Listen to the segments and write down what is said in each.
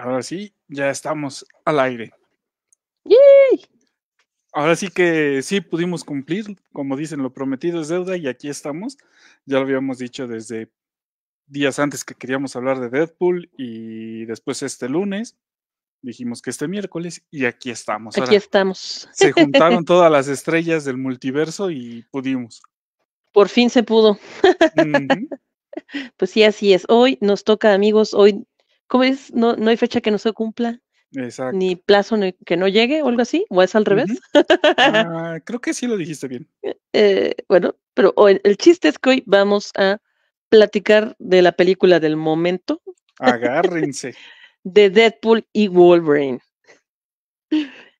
Ahora sí, ya estamos al aire. ¡Yay! Ahora sí que sí pudimos cumplir, como dicen, lo prometido es deuda y aquí estamos. Ya lo habíamos dicho desde días antes que queríamos hablar de Deadpool y después este lunes dijimos que este miércoles y aquí estamos. aquí estamos. Se juntaron todas las estrellas del multiverso y pudimos. Por fin se pudo. Pues sí, así es. Hoy nos toca, amigos, hoy ¿Cómo es? No, no hay fecha que no se cumpla. Exacto. Ni plazo que no llegue o algo así, o es al revés. Ah, creo que sí lo dijiste bien. Eh, eh, bueno, pero el, el, chiste es que hoy vamos a platicar de la película del momento. Agárrense. de Deadpool y Wolverine.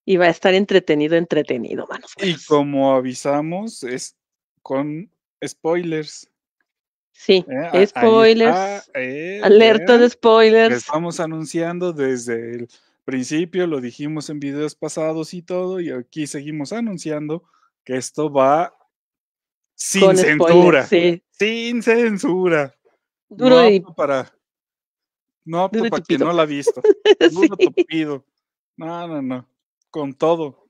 Y va a estar entretenido, entretenido, manos. Y como avisamos, es con spoilers. Sí, eh, spoilers, eh, alerta de eh. spoilers. Estamos anunciando desde el principio, lo dijimos en videos pasados y todo, y aquí seguimos anunciando que esto va sin censura. Sin censura. Duro no para no para que no la ha visto. No, no, no. Con todo.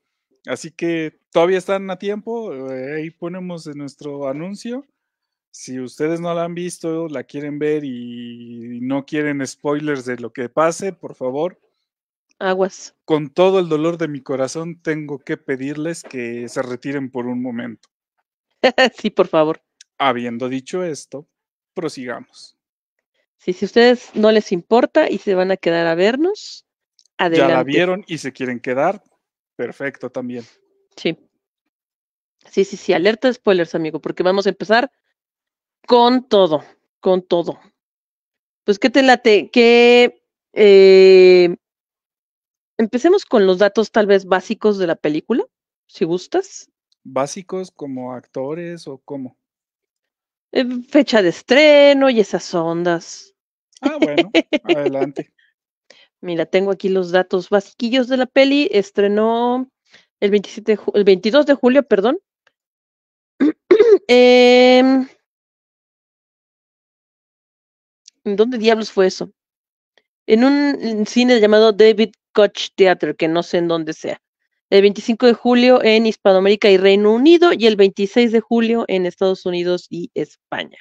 Así que todavía están a tiempo. Ahí ponemos nuestro anuncio. Si ustedes no la han visto, la quieren ver y no quieren spoilers de lo que pase, por favor. Aguas. Con todo el dolor de mi corazón, tengo que pedirles que se retiren por un momento. sí, por favor. Habiendo dicho esto, prosigamos. Sí, si a ustedes no les importa y se van a quedar a vernos, adelante. Ya la vieron y se quieren quedar, perfecto también. Sí. Sí, sí, sí, alerta de spoilers, amigo, porque vamos a empezar con todo, con todo. Pues, ¿qué te late? Que eh? empecemos con los datos tal vez básicos de la película, si gustas. ¿Básicos como actores o cómo? Eh, fecha de estreno y esas ondas. Ah, bueno, adelante. Mira, tengo aquí los datos basiquillos de la peli. Estrenó el, el 22 de julio, perdón. eh, ¿Dónde diablos fue eso? En un cine llamado David Koch Theater, que no sé en dónde sea. El 25 de julio en Hispanoamérica y Reino Unido y el 26 de julio en Estados Unidos y España.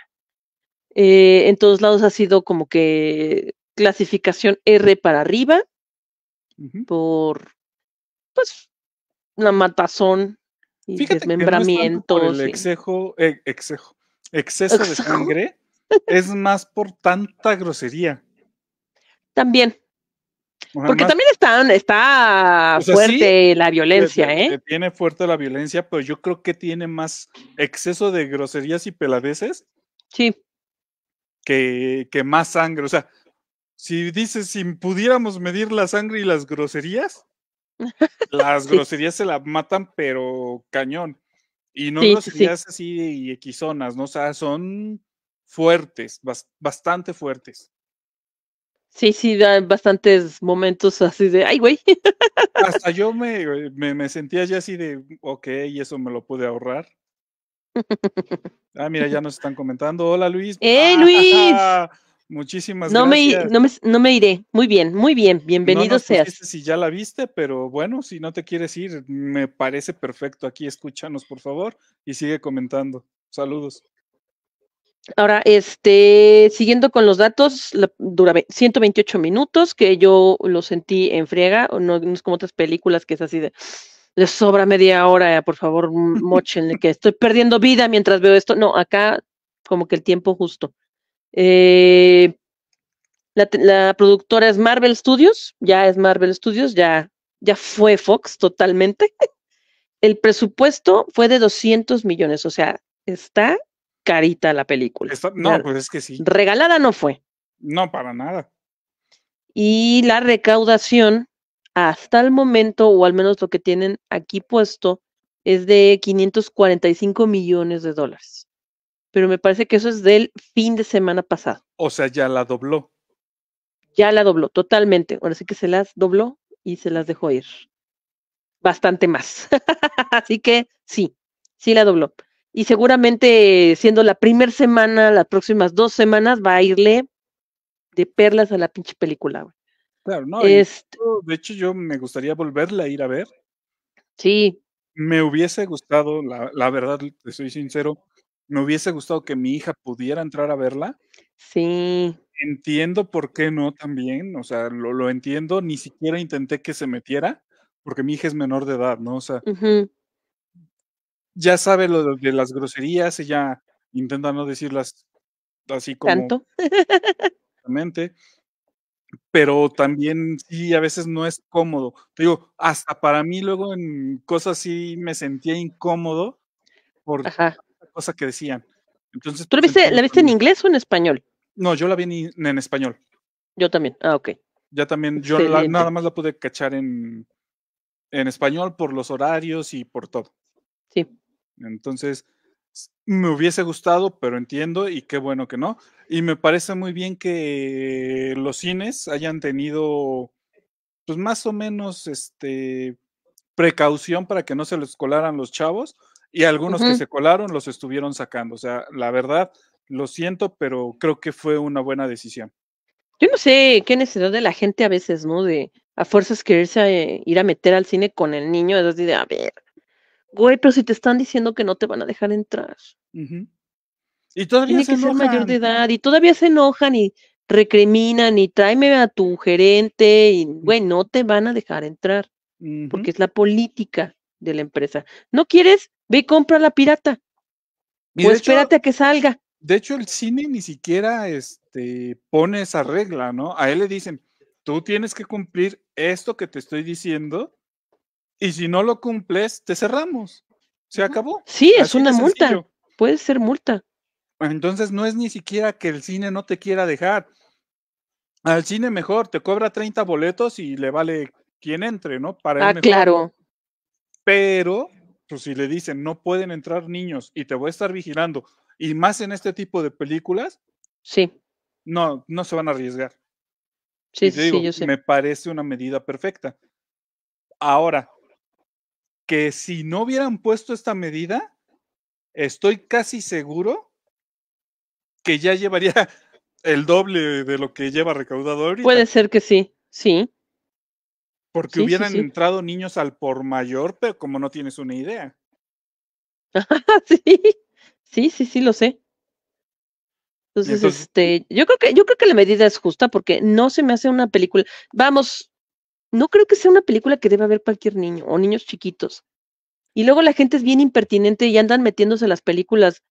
Eh, en todos lados ha sido como que clasificación R para arriba por pues la matazón y Fíjate desmembramientos. exejo, exejo, eh, exceso de sangre es más por tanta grosería. También. Porque también está fuerte la violencia, ¿eh? tiene fuerte la violencia, pero yo creo que tiene más exceso de groserías y peladeces. Sí. Que, más sangre. O sea, si dices, si pudiéramos medir la sangre y las groserías, las groserías se la matan, pero cañón. Y no groserías así y equizonas, ¿no? O sea, son fuertes, bastante fuertes. Sí, sí, dan bastantes momentos así de, ay, güey. Hasta yo eh, me, sentía ya así de, ok, y eso me lo pude ahorrar. Ah, mira, ya nos están comentando. Hola, Luis. ¡Eh, Luis! muchísimas gracias. no, me, iré. Muy bien, muy bien. Bienvenido no seas. Si ya la viste, pero bueno, si no te quieres ir, me parece perfecto. Aquí escúchanos, por favor, y sigue comentando. Saludos. Ahora, este, siguiendo con los datos, dura 128 minutos, que yo lo sentí en friega, no, es como otras películas que es así de, le sobra media hora, por favor, mochenle, que estoy perdiendo vida mientras veo esto. No, acá como que el tiempo justo. Eh, la, productora es Marvel Studios, ya es Marvel Studios, ya, ya fue Fox totalmente. El presupuesto fue de 200 millones, o sea, está carita la película. no, pues es que sí. Regalada no fue. No, para nada. Y la recaudación hasta el momento, o al menos lo que tienen aquí puesto, es de 545 millones de dólares. Pero me parece que eso es del fin de semana pasado. O sea, ya la dobló. Ya la dobló, totalmente. Ahora sí que se las dobló y se las dejó ir. Bastante más. Así que sí, sí la dobló y seguramente siendo la primera semana, las próximas dos semanas, va a irle de perlas a la pinche película, güey. Claro, no. Este de hecho, yo me gustaría volverla a ir a ver. Sí. Me hubiese gustado, la, verdad, te soy sincero, me hubiese gustado que mi hija pudiera entrar a verla. Sí. Entiendo por qué no también, o sea, lo, lo entiendo, ni siquiera intenté que se metiera, porque mi hija es menor de edad, ¿no? O sea, ya sabe lo de las groserías, ella intenta no decirlas así como. Tanto. pero también sí, a veces no es cómodo. Te digo, hasta para mí luego en cosas sí me sentía incómodo por la cosa que decían. Entonces, ¿Tú la pues, viste, la viste en inglés o en español? No, yo la vi en, español. Yo también, ah, ok. Ya también, yo nada más la pude cachar en, en español por los horarios y por todo. Entonces, me hubiese gustado, pero entiendo y qué bueno que no. Y me parece muy bien que los cines hayan tenido, pues más o menos, este, precaución para que no se les colaran los chavos y algunos que se colaron los estuvieron sacando. O sea, la verdad, lo siento, pero creo que fue una buena decisión. Yo no sé qué necesidad de la gente a veces, ¿no? De a fuerzas quererse a, eh, ir a meter al cine con el niño, entonces de, a ver, Güey, pero si te están diciendo que no te van a dejar entrar. Y todavía Tiene que ser mayor de edad y todavía se enojan y recriminan y tráeme a tu gerente y, güey, no te van a dejar entrar porque es la política de la empresa. ¿No quieres? Ve y compra la pirata. o espérate a que salga. De hecho, el cine ni siquiera este, pone esa regla, ¿no? A él le dicen, tú tienes que cumplir esto que te estoy diciendo y si no lo cumples, te cerramos. Se acabó. Sí, es una multa. Puede ser multa. Entonces no es ni siquiera que el cine no te quiera dejar. Al cine mejor, te cobra 30 boletos y le vale quien entre, ¿no? Para ah, claro. Pero, pues si le dicen, no pueden entrar niños y te voy a estar vigilando, y más en este tipo de películas, sí. No, no se van a arriesgar. Sí, sí, sí, yo sé. Me parece una medida perfecta. Ahora, que si no hubieran puesto esta medida, estoy casi seguro que ya llevaría el doble de lo que lleva recaudador Puede ser que sí, sí. Porque hubieran entrado niños al por mayor, pero como no tienes una idea. sí, sí, sí, sí, lo sé. Entonces, Entonces, este, yo creo que, yo creo que la medida es justa porque no se me hace una película. Vamos, no creo que sea una película que deba haber cualquier niño o niños chiquitos. Y luego la gente es bien impertinente y andan metiéndose las películas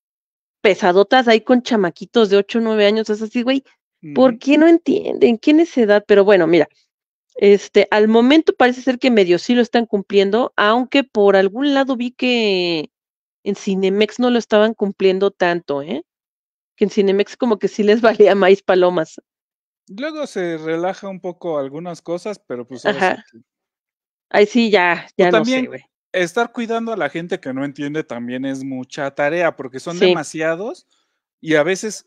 pesadotas ahí con chamaquitos de 8 o 9 años. Es así, güey, ¿por qué no entienden? ¿Qué edad? Pero bueno, mira, este, al momento parece ser que medio sí lo están cumpliendo, aunque por algún lado vi que en Cinemex no lo estaban cumpliendo tanto, ¿eh? Que en Cinemex como que sí les valía maíz palomas. Luego se relaja un poco algunas cosas, pero pues. Ajá. Sí. sí, ya, ya no también, sé, Estar cuidando a la gente que no entiende también es mucha tarea, porque son demasiados y a veces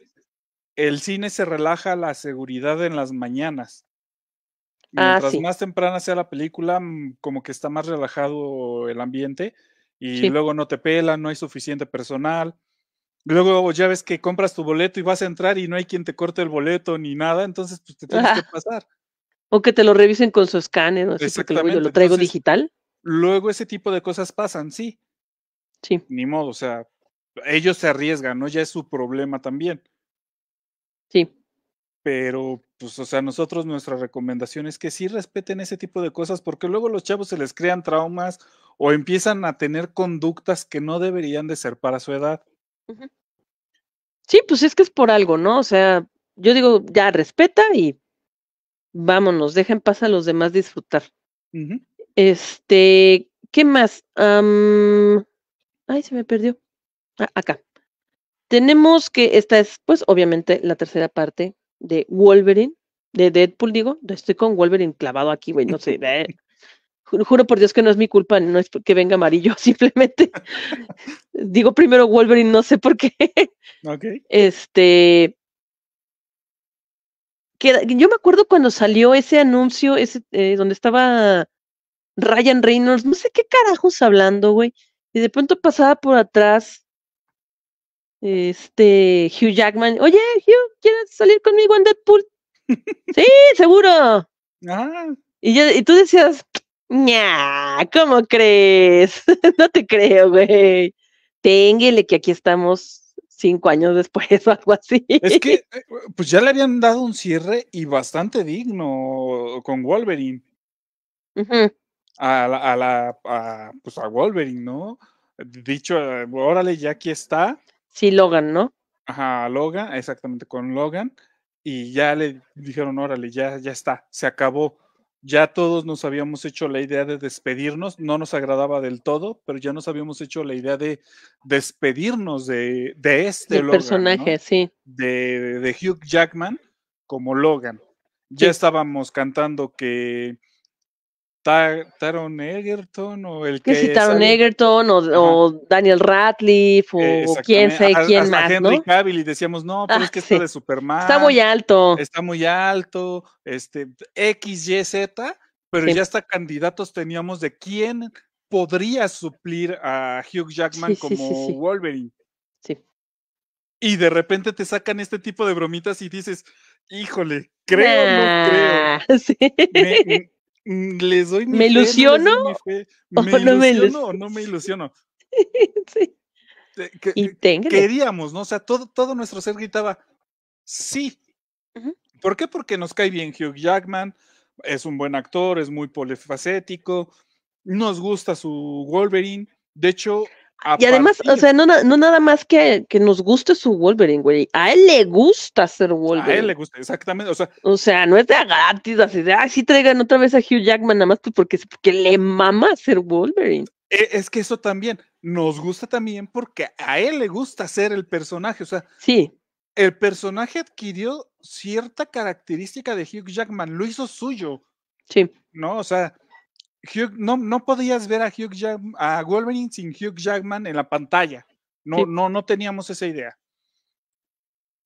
el cine se relaja la seguridad en las mañanas. Ah, Mientras más temprana sea la película, mm, como que está más relajado el ambiente y luego no te pelan, no hay suficiente personal. Luego ya ves que compras tu boleto y vas a entrar y no hay quien te corte el boleto ni nada, entonces pues te tienes que pasar. O que te lo revisen con su escáner, o así lo traigo digital. Luego ese tipo de cosas pasan, sí. Sí. Ni modo, o sea, ellos se arriesgan, ¿no? Ya es su problema también. Sí. Pero, pues, o sea, nosotros nuestra recomendación es que sí respeten ese tipo de cosas, porque luego los chavos se les crean traumas o empiezan a tener conductas que no deberían de ser para su edad. Sí, pues es que es por algo, ¿no? O sea, yo digo, ya respeta y vámonos, dejen paz a los demás disfrutar. Este, ¿qué más? ay, se me perdió. Ah, acá. Tenemos que esta es, pues, obviamente, la tercera parte de Wolverine, de Deadpool, digo. Estoy con Wolverine clavado aquí, güey, no sé. ¿eh? juro por Dios que no es mi culpa, no es que venga amarillo, simplemente digo primero Wolverine, no sé por qué. Okay. Este. Que, yo me acuerdo cuando salió ese anuncio, ese, eh, donde estaba Ryan Reynolds, no sé qué carajos hablando, güey. Y de pronto pasaba por atrás este Hugh Jackman. Oye, Hugh, ¿quieres salir conmigo en Deadpool? sí, seguro. Ah. y tú decías, ya ¿cómo crees? no te creo, güey. Téngele que aquí estamos cinco años después o algo así. Es que, eh, pues ya le habían dado un cierre y bastante digno con Wolverine. a, la, a, la, a, pues a Wolverine, ¿no? Dicho, órale, ya aquí está. Sí, Logan, ¿no? Ajá, Logan, exactamente, con Logan. Y ya le dijeron, órale, ya, ya está, se acabó ya todos nos habíamos hecho la idea de despedirnos, no nos agradaba del todo, pero ya nos habíamos hecho la idea de despedirnos de, este Logan, personaje, sí. De, Hugh Jackman como Logan. Ya estábamos cantando que Taron Egerton o el que. Taron Egerton o, Daniel Radcliffe o, eh, quién sé, quién más más. Henry ¿no? y decíamos, no, pero ah, es que está de Superman. Está muy alto. Está muy alto, este, X, Y, Z, pero ya hasta candidatos teníamos de quién podría suplir a Hugh Jackman como Wolverine. Sí. Y de repente te sacan este tipo de bromitas y dices, híjole, creo, no creo. Mm, les doy mi ¿Me ilusiono? ¿Me o no me ilusiono? queríamos, ¿no? O sea, todo, todo nuestro ser gritaba, sí. ¿Por qué? Porque nos cae bien Hugh Jackman, es un buen actor, es muy polifacético, nos gusta su Wolverine. De hecho, y además, o sea, no, nada más que, nos guste su Wolverine, güey. A él le gusta ser Wolverine. A él le gusta, exactamente. O sea, no es de gratis, así de, ah, sí traigan otra vez a Hugh Jackman, nada más pues, porque, porque le mama ser Wolverine. E, es que eso también, nos gusta también porque a él le gusta ser el personaje, o sea. Sí. El personaje adquirió cierta característica de Hugh Jackman, lo hizo suyo. Sí. ¿No? O sea, no, no podías ver a Hugh a Wolverine sin Hugh Jackman en la pantalla. No, no, no teníamos esa idea.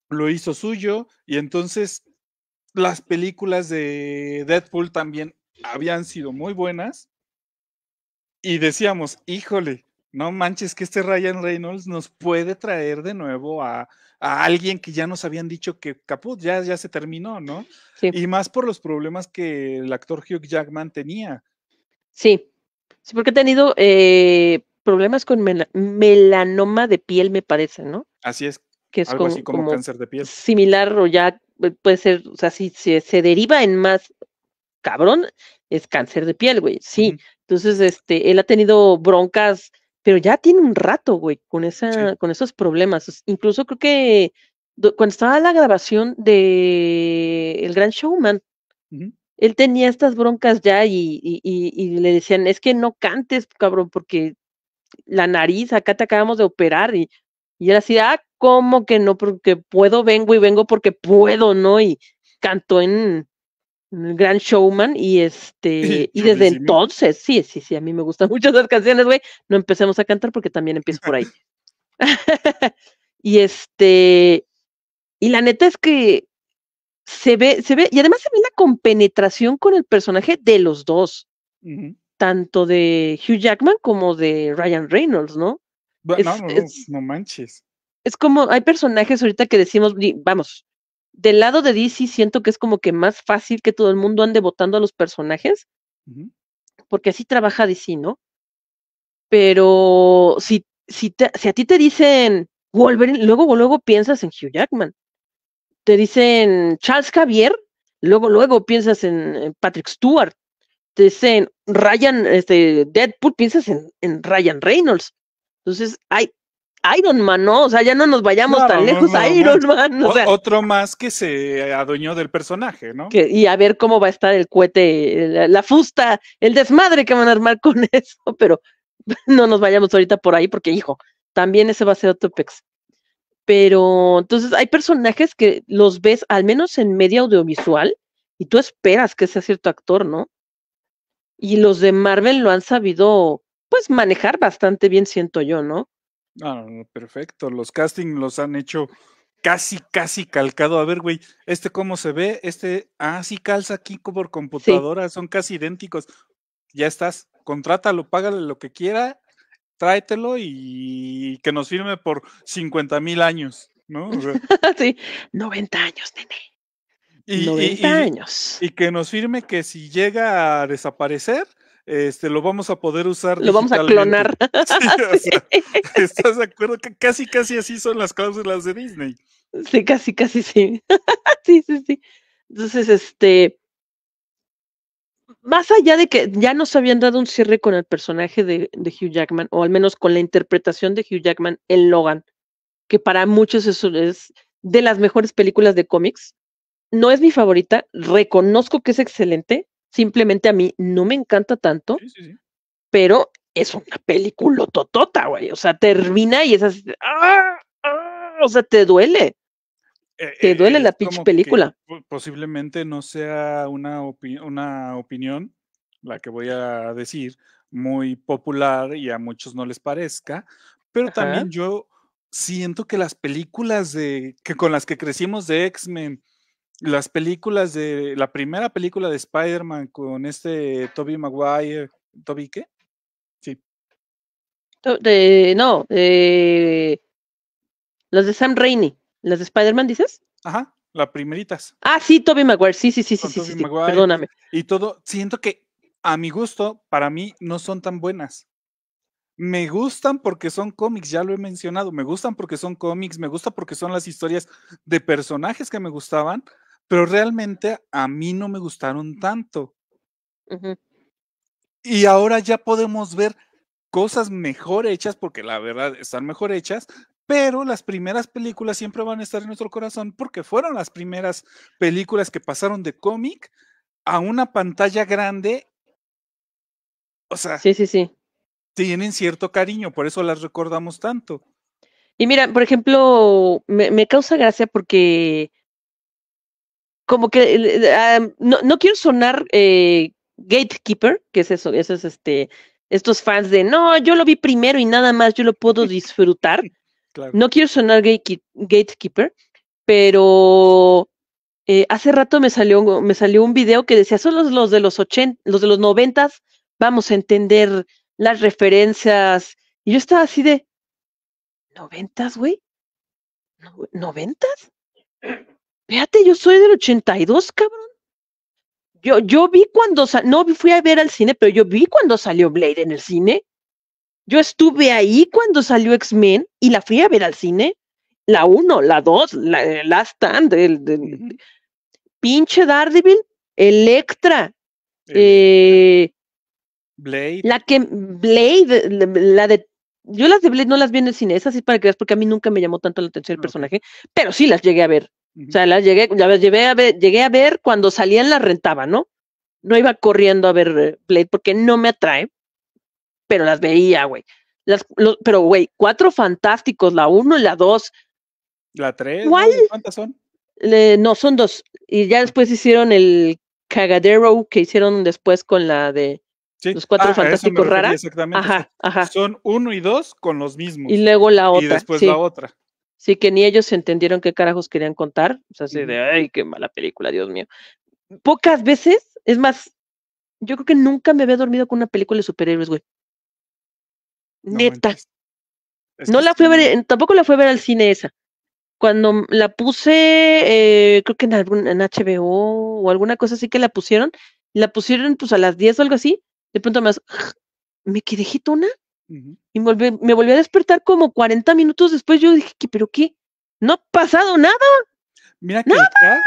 Lo hizo suyo y entonces las películas de Deadpool también habían sido muy buenas y decíamos, híjole, no manches que este Ryan Reynolds nos puede traer de nuevo a, alguien que ya nos habían dicho que caput, ya, ya se terminó, ¿no? Y más por los problemas que el actor Hugh Jackman tenía Sí, sí, porque he tenido eh, problemas con melanoma de piel, me parece, ¿no? Así es. Que es algo como, así como, cáncer de piel. Similar o ya puede ser, o sea, si, se deriva en más cabrón, es cáncer de piel, güey. Sí. Entonces, este, él ha tenido broncas, pero ya tiene un rato, güey, con esa, con esos problemas. Incluso creo que cuando estaba la grabación de El Gran Showman, él tenía estas broncas ya y, le decían, es que no cantes, cabrón, porque la nariz, acá te acabamos de operar. Y, y él así, ah, ¿cómo que no? Porque puedo, vengo y vengo porque puedo, ¿no? Y cantó en, el Gran Showman y este, y desde entonces, sí, sí, sí, a mí me gustan mucho esas canciones, güey. No empecemos a cantar porque también empiezo por ahí. y este, y la neta es que se ve, se ve, y además se ve la compenetración con el personaje de los dos, tanto de Hugh Jackman como de Ryan Reynolds, ¿no? no, manches. Es como, hay personajes ahorita que decimos, vamos, del lado de DC siento que es como que más fácil que todo el mundo ande votando a los personajes, porque así trabaja DC, ¿no? Pero si, si, si a ti te dicen Wolverine, luego, luego piensas en Hugh Jackman te dicen Charles Javier, luego, luego piensas en Patrick Stewart, te dicen Ryan, este, Deadpool, piensas en, Ryan Reynolds. Entonces, hay Iron Man, ¿no? O sea, ya no nos vayamos tan lejos a Iron Man. otro más que se adueñó del personaje, ¿no? y a ver cómo va a estar el cohete, la, fusta, el desmadre que van a armar con eso, pero no nos vayamos ahorita por ahí porque, hijo, también ese va a ser otro pex. Pero entonces hay personajes que los ves al menos en media audiovisual y tú esperas que sea cierto actor, ¿no? Y los de Marvel lo han sabido, pues, manejar bastante bien, siento yo, ¿no? Ah, perfecto. Los castings los han hecho casi, casi calcado. A ver, güey, este cómo se ve, este, ah, sí calza aquí por computadora, son casi idénticos. Ya estás, contrátalo, págale lo que quiera tráetelo y que nos firme por 50 mil años, ¿no? sí, 90 años, nene. Y, 90 años. Y, que nos firme que si llega a desaparecer, este, lo vamos a poder usar. Lo vamos a clonar. ¿Estás de acuerdo? Que casi, casi así son las cláusulas de Disney. Sí, casi, casi sí. sí, sí, sí. Entonces, este, más allá de que ya nos habían dado un cierre con el personaje de, de, Hugh Jackman, o al menos con la interpretación de Hugh Jackman en Logan, que para muchos es, es de las mejores películas de cómics, no es mi favorita, reconozco que es excelente, simplemente a mí no me encanta tanto, pero es una película totota, güey, o sea, termina y es así, ah, ¡ah! o sea, te duele. Eh, Te eh, duele la pinche película. Posiblemente no sea una, una opinión, la que voy a decir, muy popular y a muchos no les parezca, pero también yo siento que las películas de, que con las que crecimos de X-Men, las películas de, la primera película de Spider-Man con este Toby Maguire, ¿Toby qué? Sí. no, los de Sam Raimi. ¿Las de Spider-Man dices? Ajá, las primeritas. Ah, sí, Toby Maguire, sí, sí, sí, sí, sí, perdóname. Y todo, siento que a mi gusto, para mí, no son tan buenas. Me gustan porque son cómics, ya lo he mencionado, me gustan porque son cómics, me gusta porque son las historias de personajes que me gustaban, pero realmente a mí no me gustaron tanto. Y ahora ya podemos ver cosas mejor hechas, porque la verdad están mejor hechas, pero las primeras películas siempre van a estar en nuestro corazón porque fueron las primeras películas que pasaron de cómic a una pantalla grande. O sea, sí, sí, sí. Tienen cierto cariño, por eso las recordamos tanto. Y mira, por ejemplo, me, me causa gracia porque como que ah, no, no, quiero sonar eh, gatekeeper, que es eso, eso es este, estos fans de no, yo lo vi primero y nada más yo lo puedo disfrutar. No quiero sonar gatekeeper, pero eh, hace rato me salió, me salió un video que decía, son los de los 80, los de los 90 vamos a entender las referencias. Y yo estaba así de, ¿noventas, güey? ¿Noventas? Fíjate, yo soy del 82, cabrón. Yo, yo vi cuando, no fui a ver al cine, pero yo vi cuando salió Blade en el cine. Yo estuve ahí cuando salió X-Men y la fui a ver al cine. La 1, la 2, la eh, Last Stand, pinche Daredevil, Electra, eh, Blade. La que Blade, la, de yo las de Blade no las vi en el cine, esas sí para que veas, porque a mí nunca me llamó tanto la atención el personaje, pero sí las llegué a ver. O sea, las llegué, las llevé llegué a ver cuando salían las rentaba, ¿no? No iba corriendo a ver eh, Blade porque no me atrae pero las veía, güey. Las, pero, güey, cuatro fantásticos, la uno y la dos. ¿La tres? ¿Cuántas son? no, son dos. Y ya después hicieron el cagadero que hicieron después con la de los cuatro ah, fantásticos raras. Exactamente. Ajá, ajá. Son uno y dos con los mismos. Y luego la otra. Y después la otra. Sí, que ni ellos entendieron qué carajos querían contar. O sea, así de, ay, qué mala película, Dios mío. Pocas veces, es más, yo creo que nunca me había dormido con una película de superhéroes, güey. Neta. No la fue tampoco la fue a ver al cine esa. Cuando la puse, eh, creo que en, algún, HBO o alguna cosa así que la pusieron, la pusieron pues a las 10 o algo así, de pronto más, me quedé gitona y me volví, a despertar como 40 minutos después. Yo dije, ¿Qué, ¿pero qué? No ha pasado nada. Mira que ¡Nada!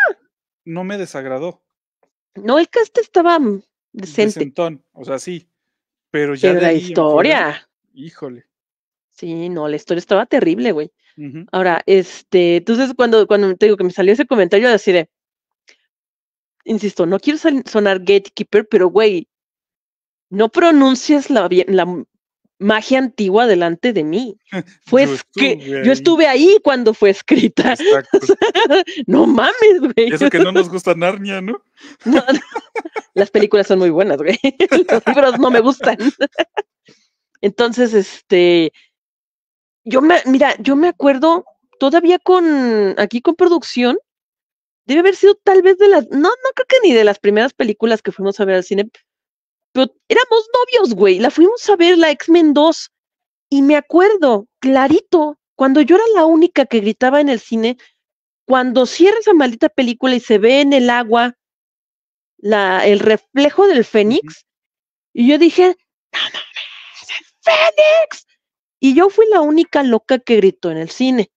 no me desagradó. No, el cast estaba mm, decente. o sea, sí. Pero ya. de la historia. Híjole. Sí, no, la historia estaba terrible, güey. Ahora, este, entonces cuando, cuando te digo que me salió ese comentario yo de, insisto, no quiero sonar gatekeeper, pero güey, no pronuncias la, la magia antigua delante de mí. Fue yo estuve, yo estuve ahí cuando fue escrita. no mames, güey. Eso que no nos gusta Narnia, ¿no? no, no. Las películas son muy buenas, güey. Los libros no me gustan. Entonces, este, yo me, mira, yo me acuerdo todavía con, aquí con producción, debe haber sido tal vez de las, no, no creo que ni de las primeras películas que fuimos a ver al cine, pero éramos novios, güey, la fuimos a ver, la X-Men 2, y me acuerdo, clarito, cuando yo era la única que gritaba en el cine, cuando cierra esa maldita película y se ve en el agua la, el reflejo del Fénix, y yo dije, no, no, Fénix. Y yo fui la única loca que gritó en el cine.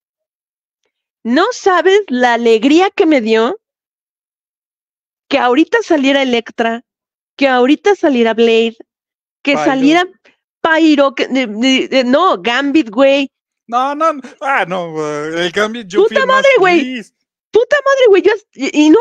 No sabes la alegría que me dio que ahorita saliera Electra, que ahorita saliera Blade, que saliera Pyro, que, eh, eh, eh, no, Gambit, güey. No, no, ah, no, el Gambit yo Puta madre, güey. Puta madre, güey. Y, no,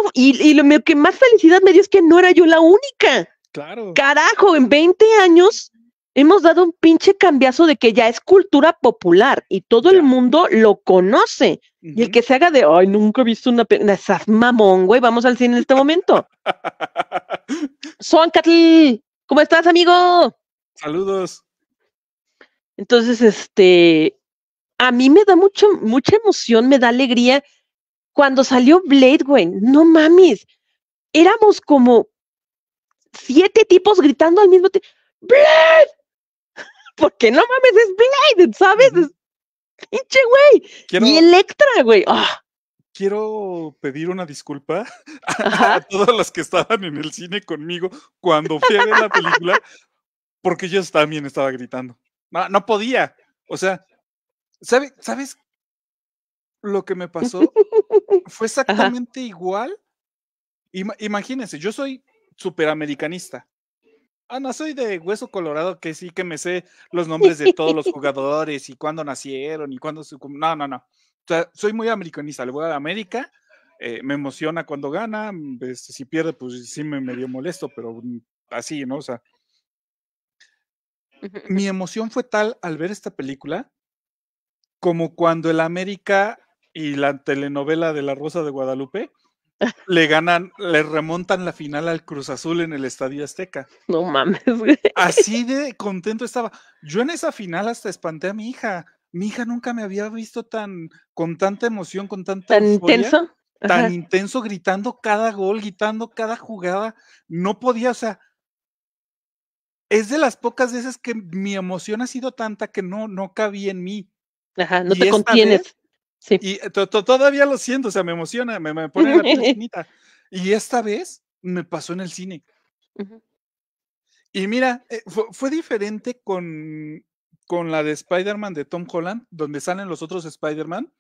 lo que más felicidad me dio es que no era yo la única. Claro. Carajo, en 20 años hemos dado un pinche cambiazo de que ya es cultura popular y todo el mundo lo conoce. Y el que se haga de, ay, nunca he visto una película, mamón, güey, vamos al cine en este momento. Son ¿cómo estás, amigo? Saludos. Entonces, este, a mí me da mucho, mucha emoción, me da alegría. Cuando salió Blade, güey, no mames, éramos como siete tipos gritando al mismo tiempo. Blade, porque no mames, es Blade, ¿sabes? ¡Hinche, güey. Y Electra, güey. Ah. Quiero pedir una disculpa a, todas las que estaban en el cine conmigo cuando fui a ver la película, porque yo también estaba gritando. No, podía. O sea, ¿sabes lo que me pasó? Fue exactamente igual. imagínense, yo soy superamericanista. Ah, no, soy de Hueso Colorado, que sí que me sé los nombres de todos los jugadores y cuándo nacieron y cuándo No, no, no. soy muy americanista, le voy a la América, eh, me emociona cuando gana, mm, pues, si pierde, pues sí me dio molesto, pero mm, así, ¿no? O sea, mi emoción fue tal al ver esta película como cuando el América y la telenovela de La Rosa de Guadalupe le ganan, le remontan la final al Cruz Azul en el Estadio Azteca. No mames, güey. Así de contento estaba. Yo en esa final hasta espanté a mi hija. Mi hija nunca me había visto tan, con tanta emoción, con tanta. Tan intenso. Tan intenso, gritando cada gol, gritando cada jugada. No podía, o sea. Es de las pocas veces que mi emoción ha sido tanta que no, no cabía en mí. Ajá, no te contienes. Y eh, todavía lo siento, o sea, me emociona, me, pone la Y esta vez me pasó en el cine. Y mira, eh, fue, diferente con, con la de Spider-Man de Tom Holland, donde salen los otros Spider-Man.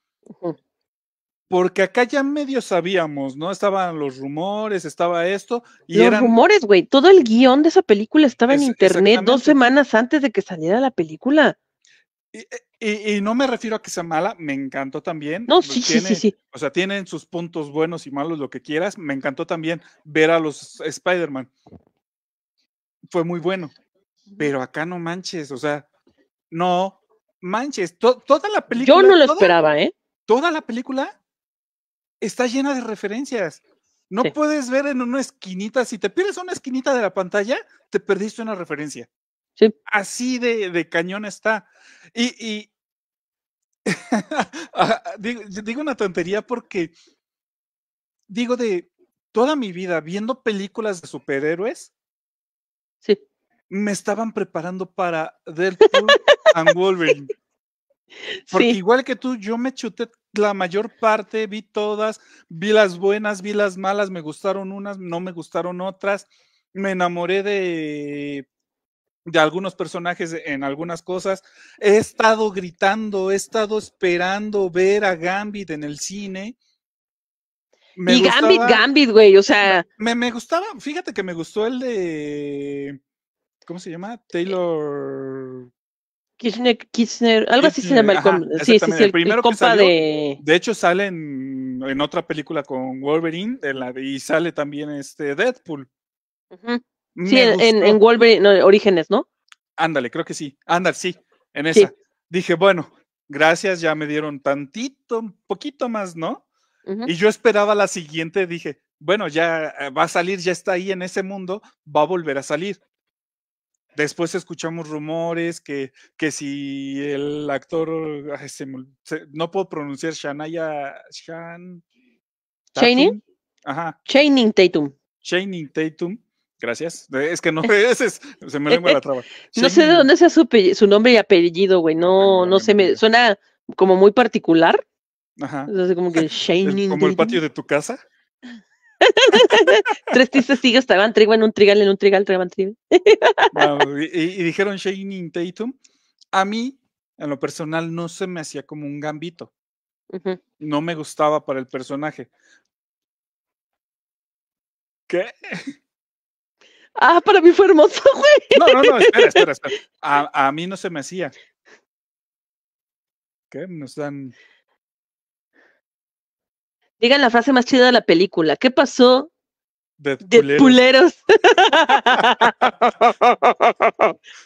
Porque acá ya medio sabíamos, ¿no? Estaban los rumores, estaba esto. Y los rumores, güey. Todo el guión de esa película estaba en internet dos semanas antes de que saliera la película. Eh, y, no me refiero a que sea mala, me encantó también. No, sí, sí, O sea, tienen sus puntos buenos y malos, lo que quieras. Me encantó también ver a los Spider-Man. Fue muy bueno. Pero acá no manches, o sea, no manches. toda la película. Yo no lo esperaba, ¿eh? Toda la película está llena de referencias. No puedes ver en una esquinita, si te pierdes una esquinita de la pantalla, te perdiste una referencia. Así de, cañón está. Y, ah, digo, una tontería porque digo de toda mi vida viendo películas de superhéroes. Sí. Me estaban preparando para Deadpool and Wolverine. Porque igual que tú, yo me chuté la mayor parte, vi todas, vi las buenas, vi las malas, me gustaron unas, no me gustaron otras. Me enamoré de de algunos personajes en algunas cosas. He estado gritando, he estado esperando ver a Gambit en el cine. y Gambit, Gambit, güey, o sea. Me, me, gustaba, fíjate que me gustó el de. ¿Cómo se llama? Eh Taylor. Kirchner, algo así se llama el Sí, sí, el, primero compa de. De hecho, sale en, en, otra película con Wolverine la, y sale también este Deadpool. Sí, en, en, Wolverine, Orígenes, ¿no? Ándale, creo que sí. Ándale, sí, en esa. Dije, bueno, gracias, ya me dieron tantito, poquito más, ¿no? Y yo esperaba la siguiente, dije, bueno, ya eh, va a salir, ya está ahí en ese mundo, va a volver a salir. Después escuchamos rumores que, que si el actor, no puedo pronunciar Shanaya Shan, Chaining ajá, Chaining Tatum, Chaining Tatum, Gracias. Es que no, sé, se me lengua la traba. No sé de dónde sea su, nombre y apellido, güey. No, no, se me. Suena como muy particular. Ajá. Entonces, como que Como el patio de tu casa. Tres tristes tigres estaban trigo en un trigal, en un trigal, traban trigo. y, dijeron Shining Tatum. A mí, en lo personal, no se me hacía como un gambito. No me gustaba para el personaje. ¿Qué? Ah, para mí fue hermoso, güey. No, no, no, espera, espera, espera. A, mí no se me hacía. ¿Qué? Nos dan. Digan la frase más chida de la película. ¿Qué pasó? De puleros.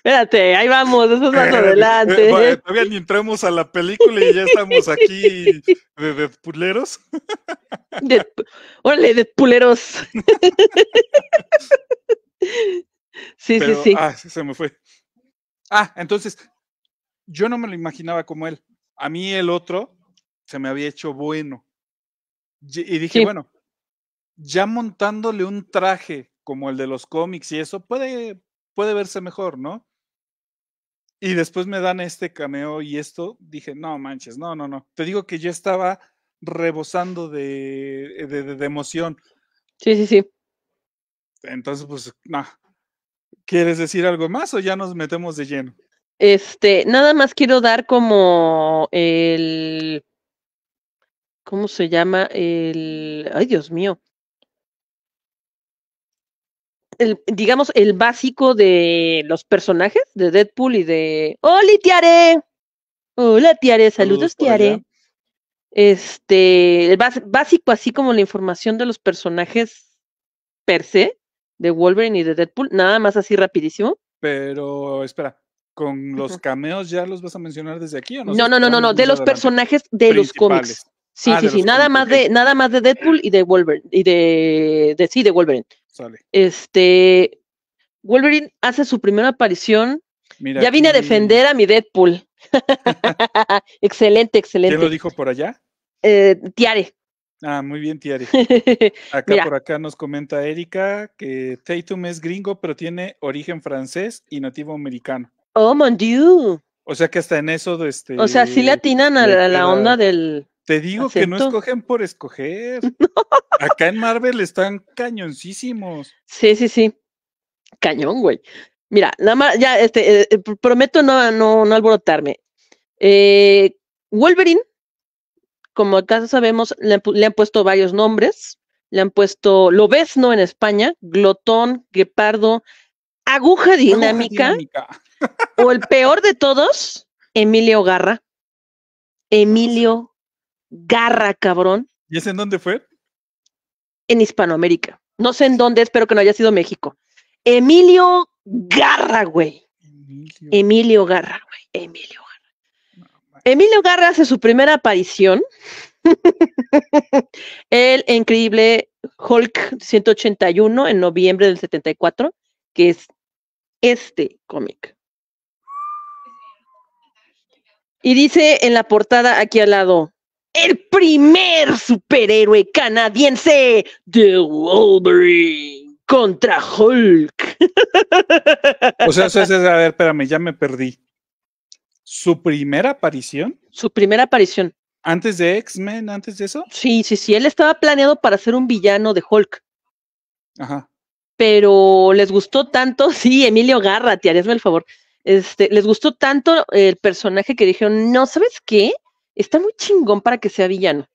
Espérate, ahí vamos, eso es más adelante. Eh, bueno, ¿eh? todavía ni entramos a la película y ya estamos aquí de, puleros. órale, de puleros. Sí, sí, sí. Ah, se me fue. Ah, entonces, yo no me lo imaginaba como él. A mí el otro se me había hecho bueno. Y dije, bueno, ya montándole un traje como el de los cómics y eso, puede, puede verse mejor, ¿no? Y después me dan este cameo y esto, dije, no manches, no, no, no. Te digo que yo estaba rebosando de emoción. Sí, sí, sí. Entonces, pues, no. ¿Quieres decir algo más o ya nos metemos de lleno? Este, nada más quiero dar como el. ¿Cómo se llama? El. Ay, Dios mío. digamos, el básico de los personajes de Deadpool y de. ¡Hola, tiare! ¡Hola, tiare! ¡Saludos, Saludos tiare! Este, el básico, así como la información de los personajes per se, de Wolverine y de Deadpool, nada más así rapidísimo. Pero espera, ¿con los cameos ya los vas a mencionar desde aquí o no? No, no, no, no, de los personajes de los cómics. Sí, ah, sí, sí, nada más de nada más de Deadpool y de Wolverine y de, sí, de Wolverine. Este Wolverine hace su primera aparición. Mira ya vine a defender a mi Deadpool. excelente, excelente. ¿Quién lo dijo por allá? Eh, tiare. Ah, muy bien, Tiari. Acá por acá nos comenta Erika que Tatum es gringo, pero tiene origen francés y nativo americano. Oh, mon Dieu. O sea que hasta en eso, este. O sea, sí le atinan a la, onda del. Te digo que no escogen por escoger. Acá en Marvel están cañoncísimos. Sí, sí, sí. Cañón, güey. Mira, nada más, ya, este, eh, eh, prometo no, no, no alborotarme. Eh, Wolverine como acaso sabemos, le han, puesto varios nombres. Le han puesto lobezno en España, glotón, guepardo, aguja dinámica, o el peor de todos, Emilio Garra. Emilio Garra, cabrón. ¿Y es en dónde fue? En Hispanoamérica. No sé en dónde, espero que no haya sido México. Emilio Garra, güey. Emilio. Emilio Garra, güey. Emilio Emilio Garra hace su primera aparición. el increíble Hulk 181 en noviembre del 74, que es este cómic. Y dice en la portada aquí al lado, el primer superhéroe canadiense de Wolverine contra Hulk. O sea, eso es, a ver, espérame, ya me perdí. ¿Su primera aparición? Su primera aparición. ¿Antes de X-Men? ¿Antes de eso? Sí, sí, sí. Él estaba planeado para ser un villano de Hulk. Ajá. Pero les gustó tanto, sí, Emilio Garra, te haríasme el favor. Este, les gustó tanto el personaje que dijeron, no, ¿sabes qué? Está muy chingón para que sea villano,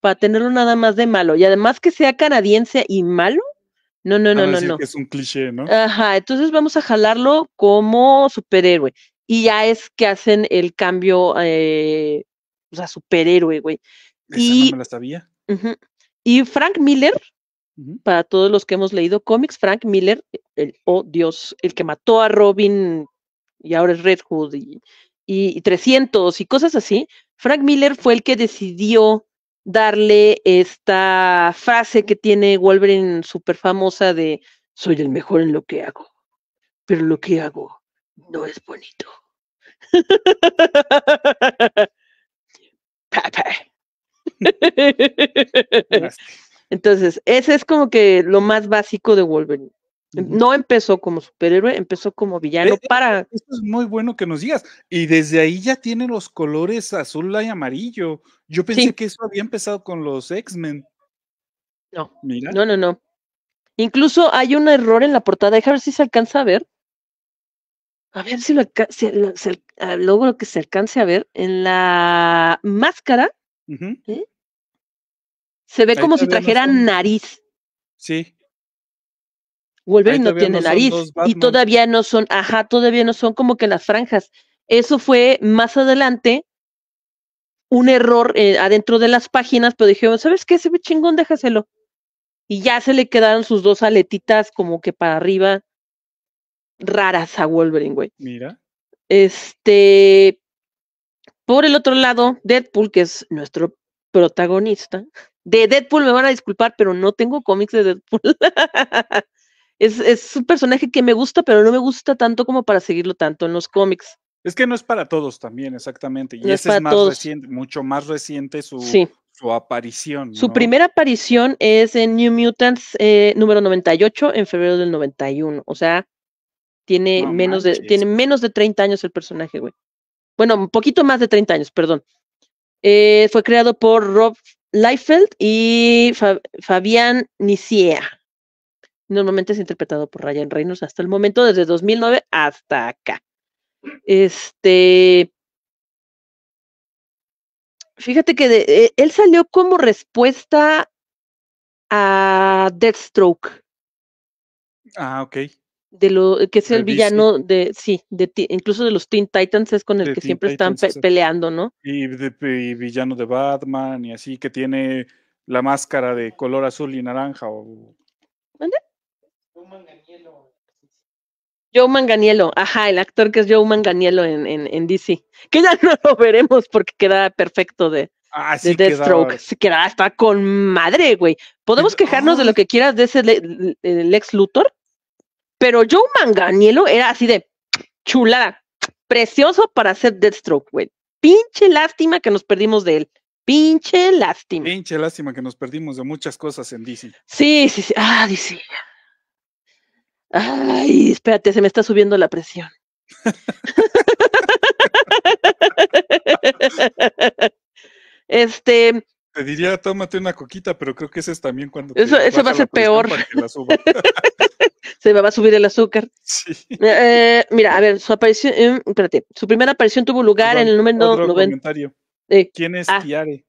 para tenerlo nada más de malo. Y además que sea canadiense y malo, no, no, ah, no, no, no. Es un cliché, ¿no? Ajá, entonces vamos a jalarlo como superhéroe. Y ya es que hacen el cambio eh, o sea, superhéroe, güey. y, Y Frank Miller, para todos los que hemos leído cómics, Frank Miller, el, oh Dios, el que mató a Robin y ahora es Red Hood y, y, 300 y cosas así, Frank Miller fue el que decidió darle esta frase que tiene Wolverine súper famosa de soy el mejor en lo que hago, pero lo que hago no es bonito. Entonces, ese es como que lo más básico de Wolverine. Em, no empezó como superhéroe, empezó como villano para. es muy bueno que nos digas. Y desde ahí ya tiene los colores azul y amarillo. Yo pensé que eso había empezado con los X-Men. No. Mira. No, no, no. Incluso hay un error en la portada. dejar ver si se alcanza a ver a ver si, lo, ah, que se alcance a ver, en la máscara ¿Eh? se ve como si trajera nariz. Sí. y no tiene nariz y todavía no son, ajá, todavía no son como que las franjas. Eso fue más adelante un error eh, adentro de las páginas, pero dijeron, ¿sabes qué? Se ve chingón, déjaselo. Y ya se le quedaron sus dos aletitas como que para arriba raras a Wolverine, güey. Mira. Este, por el otro lado, Deadpool, que es nuestro protagonista. De Deadpool me van a disculpar, pero no tengo cómics de Deadpool. es, un personaje que me gusta, pero no me gusta tanto como para seguirlo tanto en los cómics. Es que no es para todos también, exactamente. Y ese es, más reciente, mucho más reciente su, su aparición. Su primera aparición es en New Mutants eh, número 98 en febrero del 91. O sea, tiene, menos de, tiene menos de 30 años el personaje, güey. Bueno, un poquito más de 30 años, perdón. Eh, fue creado por Rob Liefeld y Fabián Nicea. Normalmente es interpretado por Ryan Reynolds hasta el momento, desde 2009 hasta acá. Este. Fíjate que eh, él salió como respuesta a Deathstroke. Ah, ok de lo eh, que es el, villano de sí de incluso de los Teen Titans es con el que siempre están peleando no y, villano de Batman y así que tiene la máscara de color azul y naranja o ¿Dónde? Joe Manganiello Joe ajá el actor que es Joe Manganiello en, en, DC que ya no lo veremos porque queda perfecto de ah, Deathstroke. Se queda, está con madre, güey. Podemos quejarnos de lo que quieras de ese Lex Luthor, pero Joe Manganiello era así de chulada, precioso para hacer Deathstroke, güey. Pinche lástima que nos perdimos de él. Pinche lástima. Pinche lástima que nos perdimos de muchas cosas en DC. Sí, sí, sí. Ah, DC. Ay, espérate, se me está subiendo la presión. este. Te diría, tómate una coquita, pero creo que ese es también cuando. Eso, eso va a ser peor. se va a subir el azúcar. Eh, eh, mira, a ver, su aparición, em, espérate, su primera aparición tuvo lugar en el número 90. Eh, ¿Quién es ah. Tiare?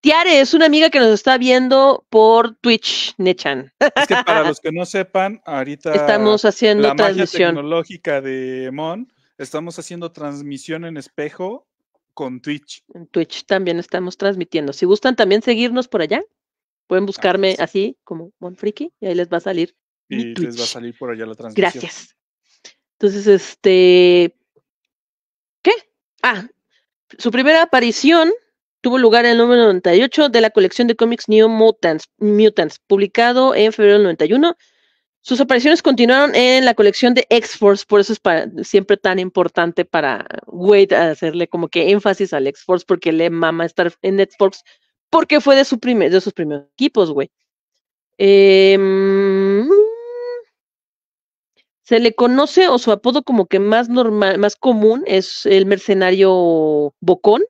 Tiare es una amiga que nos está viendo por Twitch, Nechan. Es que para los que no sepan, ahorita estamos haciendo la transmisión magia tecnológica de Mon, estamos haciendo transmisión en espejo con Twitch. En Twitch también estamos transmitiendo. Si gustan también seguirnos por allá, pueden buscarme así como Monfriki y ahí les va a salir y les va a salir por allá la transmisión. Gracias. Entonces, este. ¿Qué? Ah, su primera aparición tuvo lugar en el número 98 de la colección de cómics New Mutants, publicado en febrero del 91. Sus apariciones continuaron en la colección de X-Force, por eso es para, siempre tan importante para Wade hacerle como que énfasis al X-Force, porque le mama estar en X-Force, porque fue de, su primer, de sus primeros equipos, güey. Em, se le conoce o su apodo como que más normal, más común es el mercenario Bocón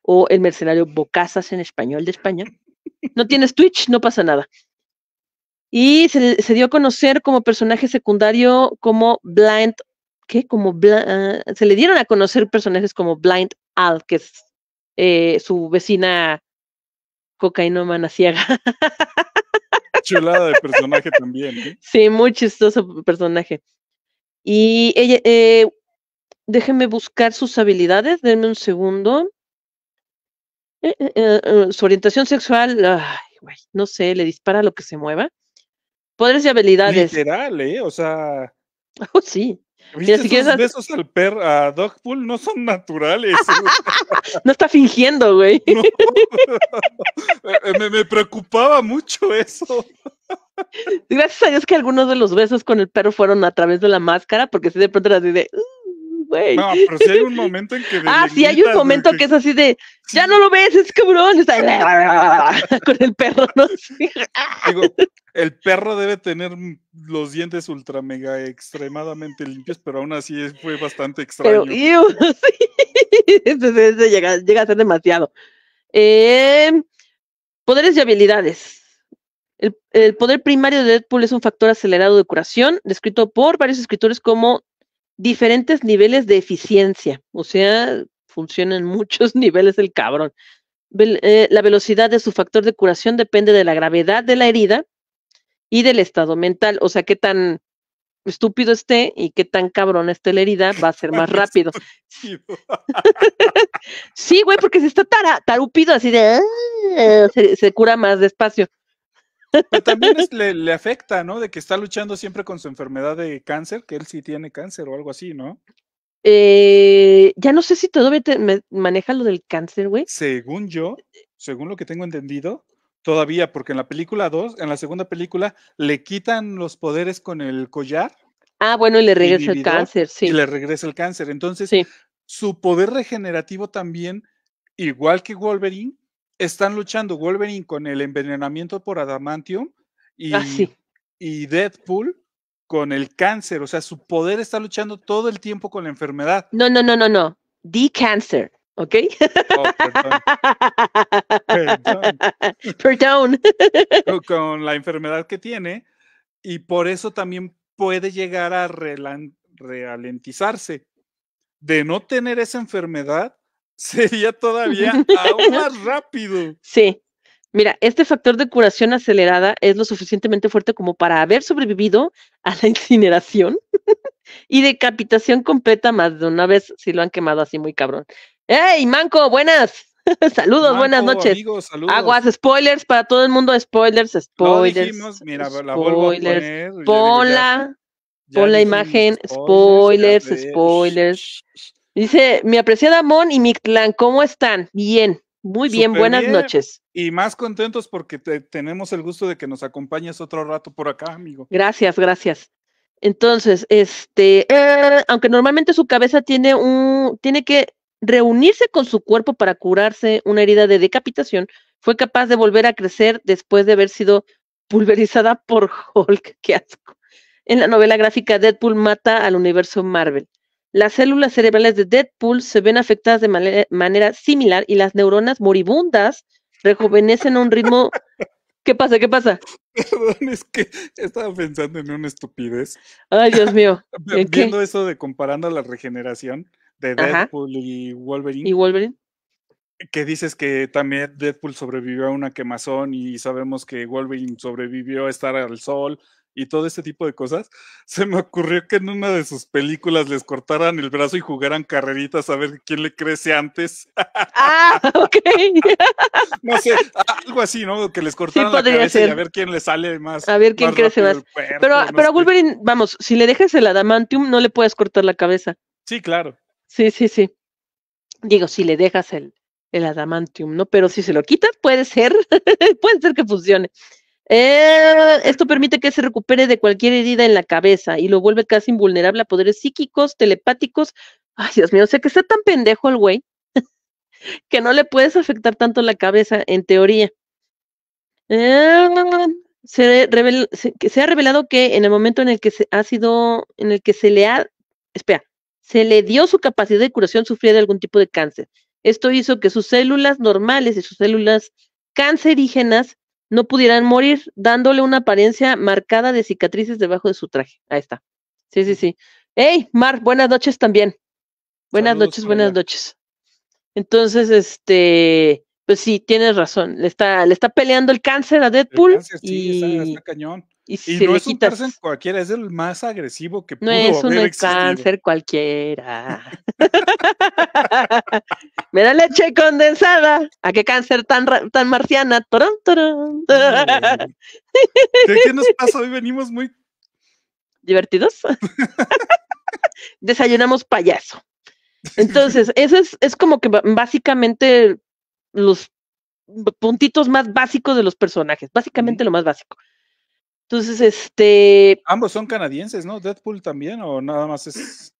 o el mercenario Bocazas en español de España. No tienes Twitch, no pasa nada. Y se, dio a conocer como personaje secundario como Blind, ¿qué? Como ah, se le dieron a conocer personajes como Blind Al, que es eh, su vecina cocainómana ciega. chulada de personaje también. Sí, muy chistoso personaje. Y ella, eh, déjenme buscar sus habilidades, denme un segundo. Eh, eh, eh, su orientación sexual, ay, no sé, le dispara lo que se mueva. Poderes y habilidades. Literal, ¿eh? O sea. Oh, sí. Los besos al perro, a Dogpool no son naturales. no está fingiendo, güey. me, me preocupaba mucho eso. Gracias a Dios que algunos de los besos con el perro fueron a través de la máscara, porque si de pronto era así de. No, pero sí hay un momento en que. Ah, sí, hay un momento que... es así de. Ya no lo ves, es cabrón. Está con el perro, ¿no? el perro debe tener los dientes ultra mega extremadamente limpios, pero aún así fue bastante extraño. Pero, llega, a ser demasiado. Eh, poderes y habilidades. el, poder primario de Deadpool es un factor acelerado de curación, descrito por varios escritores como diferentes niveles de eficiencia, o sea, funciona en muchos niveles el cabrón. Eh, la velocidad de su factor de curación depende de la gravedad de la herida y del estado mental, o sea, qué tan estúpido esté y qué tan cabrón esté la herida, va a ser más rápido. sí, güey, porque si está tarupido así de... Ah", se cura más despacio. Pero también le, afecta, ¿no? De que está luchando siempre con su enfermedad de cáncer, que él sí tiene cáncer o algo así, ¿no? Eh, ya no sé si todavía maneja lo del cáncer, güey. Según yo, según lo que tengo entendido, todavía, porque en la película 2, en la segunda película, le quitan los poderes con el collar. Ah, bueno, y le regresa el, cáncer, sí. Y le regresa el cáncer. Entonces, su poder regenerativo también, igual que Wolverine, están luchando Wolverine con el envenenamiento por adamantium ah, y, y Deadpool con el cáncer. O sea, su poder está luchando todo el tiempo con la enfermedad. No, no, no, no, no. The cancer. ¿ok? Oh, perdón. perdón. Con la enfermedad que tiene y por eso también puede llegar a ralentizarse. De no tener esa enfermedad, sería todavía aún más rápido. Sí. Mira, este factor de curación acelerada es lo suficientemente fuerte como para haber sobrevivido a la incineración y decapitación completa más de una vez si lo han quemado así muy cabrón. ¡Ey, Manco! ¡Buenas! saludos, buenas noches. Aguas, spoilers para todo el mundo, spoilers, spoilers. dijimos, mira, la vuelvo a poner. pon la imagen, spoilers. spoilers. Dice, mi apreciada Mon y mi clan, ¿cómo están? Bien, muy bien, buenas noches. Y más contentos porque tenemos el gusto de que nos acompañes otro rato por acá, amigo. Gracias, gracias. Entonces, este, eh, aunque normalmente su cabeza tiene un, tiene que reunirse con su cuerpo para curarse una herida de decapitación, fue capaz de volver a crecer después de haber sido pulverizada por Hulk. Qué asco. En la novela gráfica Deadpool mata al universo Marvel. Las células cerebrales de Deadpool se ven afectadas de manera, similar y las neuronas moribundas rejuvenecen a un ritmo. ¿Qué pasa? ¿Qué pasa? Perdón, es que estaba pensando en una estupidez. Ay, Dios mío. entiendo Viendo eso de comparando la regeneración de Deadpool y Wolverine. Y Wolverine. Que dices que también Deadpool sobrevivió a una quemazón y sabemos que Wolverine sobrevivió a estar al sol, y todo ese tipo de cosas, se me ocurrió que en una de sus películas les cortaran el brazo y jugaran carreritas a ver quién le crece antes. Ah, ok. no sé, algo así, ¿no? Que les cortaran la cabeza y a ver quién le sale más. A ver quién crece más. pero a pero Wolverine, vamos, si le dejas el adamantium, no le puedes cortar la cabeza. Sí, claro. Sí, sí, sí. Digo, si le dejas el, el adamantium, ¿no? Pero si se lo quitas, puede ser, puede ser que funcione. Eh, esto permite que se recupere de cualquier herida en la cabeza y lo vuelve casi invulnerable a poderes psíquicos, telepáticos. Ay, Dios mío, o sea que está tan pendejo el güey que no le puedes afectar tanto la cabeza, en teoría. Eh, se, ha revelado que en el momento en el que se ha sido, en el que se le ha, espera, se le dio su capacidad de curación, sufría de algún tipo de cáncer. Esto hizo que sus células normales y sus células cancerígenas no pudieran morir, dándole una apariencia marcada de cicatrices debajo de su traje. Ahí está. Sí, sí, sí. Hey, Mar, buenas noches también. Buenas noches, buenas noches. Entonces, este, pues sí, tienes razón. Le está, le está peleando el cáncer a Deadpool. sí, y... cañón. Y, no es un cáncer cualquiera, es el más agresivo que pudo No es un cáncer cualquiera. Me da leche condensada. ¿A qué cáncer tan, tan marciana? ¿Qué, nos pasa? Hoy venimos muy... ¿Divertidos? Desayunamos payaso. Entonces, eso es, es como que básicamente los puntitos más básicos de los personajes, básicamente lo más básico. Entonces, este. Ambos son canadienses, ¿no? Deadpool también, o nada más es.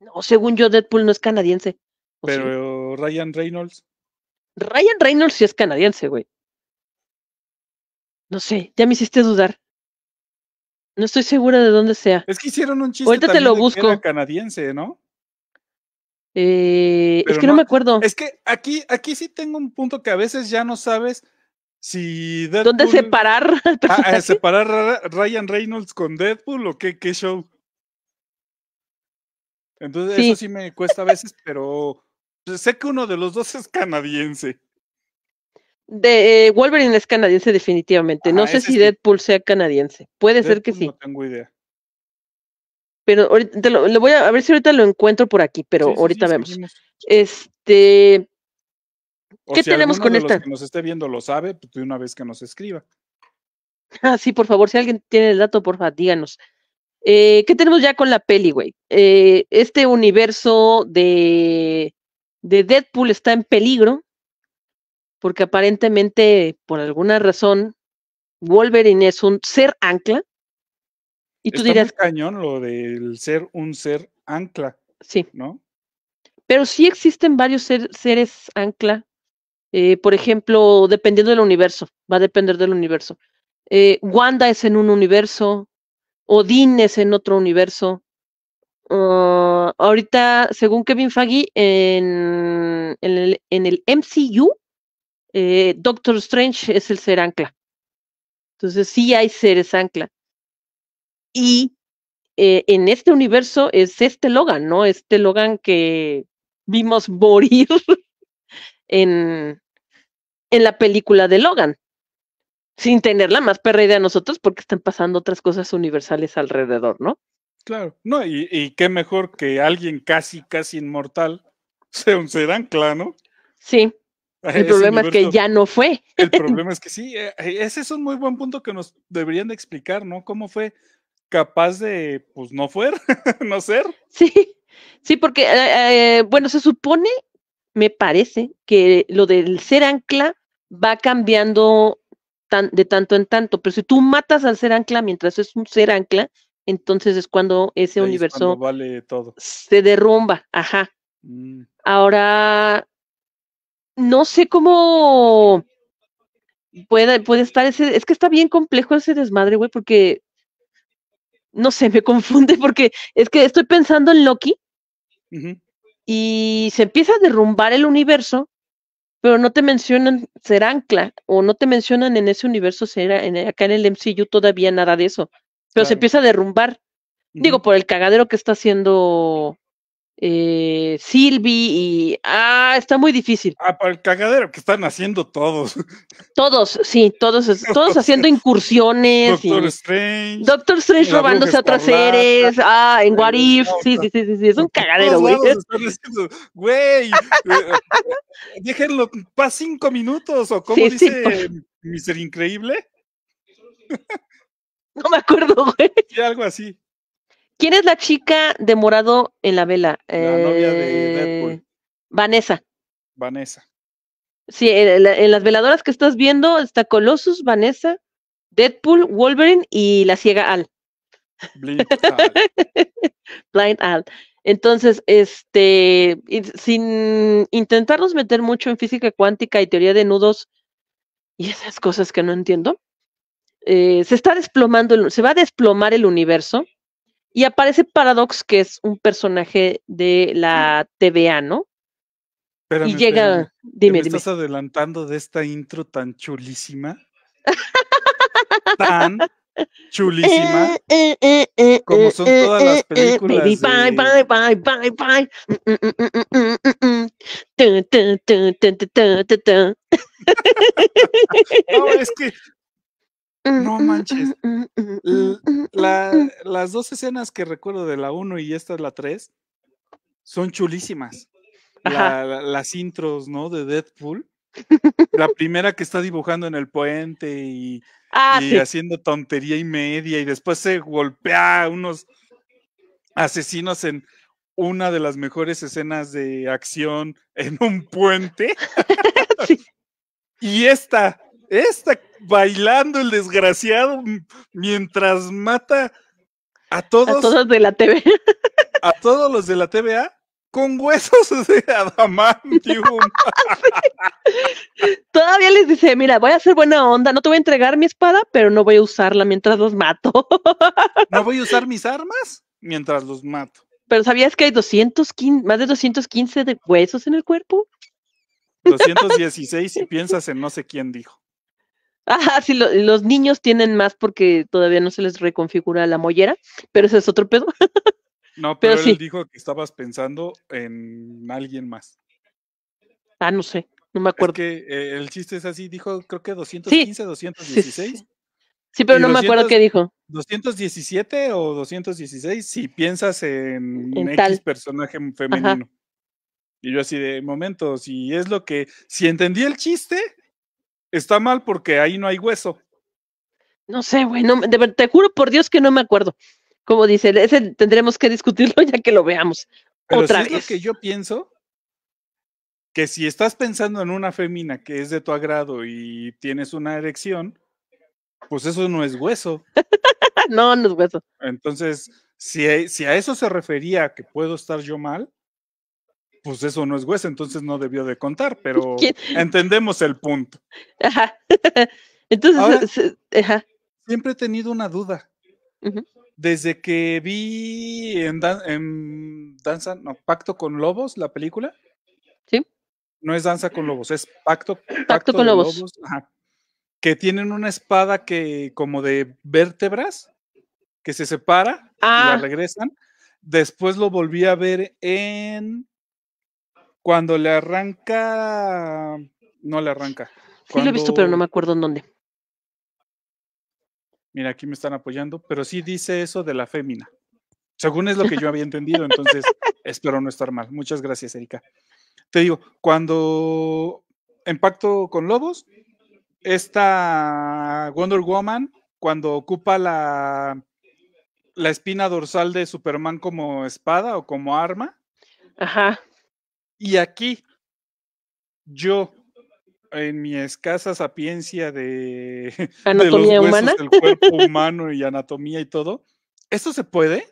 No, según yo, Deadpool no es canadiense. Pero Ryan Reynolds. Ryan Reynolds sí es canadiense, güey. No sé, ya me hiciste dudar. No estoy segura de dónde sea. Es que hicieron un chiste. Ahorita te lo busco. De canadiense, ¿no? Eh, es que no, me acuerdo. Es que aquí, aquí sí tengo un punto que a veces ya no sabes ¿Dónde separar? Ah, eh, ¿Separar Ryan Reynolds con Deadpool o qué, qué show? Entonces, eso sí me cuesta a veces, pero sé que uno de los dos es canadiense. De eh, Wolverine es canadiense definitivamente. no ah, sé si Deadpool sea canadiense. Puede ser que sí. No tengo idea. Pero ahorita lo, voy a, ver si ahorita lo encuentro por aquí, pero ahorita vemos. Este, ¿Qué tenemos con esta? Los que nos esté viendo lo sabe, pues de una vez que nos escriba. Ah, sí, por favor, si alguien tiene el dato, por favor, díganos. Eh, ¿Qué tenemos ya con la peli, güey? Eh, este universo de, de Deadpool está en peligro porque aparentemente, por alguna razón, Wolverine es un ser ancla. Y tú dirás. Es cañón lo del ser un ser ancla. Sí. ¿No? Pero sí existen varios seres ancla eh, por ejemplo, dependiendo del universo, va a depender del universo. Eh, Wanda es en un universo, Odin es en otro universo. Ah, ahorita, según Kevin Feige, en, el, MCU, eh, Doctor Strange es el ser ancla. Entonces, sí hay seres ancla. Y en este universo es este Logan, ¿no? Este Logan que vimos morir en, la película de Logan, sin tener la más perra idea a nosotros porque están pasando otras cosas universales alrededor, ¿no? Claro, no, y, y qué mejor que alguien casi, casi inmortal sea un claro ¿no? Sí. El problema es que ya no fue. El problema es que sí, eh, eh, ese es un muy buen punto que nos deberían de explicar, ¿no? ¿Cómo fue capaz de, pues, no fue, no ser? Sí, sí, porque, eh, bueno, se supone me parece que lo del ser ancla va cambiando de tanto en tanto, pero si tú matas al ser ancla mientras es un ser ancla, entonces es cuando ese universo se derrumba, ajá. Mm. Ahora, no sé cómo puede, puede estar ese, es que está bien complejo ese desmadre, güey, porque, no sé, me confunde porque es que estoy pensando en Loki, y se empieza a derrumbar el universo, pero no te mencionan ser ancla o no te mencionan en ese universo ser en, acá en el MCU todavía nada de eso, pero se empieza a derrumbar. Digo, por el cagadero que está haciendo eh, Silvi y... Ah, está muy difícil. Ah, para el cagadero que están haciendo todos. Todos, sí, todos, todos haciendo incursiones. Doctor Strange. Doctor Strange robándose a otras seres Ah, en What If. Sí, sí, sí, sí, es un cagadero, güey. Güey, eh, eh, déjenlo, pa' cinco minutos o como dice Mister Increíble. No me acuerdo, güey. Sí, algo así. ¿Quién es la chica de morado en la vela? La novia de eh, Deadpool. Vanessa. Vanessa. Sí, eh, en, las veladoras que estás viendo está Colossus, Vanessa, Deadpool, Wolverine y la ciega Al. Blind Al. Blind Al. Entonces, este, sin intentarnos meter mucho en física cuántica y teoría de nudos y esas cosas que no entiendo, eh, se está desplomando, se va a desplomar el universo y aparece Paradox, que es un personaje de la TVA, ¿no? y llega. Dime, ¿Te me estás adelantando de esta intro tan chulísima. tan chulísima. Eh, eh, eh, como son todas las películas. de... bye, bye, bye, bye, bye. no, es que no manches. las dos escenas que recuerdo de la 1 y esta es la 3 son chulísimas. las intros, ¿no? De Deadpool. La primera que está dibujando en el puente y, ah, haciendo tontería y media y después se golpea a unos asesinos en una de las mejores escenas de acción en un puente. y esta, esta bailando el desgraciado mientras mata a todos. A todos de la TV. A todos los de la TVA con huesos de adamantium. Todavía les dice, mira, voy a hacer buena onda, no te voy a entregar mi espada, pero no voy a usarla mientras los mato. no voy a usar mis armas mientras los mato. Pero ¿sabías que hay 215, más de 215 de huesos en el cuerpo? 216 si piensas en no sé quién dijo. Ah, sí, los niños tienen más porque todavía no se les reconfigura la mollera, pero ese es otro pedo. No, pero, él dijo que estabas pensando en alguien más. Ah, no sé, no me acuerdo. Eh, el chiste es así, dijo creo que 215, 216. Sí, pero no me acuerdo qué dijo. 217 o 216 si piensas en, un X personaje femenino. Y yo así de momento, si es lo que, si entendí el chiste, Está mal porque ahí no hay hueso. No sé, güey, te juro por Dios que no me acuerdo. Como dice, ese tendremos que discutirlo ya que lo veamos. Pero otra si Es lo que yo pienso que si estás pensando en una femina que es de tu agrado y tienes una erección, pues eso no es hueso. no, no es hueso. Entonces, si a eso se refería que puedo estar yo mal, pues eso no es hueso, entonces no debió de contar, pero entendemos el punto. Entonces, ajá. siempre he tenido una duda. Desde que vi en, Danza, no, Pacto con Lobos, la película. Sí. No es Danza con Lobos, es Pacto, Pacto, con Lobos. ajá, que tienen una espada que como de vértebras, que se separa y la ah. regresan. Después lo volví a ver en cuando le arranca. No le arranca. Sí, lo he visto, pero no me acuerdo en dónde. Mira, aquí me están apoyando, pero sí dice eso de la fémina. Según es lo que yo había entendido, entonces espero no estar mal. Muchas gracias, Erika. Te digo, cuando en con Lobos, esta Wonder Woman, cuando ocupa la, la espina dorsal de Superman como espada o como arma, Ajá. Y aquí yo, en mi escasa sapiencia de, ¿Anatomía los Huesos del cuerpo humano y anatomía y todo, ¿esto se puede?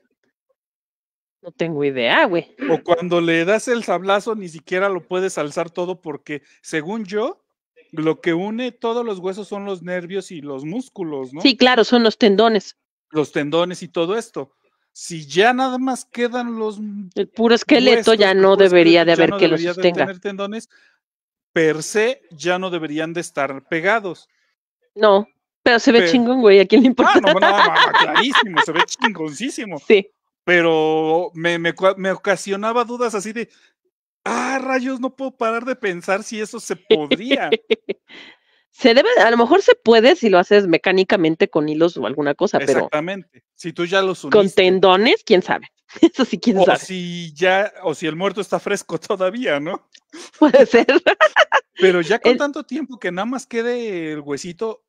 No tengo idea, güey. O cuando le das el sablazo ni siquiera lo puedes alzar todo porque, según yo, lo que une todos los huesos son los nervios y los músculos, ¿no? Sí, claro, son los tendones. Los tendones y todo esto si ya nada más quedan los... El puro esqueleto ya no debería de haber que los sostenga. De tendones, per se ya no deberían de estar pegados. No, pero se ve chingón, güey, ¿a quién le importa? Ah, no, no clarísimo, se ve chingoncísimo. Sí. Pero me, me, me ocasionaba dudas así de, ah, rayos, no puedo parar de pensar si eso se podría. se debe, a lo mejor se puede si lo haces mecánicamente con hilos o alguna cosa, pero. Exactamente. Si tú ya los Con tendones, quién sabe. Eso sí, quién sabe. Si ya, o si el muerto está fresco todavía, ¿no? Puede ser. pero ya con tanto tiempo que nada más quede el huesito,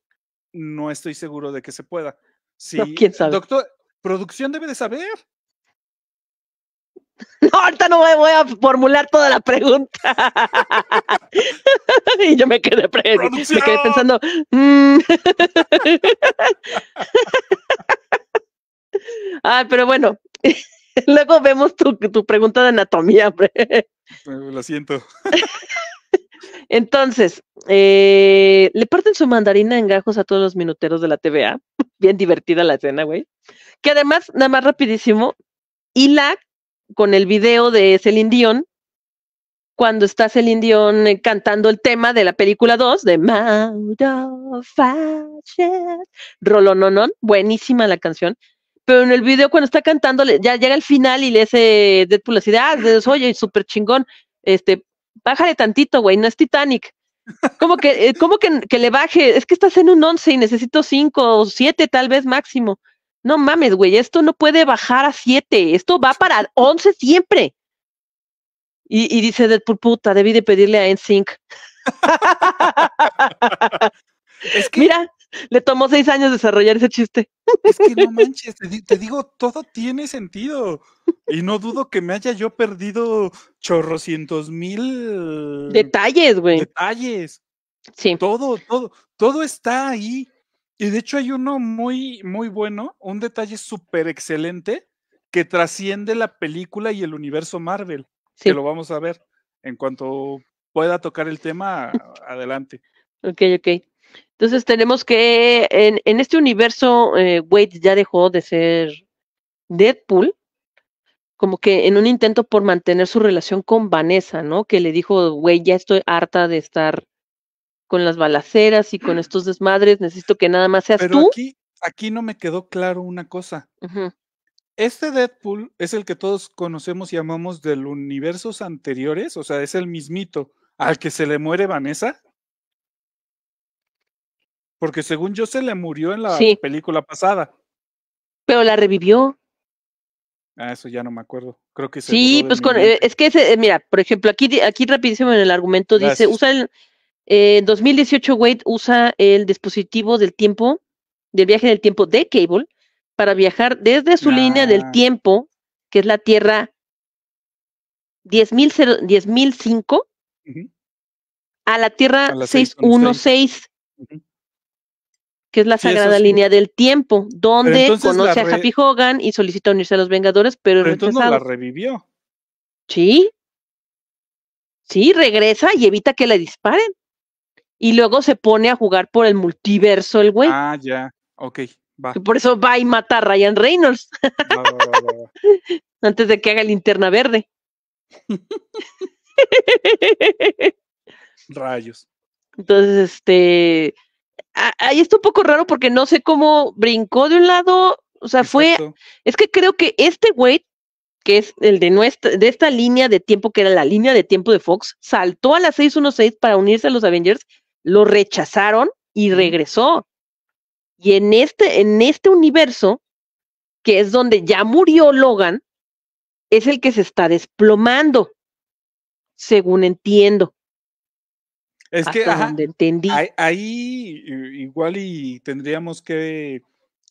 no estoy seguro de que se pueda. Sí, Doctor, producción debe de saber. No, ahorita no voy a formular toda la pregunta. y yo me quedé, pensando. Mm". pero bueno, luego vemos tu, tu pregunta de anatomía. Lo siento. Entonces, eh, le parten su mandarina en gajos a todos los minuteros de la TVA. Bien divertida la escena, güey. Que además, nada más rapidísimo, y con el video de Celine Dion, cuando está Celine Dion eh, cantando el tema de la película 2 de Mount of non buenísima la canción. Pero en el video, cuando está cantando, ya llega el final y le hace Deadpool así de, ah, oye, súper chingón, este, bájale tantito, güey, no es Titanic. ¿Cómo que, eh, como que, que, le baje? Es que estás en un 11 y necesito 5 o 7 tal vez máximo no mames, güey, esto no puede bajar a siete. esto va para 11 siempre. Y, dice de puta, debí de pedirle a NSYNC. es que, Mira, le tomó seis años desarrollar ese chiste. Es que no manches, te, te, digo, todo tiene sentido. Y no dudo que me haya yo perdido chorrocientos mil... Detalles, güey. Detalles. Sí. Todo, todo, todo está ahí. Y de hecho hay uno muy, muy bueno, un detalle súper excelente que trasciende la película y el universo Marvel, que lo vamos a ver. En cuanto pueda tocar el tema, adelante. Ok, ok. Entonces tenemos que en, este universo eh, Wade ya dejó de ser Deadpool, como que en un intento por mantener su relación con Vanessa, ¿no? Que le dijo, Wade, ya estoy harta de estar con las balaceras y con estos desmadres, necesito que nada más seas Pero tú. Aquí, aquí no me quedó claro una cosa. Este Deadpool es el que todos conocemos y amamos del universos anteriores, o sea, es el mismito al que se le muere Vanessa. Porque según yo se le murió en la película pasada. Pero la revivió. Ah, eso ya no me acuerdo. Creo que sí. pues con, eh, es que eh, mira, por ejemplo, aquí, aquí rapidísimo en el argumento dice, usa el, en eh, 2018, Wade usa el dispositivo del tiempo, del viaje del tiempo de Cable, para viajar desde su línea del tiempo, que es la Tierra 10.005, a la Tierra 616, que es la sagrada línea del tiempo, donde conoce a Happy Hogan y solicita unirse a los Vengadores, pero, pero entonces no la revivió. Sí. Sí, regresa y evita que la disparen y luego se pone a jugar por el multiverso el güey. Ah, ya, ok, Y por eso va y mata a Ryan Reynolds. Antes de que haga linterna verde. Rayos. Entonces, este. Ahí está un poco raro porque no sé cómo brincó de un lado. O sea, fue. Es que creo que este güey, que es el de nuestra, de esta línea de tiempo, que era la línea de tiempo de Fox, saltó a la 616 para unirse a los Avengers lo rechazaron y regresó. Y en este, en este universo, que es donde ya murió Logan, es el que se está desplomando, según entiendo. Es que entendí. Ahí, eh, igual y tendríamos que,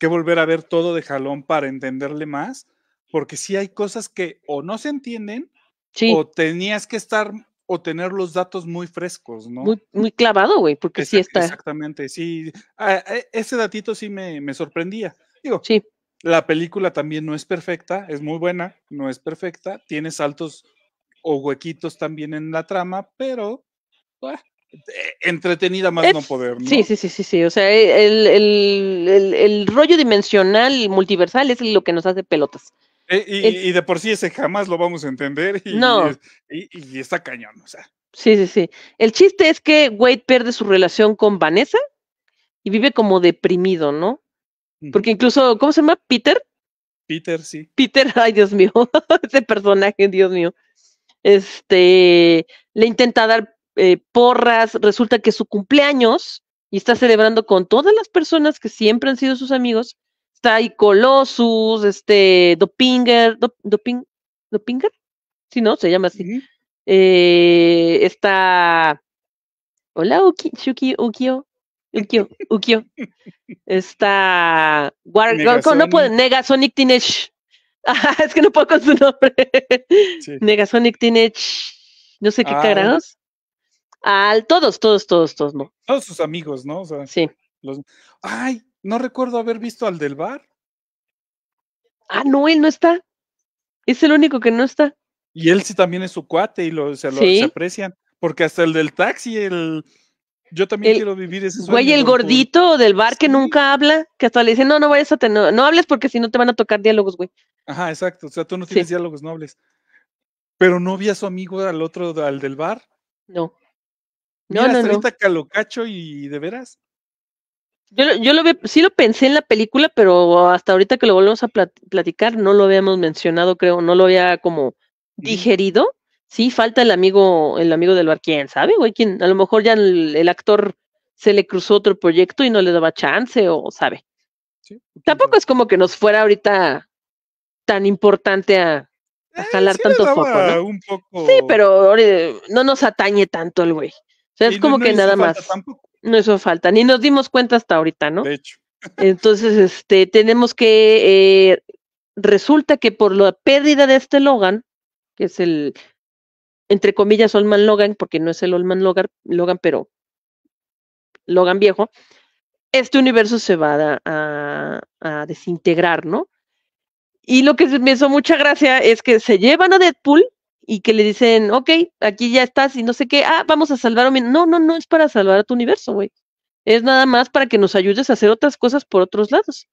volver a ver todo de jalón para entenderle más, porque sí hay cosas que o no se entienden o tenías que estar o tener los datos muy frescos, ¿no? Muy, clavado, güey, porque sí está. Exactamente, sí. ese datito sí me, sorprendía. Digo, sí. la película también no es perfecta, es muy buena, no es perfecta, tiene saltos o huequitos también en la trama, pero e, entretenida más no poder. Sí, sí, sí, sí, sí. O sea, e, el, rollo dimensional y multiversal es lo que nos hace pelotas. Eh, y, de por sí ese jamás lo vamos a entender. Y, no. Y, está cañón, o sea. Sí, sí, sí. El chiste es que Wade pierde su relación con Vanessa y vive como deprimido, ¿no? Porque incluso, ¿cómo se llama? Peter. Peter, sí. Peter, ay Dios mío, ese personaje, Dios mío. Este, le intenta dar eh, porras, resulta que su cumpleaños y está celebrando con todas las personas que siempre han sido sus amigos Está Icolosus, este, Dopinger, dop Dopinger, si ¿no? Se llama así. Eh, está, hola, Uki, Shuki, Ukio, Ukio, Ukio. está, War, no puede, Negasonic Teenage. Ah, es que no puedo con su nombre. Negasonic Teenage, no sé qué ah, caras Al, todos, todos, todos, todos, ¿no? Todos sus amigos, ¿no? sí. Los, ay, no recuerdo haber visto al del bar. Ah, no, él no está. Es el único que no está. Y él sí también es su cuate y lo, se, lo, aprecian. Porque hasta el del taxi, el. Yo también quiero vivir ese sueño. Güey, el gordito del bar que nunca habla, que hasta le dicen, no, no vayas a tener, no, hables porque si no te van a tocar diálogos, güey. Ajá, exacto. O sea, tú no tienes diálogos, no hables. Pero no vi a su amigo al otro, al del bar. No. No, no, hasta Ahorita calocacho y de veras. Yo, yo lo vi, sí lo pensé en la película, pero hasta ahorita que lo volvemos a platicar, no lo habíamos mencionado, creo, no lo había como digerido. Sí, falta el amigo, el amigo del bar, quién sabe, güey, quién, a lo mejor ya el, actor se le cruzó otro proyecto y no le daba chance, o sabe. Tampoco es como que nos fuera ahorita tan importante a, eh, jalar tanto foco, Sí, pero no nos atañe tanto el güey. O sea, es como que nada más. No hizo falta, ni nos dimos cuenta hasta ahorita, ¿no? De hecho. Entonces, este, tenemos que, eh, resulta que por la pérdida de este Logan, que es el, entre comillas, Olman Logan, porque no es el Olman Logan, Logan pero Logan viejo, este universo se va a, a desintegrar, ¿no? Y lo que me hizo mucha gracia es que se llevan a Deadpool y que le dicen, ok, aquí ya estás y no sé qué, ah, vamos a salvar a mi... No, no, no es para salvar a tu universo, güey. Es nada más para que nos ayudes a hacer otras cosas por otros lados.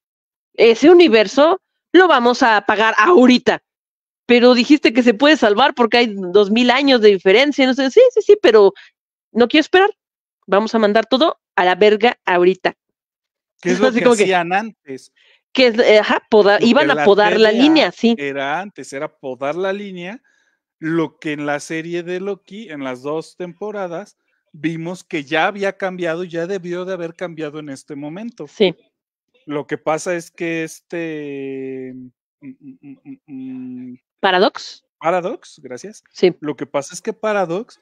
Ese universo lo vamos a pagar ahorita. Pero dijiste que se puede salvar porque hay dos mil años de diferencia. No sé, sí, sí, sí, pero no quiero esperar. Vamos a mandar todo a la verga ahorita. ¿Qué es lo que hacían antes? Que eh, ajá, iban a podar la línea, sí. Era antes, era podar la línea lo que en la serie de Loki, en las dos temporadas, vimos que ya había cambiado, ya debió de haber cambiado en este momento. Sí. Lo que pasa es que este... Mm, mm, mm, Paradox. Paradox, gracias. Sí. Lo que pasa es que Paradox,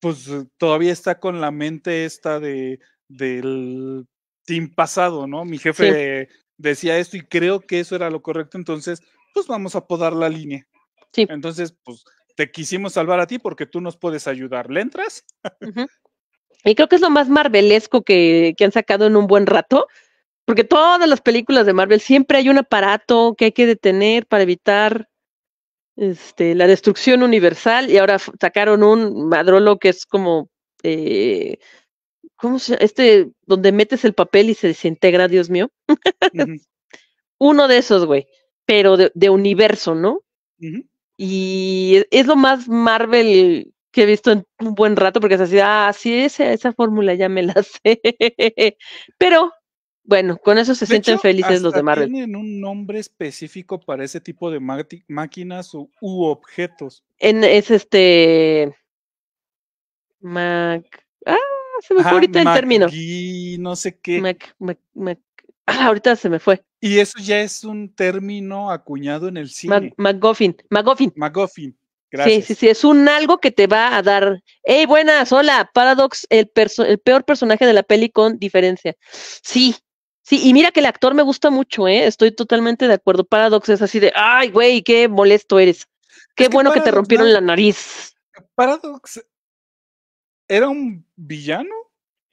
pues todavía está con la mente esta de, del team pasado, ¿no? Mi jefe decía esto y creo que eso era lo correcto, entonces, pues vamos a podar la línea. Sí. Entonces, pues te quisimos salvar a ti porque tú nos puedes ayudar. ¿Le entras? Y creo que es lo más marvelesco que, han sacado en un buen rato, porque todas las películas de Marvel siempre hay un aparato que hay que detener para evitar este, la destrucción universal y ahora sacaron un madrolo que es como... Eh, ¿Cómo se Este, donde metes el papel y se desintegra, Dios mío. Uno de esos, güey, pero de, universo, ¿no? Y e, es lo más Marvel que he visto en un buen rato, porque es así, ah, sí, esa, fórmula ya me la sé. Pero bueno, con eso se sienten felices los de Marvel. Tienen un nombre específico para ese tipo de máquinas u, objetos. En, es este. Mac. Ah, se me fue ahorita el término. Y no sé qué. Mac, Mac, Ah, ahorita se me fue. Y eso ya es un término acuñado en el cine. McGuffin, McGuffin. McGuffin. Gracias. Sí, sí, sí, es un algo que te va a dar. ¡Hey, buenas! Hola, Paradox, el, peor personaje de la peli con diferencia. Sí, sí, y mira que el actor me gusta mucho, ¿eh? Estoy totalmente de acuerdo. Paradox es así de, ¡ay, güey, qué molesto eres! ¡Qué bueno que te rompieron la nariz! Paradox era un villano,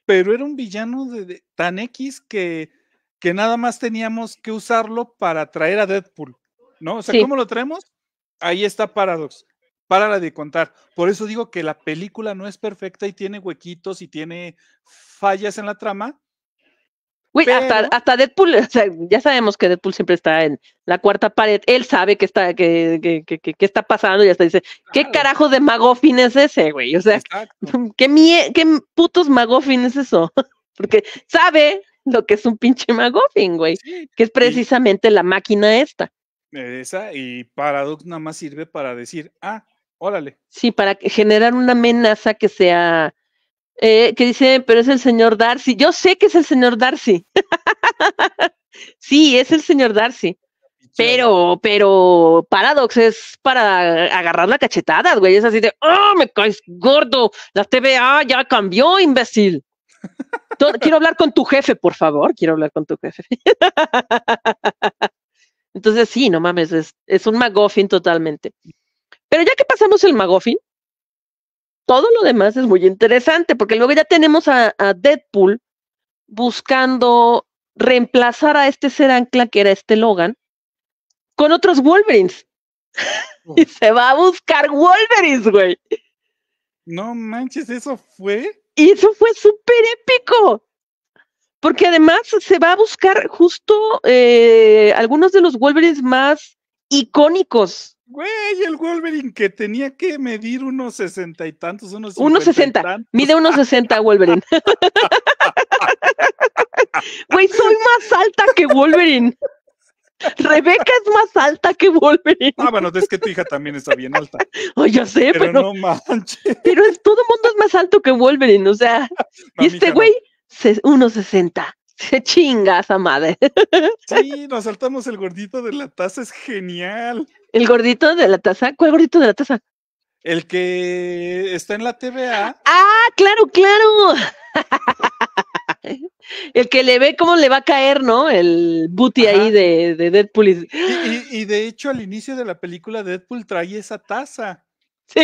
pero era un villano tan X que que nada más teníamos que usarlo para traer a Deadpool, ¿no? O sea, ¿cómo lo traemos? Ahí está Paradox. la de contar. Por eso digo que la película no es perfecta y tiene huequitos y tiene fallas en la trama. hasta, Deadpool, ya sabemos que Deadpool siempre está en la cuarta pared. Él sabe qué está, que, está pasando y hasta dice, ¿qué carajo de magofin es ese, güey? O sea, ¿qué, ¿qué putos magofin es eso? Porque sabe lo que es un pinche MacGuffin, güey, que es precisamente la máquina esta. Esa, y Paradox nada más sirve para decir, ah, órale. Sí, para generar una amenaza que sea, eh, que dice, pero es el señor Darcy. Yo sé que es el señor Darcy. sí, es el señor Darcy. Pero, pero Paradox es para agarrar la cachetada, güey. Es así de, oh, me caes gordo. La TVA ah, ya cambió, imbécil. quiero hablar con tu jefe, por favor, quiero hablar con tu jefe. Entonces, sí, no mames, es, un Magoffin totalmente. Pero ya que pasamos el Magoffin, todo lo demás es muy interesante, porque luego ya tenemos a, Deadpool buscando reemplazar a este ser ancla que era este Logan con otros Wolverines. y se va a buscar Wolverines, güey. No manches, eso fue. Y eso fue súper épico, porque además se va a buscar justo eh, algunos de los Wolverines más icónicos. Güey, el Wolverine que tenía que medir unos sesenta y tantos, unos Unos sesenta, mide unos sesenta Wolverine. Güey, soy más alta que Wolverine. Rebeca es más alta que Wolverine. Ah, bueno, es que tu hija también está bien alta. oh, yo sé, pero. Pero no manches. Pero es, todo mundo es más alto que Wolverine, o sea. y este güey, 1.60. Se chinga esa madre. Sí, nos saltamos el gordito de la taza, es genial. ¿El gordito de la taza? ¿Cuál gordito de la taza? El que está en la TVA. Ah, claro, claro. el que le ve cómo le va a caer, ¿no? El booty ahí de, de Deadpool. Y... de hecho, al inicio de la película, Deadpool trae esa taza. Sí.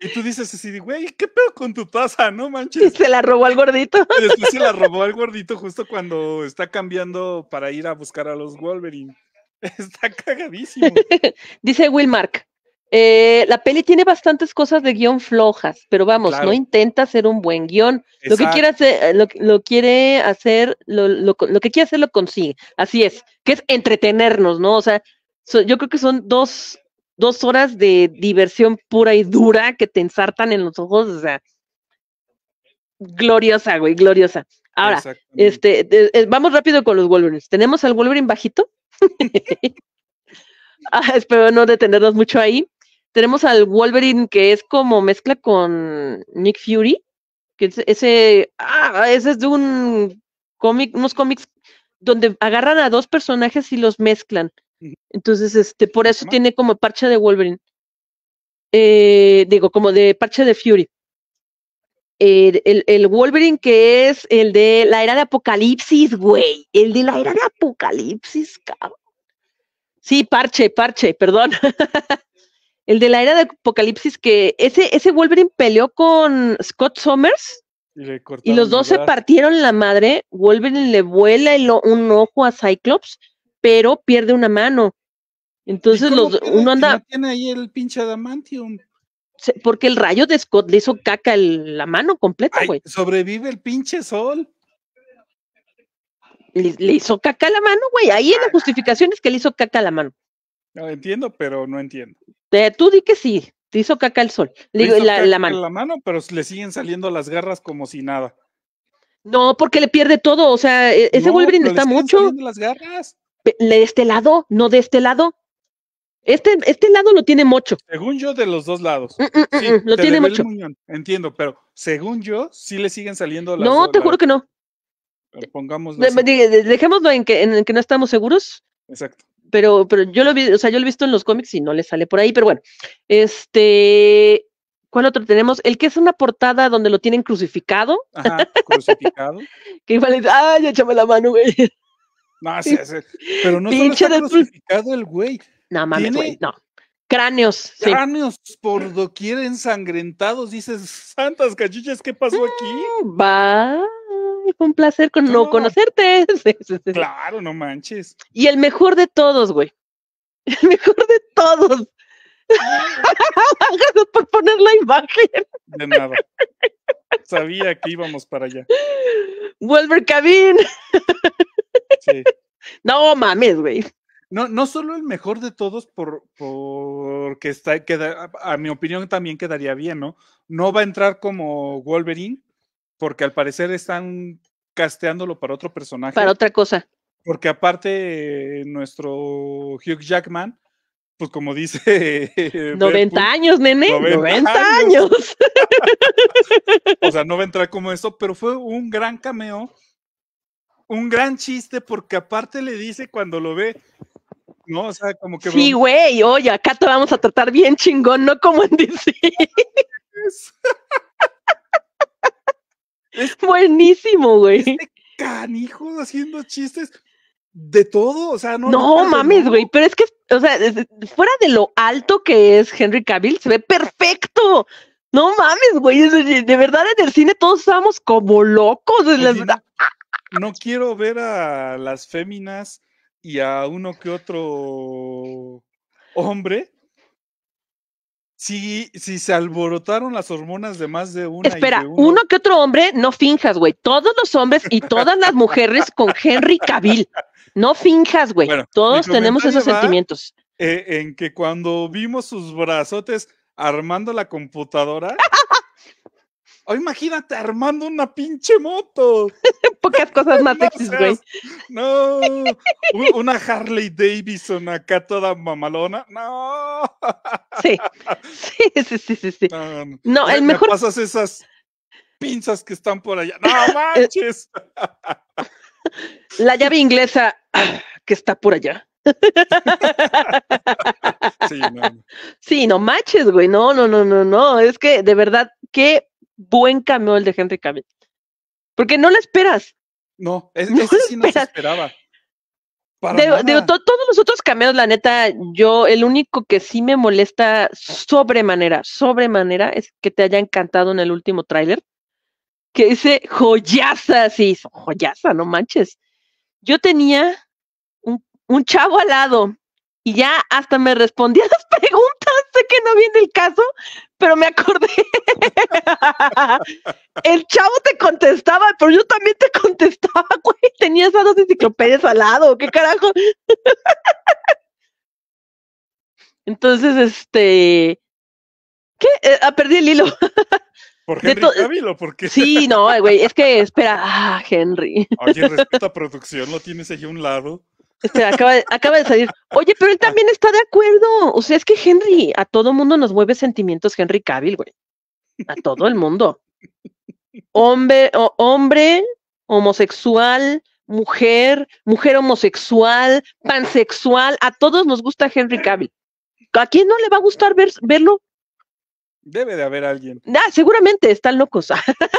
Y, tú dices así, güey, ¿qué pedo con tu taza? No manches. se la robó al gordito. Después se la robó al gordito justo cuando está cambiando para ir a buscar a los Wolverine. Está cagadísimo. Dice Mark eh, la peli tiene bastantes cosas de guión flojas, pero vamos, no intenta hacer un buen guión. Lo que eh, quiere hacer, lo, quiere hacer, lo, que quiere hacer lo consigue. Así es, que es entretenernos, ¿no? O sea, yo creo que son dos, horas de diversión pura y dura que te ensartan en los ojos, o sea, gloriosa, güey, gloriosa. Ahora, este, eh, vamos rápido con los Wolverines. Tenemos al Wolverine bajito. Ah, espero no detenernos mucho ahí. Tenemos al Wolverine que es como mezcla con Nick Fury, que ese, ah, ese es de un cómic, unos cómics donde agarran a dos personajes y los mezclan. Entonces, este, por eso tiene como parche de Wolverine. Eh, digo, como de parche de Fury. el, el, Wolverine que es el de la era de Apocalipsis, güey. El de la era de Apocalipsis, cabrón. Sí, parche, parche, perdón. El de la era de Apocalipsis, que ese, ese Wolverine peleó con Scott Summers y, los dos se partieron la madre. Wolverine le vuela un ojo a Cyclops, pero pierde una mano. Entonces uno anda. Tiene ahí el pinche adamantium. Porque el rayo de Scott le hizo caca la mano completa, güey. Sobrevive el pinche sol. Le, hizo caca la mano, güey. Ahí en la justificación es que le hizo caca la mano. No entiendo, pero no entiendo. Este, tú di que sí, te hizo caca el sol. Le, la, la, mano. la mano, pero le siguen saliendo las garras como si nada. No, porque le pierde todo, o sea, e, ese Wolverine está mucho. Las garras. De este lado, no de este lado. Este, este lado no tiene mucho. Según yo, de los dos lados. Mm, mm, mm, lo tiene mucho. Entiendo, pero según yo, sí le siguen saliendo las No, te juro que no. Pongámoslo. dejémoslo en que, en que no estamos seguros. Exacto pero, pero yo lo vi, o sea, yo lo he visto en los cómics y no le sale por ahí, pero bueno, este, ¿cuál otro tenemos? El que es una portada donde lo tienen crucificado. Ajá, crucificado. que igual es, ay, échame la mano, güey. No, sí, sí. pero no solo está crucificado el güey. No mames, güey, no. Cráneos. Cráneos por doquier ensangrentados. Dices, santas cachichas, ¿qué pasó aquí? Va fue un placer no. conocerte. claro, no manches. Y el mejor de todos, güey. El mejor de todos. Gracias por poner la imagen. De nada. Sabía que íbamos para allá. Wolver Cabin. No mames, güey. No, no solo el mejor de todos, por, porque está, queda, a mi opinión también quedaría bien, ¿no? No va a entrar como Wolverine, porque al parecer están casteándolo para otro personaje. Para otra cosa. Porque aparte, eh, nuestro Hugh Jackman, pues como dice... 90 eh, eh, años, nene. 90, años. o sea, no va a entrar como eso, pero fue un gran cameo, un gran chiste, porque aparte le dice cuando lo ve, no, o sea, como que. Sí, güey, oye, acá te vamos a tratar bien chingón, no como en DC. Es buenísimo, güey. Este canijo haciendo chistes de todo, o sea, no. No, mames, güey, pero es que, o sea, fuera de lo alto que es Henry Cavill, se ve perfecto. No mames, güey, de verdad en el cine todos estamos como locos. no quiero ver a las féminas y a uno que otro hombre si, si se alborotaron las hormonas de más de una. Espera, uno... que otro hombre, no finjas, güey. Todos los hombres y todas las mujeres con Henry Cavill. No finjas, güey. Todos tenemos esos sentimientos. E, en que cuando vimos sus brazotes armando la computadora, imagínate armando una pinche moto. Pocas cosas más güey. No, una Harley Davidson acá toda mamalona. No. Sí, sí, sí, sí, sí. No, el mejor. pasas esas pinzas que están por allá. No manches. La llave inglesa ah, que está por allá. sí, no. sí, no manches, güey. No, no, no, no, no. Es que de verdad, qué buen cameo el de Henry Cavill. Porque no lo esperas. No, e-, sí no se esperaba. De, todos los otros cameos, la neta, yo, el único que sí me molesta sobremanera, sobremanera, es que te haya encantado en el último tráiler, que dice joyaza, sí, joyaza, no manches. Yo tenía un, un chavo al lado y ya hasta me respondí a las preguntas, sé que no viene el caso, pero me acordé. el chavo te contestaba, pero yo también te contestaba, güey, Tenías a dos enciclopedias al lado, qué carajo. Entonces, este, ¿qué? Eh, a ah, perdí el hilo. ¿Por Henry Cavill o Sí, no, güey, es que espera, ah, Henry. Oye, a producción, lo tienes ahí a un lado acaba, de salir. Oye, pero él ah. también está de acuerdo. O sea, es que Henry, a todo mundo nos mueve sentimientos Henry Cavill, güey. A todo el mundo. Hombre, hombre, homosexual, mujer, mujer homosexual, pansexual, a todos nos gusta Henry Cavill. ¿A quién no le va a gustar verlo? Debe de haber alguien. Ah, seguramente están locos.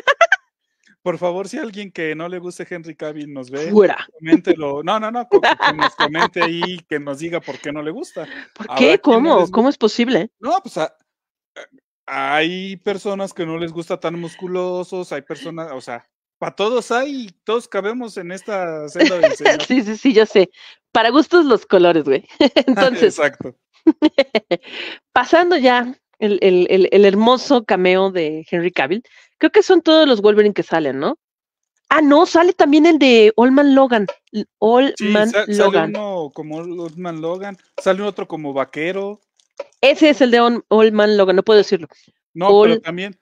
Por favor, si alguien que no le guste Henry Cavill nos ve, coméntelo. No, no, no, que nos comente ahí, que nos diga por qué no le gusta. ¿Por qué? ¿Cómo? ¿Cómo es posible? No, pues ah, ah, hay personas que no les gusta tan musculosos, hay personas, o sea, para todos hay, todos cabemos en esta senda de sí, sí, sí, yo sé. Para gustos los colores, güey. Entonces. Exacto. pasando ya el hermoso cameo de Henry Cavill. Creo que son todos los Wolverine que salen, ¿no? Ah, no, sale también el de Old Man Logan. Old sí, Logan. Sale uno como Old Logan, sale otro como vaquero. Ese es el de Old, Man Logan, no puedo decirlo. No, pero también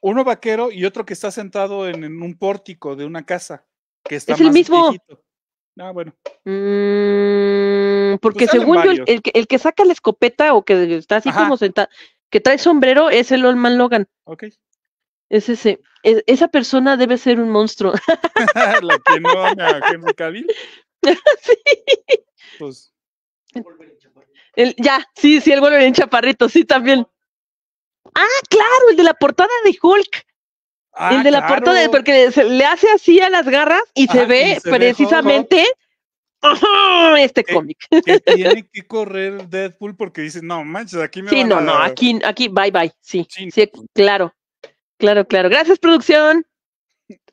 uno vaquero y otro que está sentado en, un pórtico de una casa. Que es el mismo. Ah, bueno. Mm, porque pues según yo, el, que, saca la escopeta o que está así como sentado, que trae sombrero, es el Old Man Logan. Ok. Es ese. esa persona debe ser un monstruo. la que no ama a Henry Cavill. sí. Pues. El, ya, sí, sí, el en Chaparrito, sí, también. Ah, claro, el de la portada de Hulk. Ah, el de la portada, de, porque le hace así a las garras y se ah, ve precisamente este eh, cómic. Que tiene que correr Deadpool porque dice, no manches, aquí me Sí, a no, Sí, no, aquí, aquí, bye, bye, sí, sí claro. Claro, claro. Gracias, producción.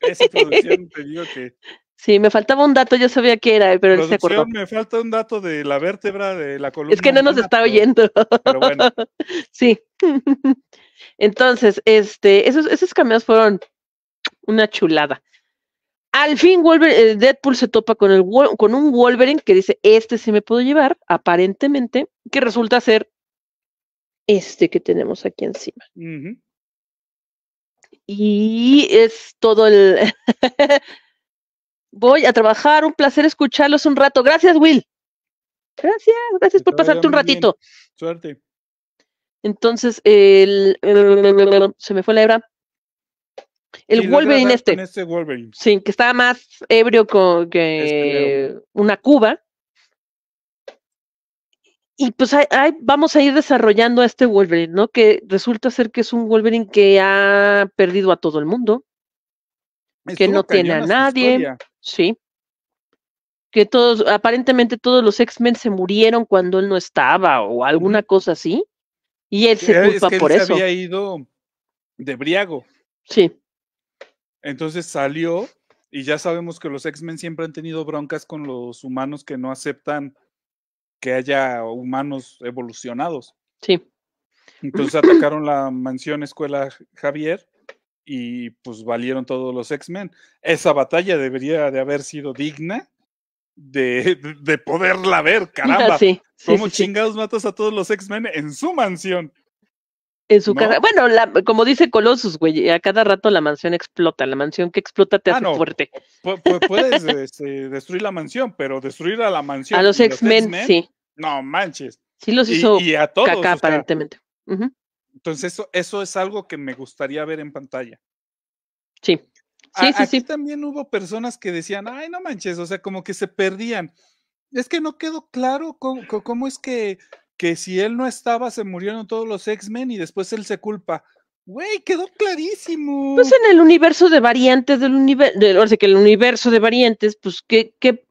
Esa producción te digo que. Sí, me faltaba un dato, yo sabía qué era, pero se acordó. Me falta un dato de la vértebra de la columna. Es que no nos está oyendo. Pero, bueno. Sí. Entonces, este, esos, esos cameos fueron una chulada. Al fin, Wolverine, eh, Deadpool se topa con, el, con un Wolverine que dice, este sí me puedo llevar, aparentemente, que resulta ser este que tenemos aquí encima y es todo el... Voy a trabajar, un placer escucharlos un rato. Gracias, Will. Gracias, gracias por pasarte un ratito. Suerte. Entonces, el, se me fue la hebra. El Wolverine este. este sí, que estaba más ebrio con, este que una cuba y pues vamos a ir desarrollando a este Wolverine, ¿no? Que resulta ser que es un Wolverine que ha perdido a todo el mundo, que no tiene a nadie, sí. Que todos, aparentemente todos los X-Men se murieron cuando él no estaba o alguna cosa así. Y él se eh, culpa él por se eso. había ido de briago. Sí. Entonces salió y ya sabemos que los X-Men siempre han tenido broncas con los humanos que no aceptan que haya humanos evolucionados. Sí. Entonces atacaron la mansión escuela Javier y pues valieron todos los X-Men. Esa batalla debería de haber sido digna de, poderla ver, caramba. Sí, chingados matas a todos los X-Men en su mansión? En su casa. Bueno, como dice Colossus, güey, a cada rato la mansión explota. La mansión que explota te ah, hace fuerte. puedes este, destruir la mansión, pero destruir a la mansión. A los X-Men, sí. No manches. Sí, los hizo y, a todos, aparentemente. Entonces, eso, eso es algo que me gustaría ver en pantalla. Sí. Sí, sí, aquí también hubo personas que decían, ay, no manches, o sea, como que se perdían. Es que no quedó claro cómo es que que si él no estaba se murieron todos los X-Men y después él se culpa. Güey, quedó clarísimo. Pues en el universo de variantes del universo, o que el universo de variantes, pues ¿qué, qué,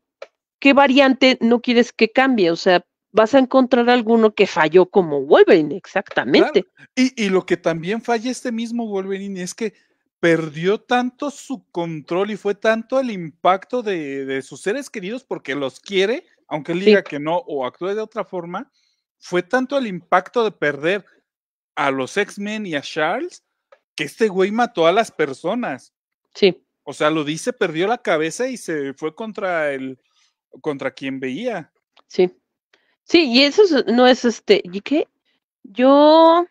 variante no quieres que cambie, o sea, vas a encontrar alguno que falló como Wolverine, exactamente. Y, lo que también falla este mismo Wolverine es que perdió tanto su control y fue tanto el impacto de, sus seres queridos porque los quiere, aunque él diga que no o actúe de otra forma, fue tanto el impacto de perder a los X-Men y a Charles que este güey mató a las personas. Sí. O sea, lo dice, perdió la cabeza y se fue contra el contra quien veía. Sí. Sí, y eso no es este, ¿y qué? Yo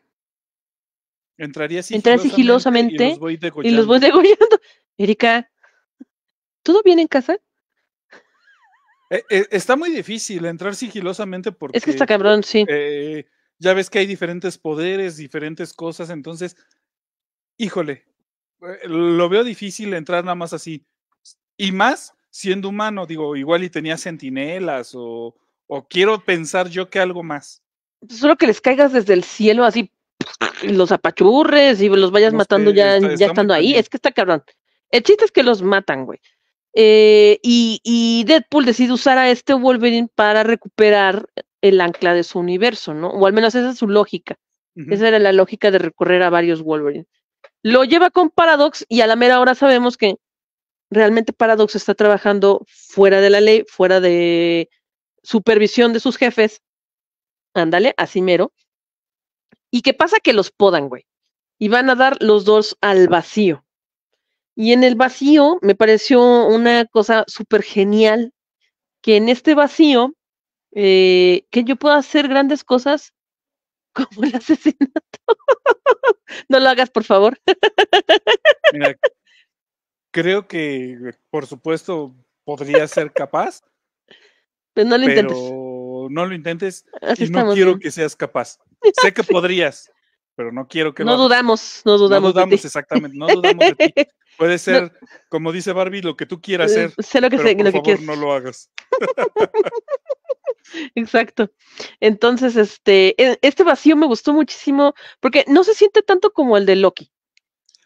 entraría sigilosamente, sigilosamente y los voy degollando. Erika, ¿todo bien en casa? Eh, eh, está muy difícil entrar sigilosamente porque. Es que está cabrón, sí. Eh, ya ves que hay diferentes poderes, diferentes cosas, entonces, híjole, lo veo difícil entrar nada más así. Y más siendo humano, digo, igual y tenía sentinelas o, quiero pensar yo que algo más. Pues solo que les caigas desde el cielo así, los apachurres y los vayas matando ya, ya estando ahí. Es que está cabrón. El chiste es que los matan, güey. Eh, y, Deadpool decide usar a este Wolverine para recuperar el ancla de su universo, ¿no? O al menos esa es su lógica. Esa era la lógica de recorrer a varios Wolverines. Lo lleva con Paradox y a la mera hora sabemos que realmente Paradox está trabajando fuera de la ley, fuera de supervisión de sus jefes. Ándale, así mero. ¿Y qué pasa? Que los podan, güey. Y van a dar los dos al vacío. Y en el vacío me pareció una cosa súper genial, que en este vacío, eh, que yo pueda hacer grandes cosas como el asesinato. no lo hagas, por favor. creo que, por supuesto, podría ser capaz. Pero no lo intentes. No lo intentes y no quiero que seas capaz. Sé que podrías pero no quiero que... No dudamos, no dudamos. No dudamos, exactamente, no dudamos de ti. Puede ser, como dice Barbie, lo que tú quieras hacer. Eh, sé lo que, sé, lo quieras. No lo hagas. Exacto. Entonces, este, e, este vacío me gustó muchísimo porque no se siente tanto como el de Loki.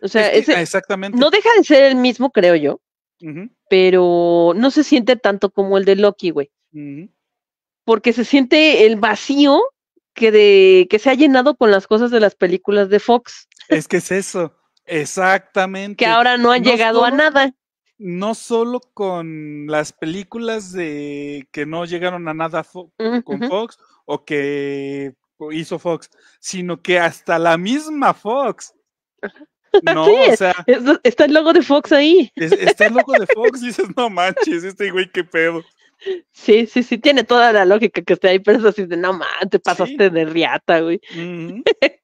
O sea, ese, ah, exactamente. no deja de ser el mismo, creo yo, pero no se siente tanto como el de Loki, güey. Porque se siente el vacío que, de, que se ha llenado con las cosas de las películas de Fox. Es que es eso, exactamente. Que ahora no han llegado a nada. No solo con las películas de que no llegaron a nada mm, con Fox o que hizo Fox, sino que hasta la misma Fox. No, o sea. está el logo de Fox ahí. está el logo de Fox, dices, no manches, este güey, qué pedo. Sí, sí, sí, tiene toda la lógica que esté ahí, pero es así de no mames, te pasaste de riata, güey.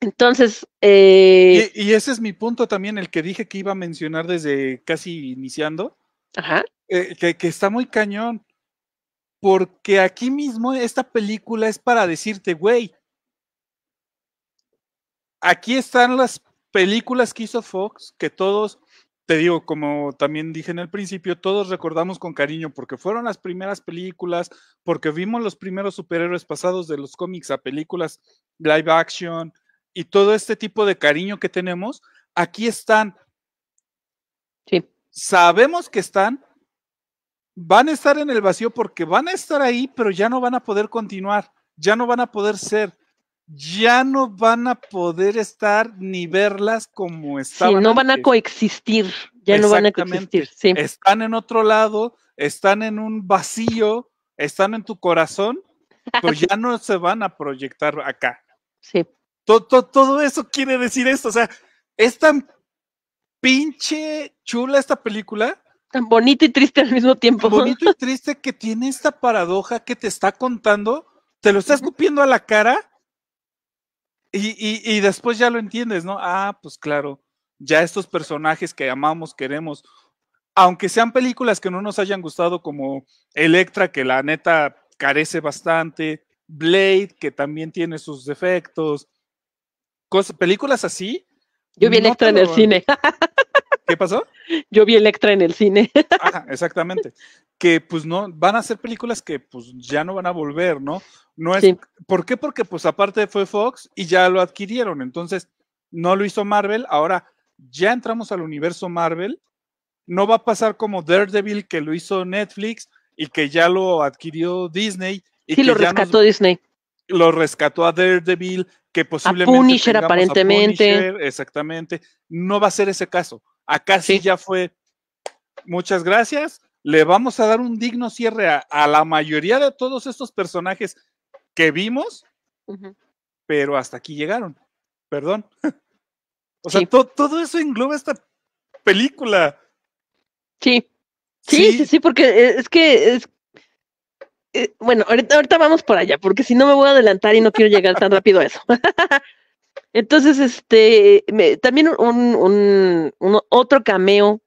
Entonces. Eh, y, ese es mi punto también, el que dije que iba a mencionar desde casi iniciando. Ajá. Eh, que, que está muy cañón. Porque aquí mismo esta película es para decirte, güey. Aquí están las películas que hizo Fox, que todos te digo, como también dije en el principio, todos recordamos con cariño porque fueron las primeras películas, porque vimos los primeros superhéroes pasados de los cómics a películas live action y todo este tipo de cariño que tenemos, aquí están. Sabemos que están, van a estar en el vacío porque van a estar ahí, pero ya no van a poder continuar, ya no van a poder ser ya no van a poder estar ni verlas como estaban. Sí, no van a coexistir, ya no van a coexistir. Están en otro lado, están en un vacío, están en tu corazón, pero ya no se van a proyectar acá. Sí. Todo, todo, eso quiere decir esto, o sea, es tan pinche chula esta película. Tan bonita y triste al mismo tiempo. Tan bonito y triste que tiene esta paradoja que te está contando, te lo está escupiendo a la cara y, y, y, después ya lo entiendes, ¿no? Ah, pues claro, ya estos personajes que amamos, queremos, aunque sean películas que no nos hayan gustado, como Electra, que la neta carece bastante, Blade, que también tiene sus defectos, películas así. Yo vi Electra en el cine. ¿Qué pasó? Yo vi Electra en el cine. exactamente. Que pues no, van a ser películas que pues ya no van a volver, ¿no? No es, ¿Por qué? Porque pues aparte fue Fox y ya lo adquirieron, entonces no lo hizo Marvel, ahora ya entramos al universo Marvel, no va a pasar como Daredevil que lo hizo Netflix y que ya lo adquirió Disney. Y que lo rescató Disney. Lo rescató a Daredevil, que posiblemente... A Punisher aparentemente. exactamente. No va a ser ese caso. Acá sí. ya fue, muchas gracias, le vamos a dar un digno cierre a la mayoría de todos estos personajes que vimos, pero hasta aquí llegaron. Perdón. o sea, todo eso engloba esta película. Sí. sí. Sí, sí, porque e-, es que es, eh, bueno, ahorita, vamos por allá, porque si no me voy a adelantar y no quiero llegar tan rápido a eso. Entonces, este, también un, otro cameo,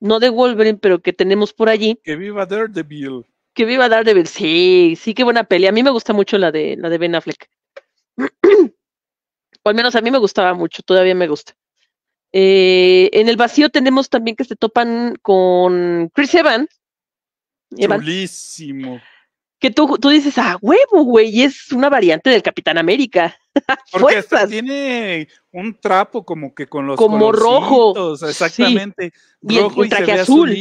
no de Wolverine, pero que tenemos por allí. Que viva Daredevil que viva Daredevil. Sí, sí, qué buena peli. A mí me gusta mucho la de, la de Ben Affleck. o al menos a mí me gustaba mucho, todavía me gusta. Eh, en el vacío tenemos también que se topan con Chris Evans. Chulísimo. que tú, tú dices, ah, huevo, güey, y es una variante del Capitán América. Porque tiene un trapo como que con los como rojo exactamente rojo y, traje azul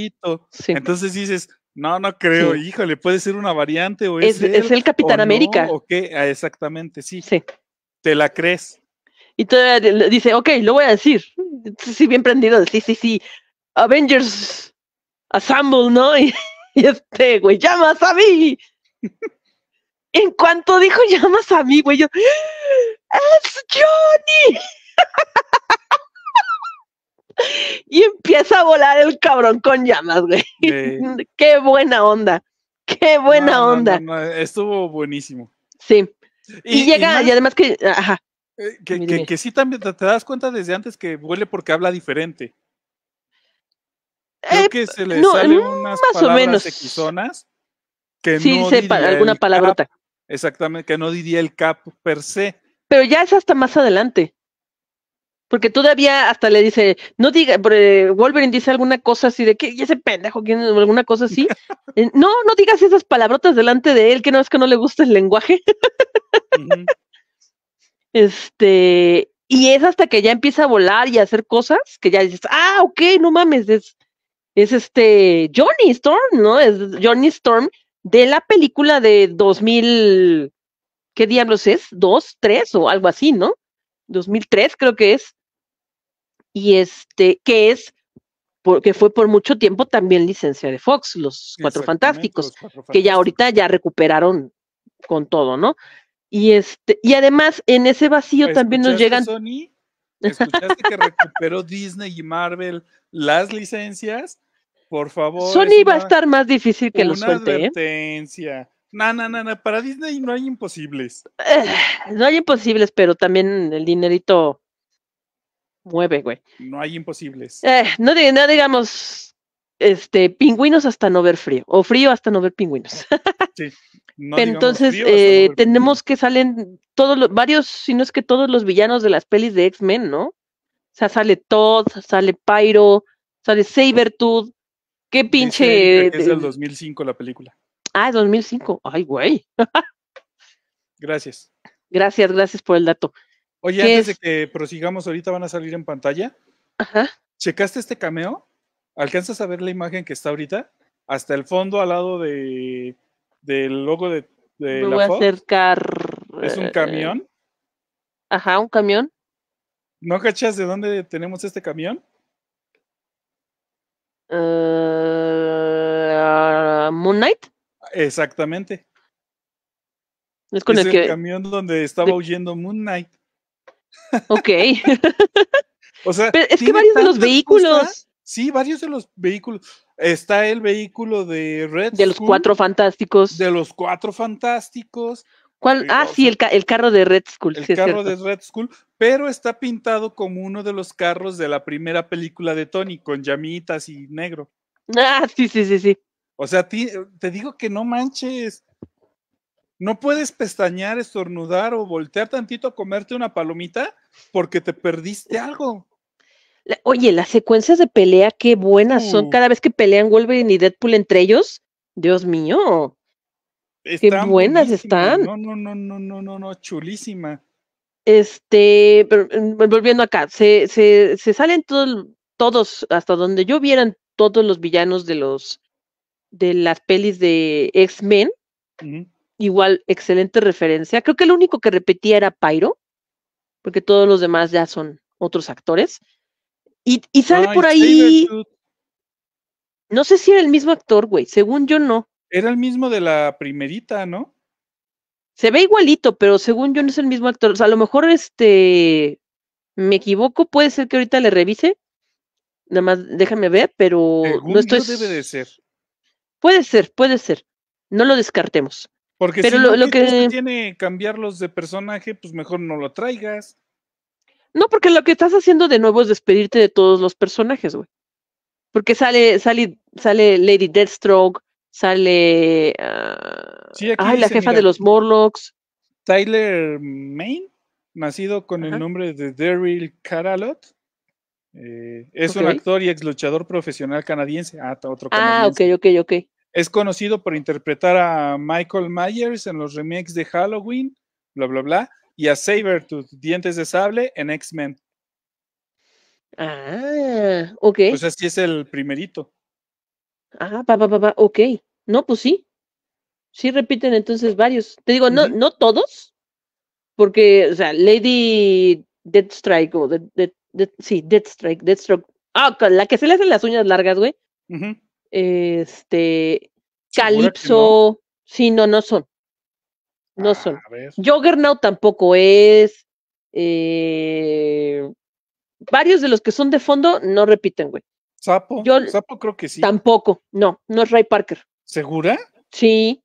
entonces dices no, no creo, híjole, puede ser una variante o es, el Capitán América. ¿o qué? Ah, exactamente, sí. Sí. ¿Te la crees? Y todavía dice, ok, lo voy a decir. Sí, bien prendido, sí, sí, sí. Avengers Assemble, ¿no? Y, este, güey, llamas a mí. en cuanto dijo llamas a mí, güey, yo, ¡Es Johnny! y empieza a volar el cabrón con llamas, güey. Qué buena onda. Qué buena onda. estuvo buenísimo. Sí. Y, llega, y, además que. Eh, que, sí también te, das cuenta desde antes que huele porque habla diferente. Creo eh, que se le salen mm, unas más palabras o menos. que sí, no alguna palabrota. exactamente, que no diría el cap per se. Pero ya es hasta más adelante. Porque todavía hasta le dice, no diga, eh, Wolverine dice alguna cosa así de que, ¿y ese pendejo? alguna cosa así. Eh, no, no digas esas palabrotas delante de él, que no es que no le gusta el lenguaje. Este, y es hasta que ya empieza a volar y a hacer cosas que ya dices, ah, ok, no mames, es, es este Johnny Storm, ¿no? Es Johnny Storm de la película de 2000, ¿qué diablos es? ¿Dos, tres o algo así, ¿no? 2003 creo que es y este, que es porque fue por mucho tiempo también licencia de Fox, los cuatro fantásticos, que ya ahorita ya recuperaron con todo, ¿no? Y este, y además en ese vacío también nos llegan. Sony? ¿Escuchaste que recuperó Disney y Marvel las licencias? Por favor. Sony va a estar más difícil que los suelte. No, no, no, no, para Disney no hay imposibles. Eh, no hay imposibles, pero también el dinerito mueve, güey. No hay imposibles. Eh, no, digamos, este, pingüinos hasta no ver frío, o frío hasta no ver pingüinos. Entonces, eh, tenemos que salen todos los, varios, si no es que todos los villanos de las pelis de X-Men, ¿no? O sea, sale Todd, sale Pyro, sale Sabertooth. Qué pinche. Es, es del 2005 la película. Ah, 2005. Ay, güey. gracias. Gracias, gracias por el dato. Oye, antes de que prosigamos, ahorita van a salir en pantalla. Ajá. ¿Checaste este cameo? ¿Alcanzas a ver la imagen que está ahorita? Hasta el fondo al lado de del logo de, de Me voy a acercar. ¿Es un eh, camión? Ajá, un camión. ¿No cachas de dónde tenemos este camión? Eh, Moon Knight. Exactamente. Es con es el, el camión donde estaba huyendo Moon Knight. Ok. o sea, es que varios de los vehículos. Sí, varios de los vehículos. Está el vehículo de Red. De los cuatro fantásticos. De los cuatro fantásticos. ¿Cuál? Eh, ah, sí, el, carro de Red School. El carro de Red School, pero está pintado como uno de los carros de la primera película de Tony, con llamitas y negro. Ah, sí, sí, sí, sí. O sea, te digo que no manches no puedes pestañear, estornudar o voltear tantito a comerte una palomita porque te perdiste algo. Oye, las secuencias de pelea, qué buenas son. Uh. Cada vez que pelean Wolverine y Deadpool entre ellos, Dios mío. qué buenas están. No, no, no, no, no, no, chulísima. Este, pero, mm, volviendo acá, se, se, se salen todos, hasta donde yo vieran todos los villanos de los de las pelis de X-Men igual excelente referencia. Creo que lo único que repetía era Pyro, porque todos los demás ya son otros actores. Y, sale por ahí. No sé si era el mismo actor, güey. Según yo, no. Era el mismo de la primerita, ¿no? Se ve igualito, pero según yo no es el mismo actor. O sea, a lo mejor este. Me equivoco, puede ser que ahorita le revise. Nada más déjame ver, pero no estoy. debe de ser. Puede ser, puede ser. No lo descartemos. Porque si lo, que tiene cambiarlos de personaje, pues mejor no lo traigas. No, porque lo que estás haciendo de nuevo es despedirte de todos los personajes, güey. Porque sale, sale, sale Lady Deathstroke, sale ah, la jefa de los Morlocks. Tyler Main, nacido con el nombre de Daryl Caralot. Eh, es un actor y ex luchador profesional canadiense. Ah, otro canadiense. Ah, ok, ok, ok. Es conocido por interpretar a Michael Myers en los remakes de Halloween, bla, bla, bla, y a Sabretooth, Dientes de Sable, en X-Men. Ah, ok. Pues así es el primerito. Ah, pa, pa, pa, pa, ok. No, pues sí. Sí repiten entonces varios. Te digo, no, no todos, porque, o sea, Lady Deathstrike, o de, de, sí, Deathstrike, Deathstroke. Ah, la que se le hacen las uñas largas, güey. Ajá este, Calypso, si sí, no, no son. No son. Ah, Juggernaut tampoco es. Eh, varios de los que son de fondo no repiten, güey. Sapo. Sapo creo que sí. Tampoco, no, no es Ray Parker. ¿Segura? Sí.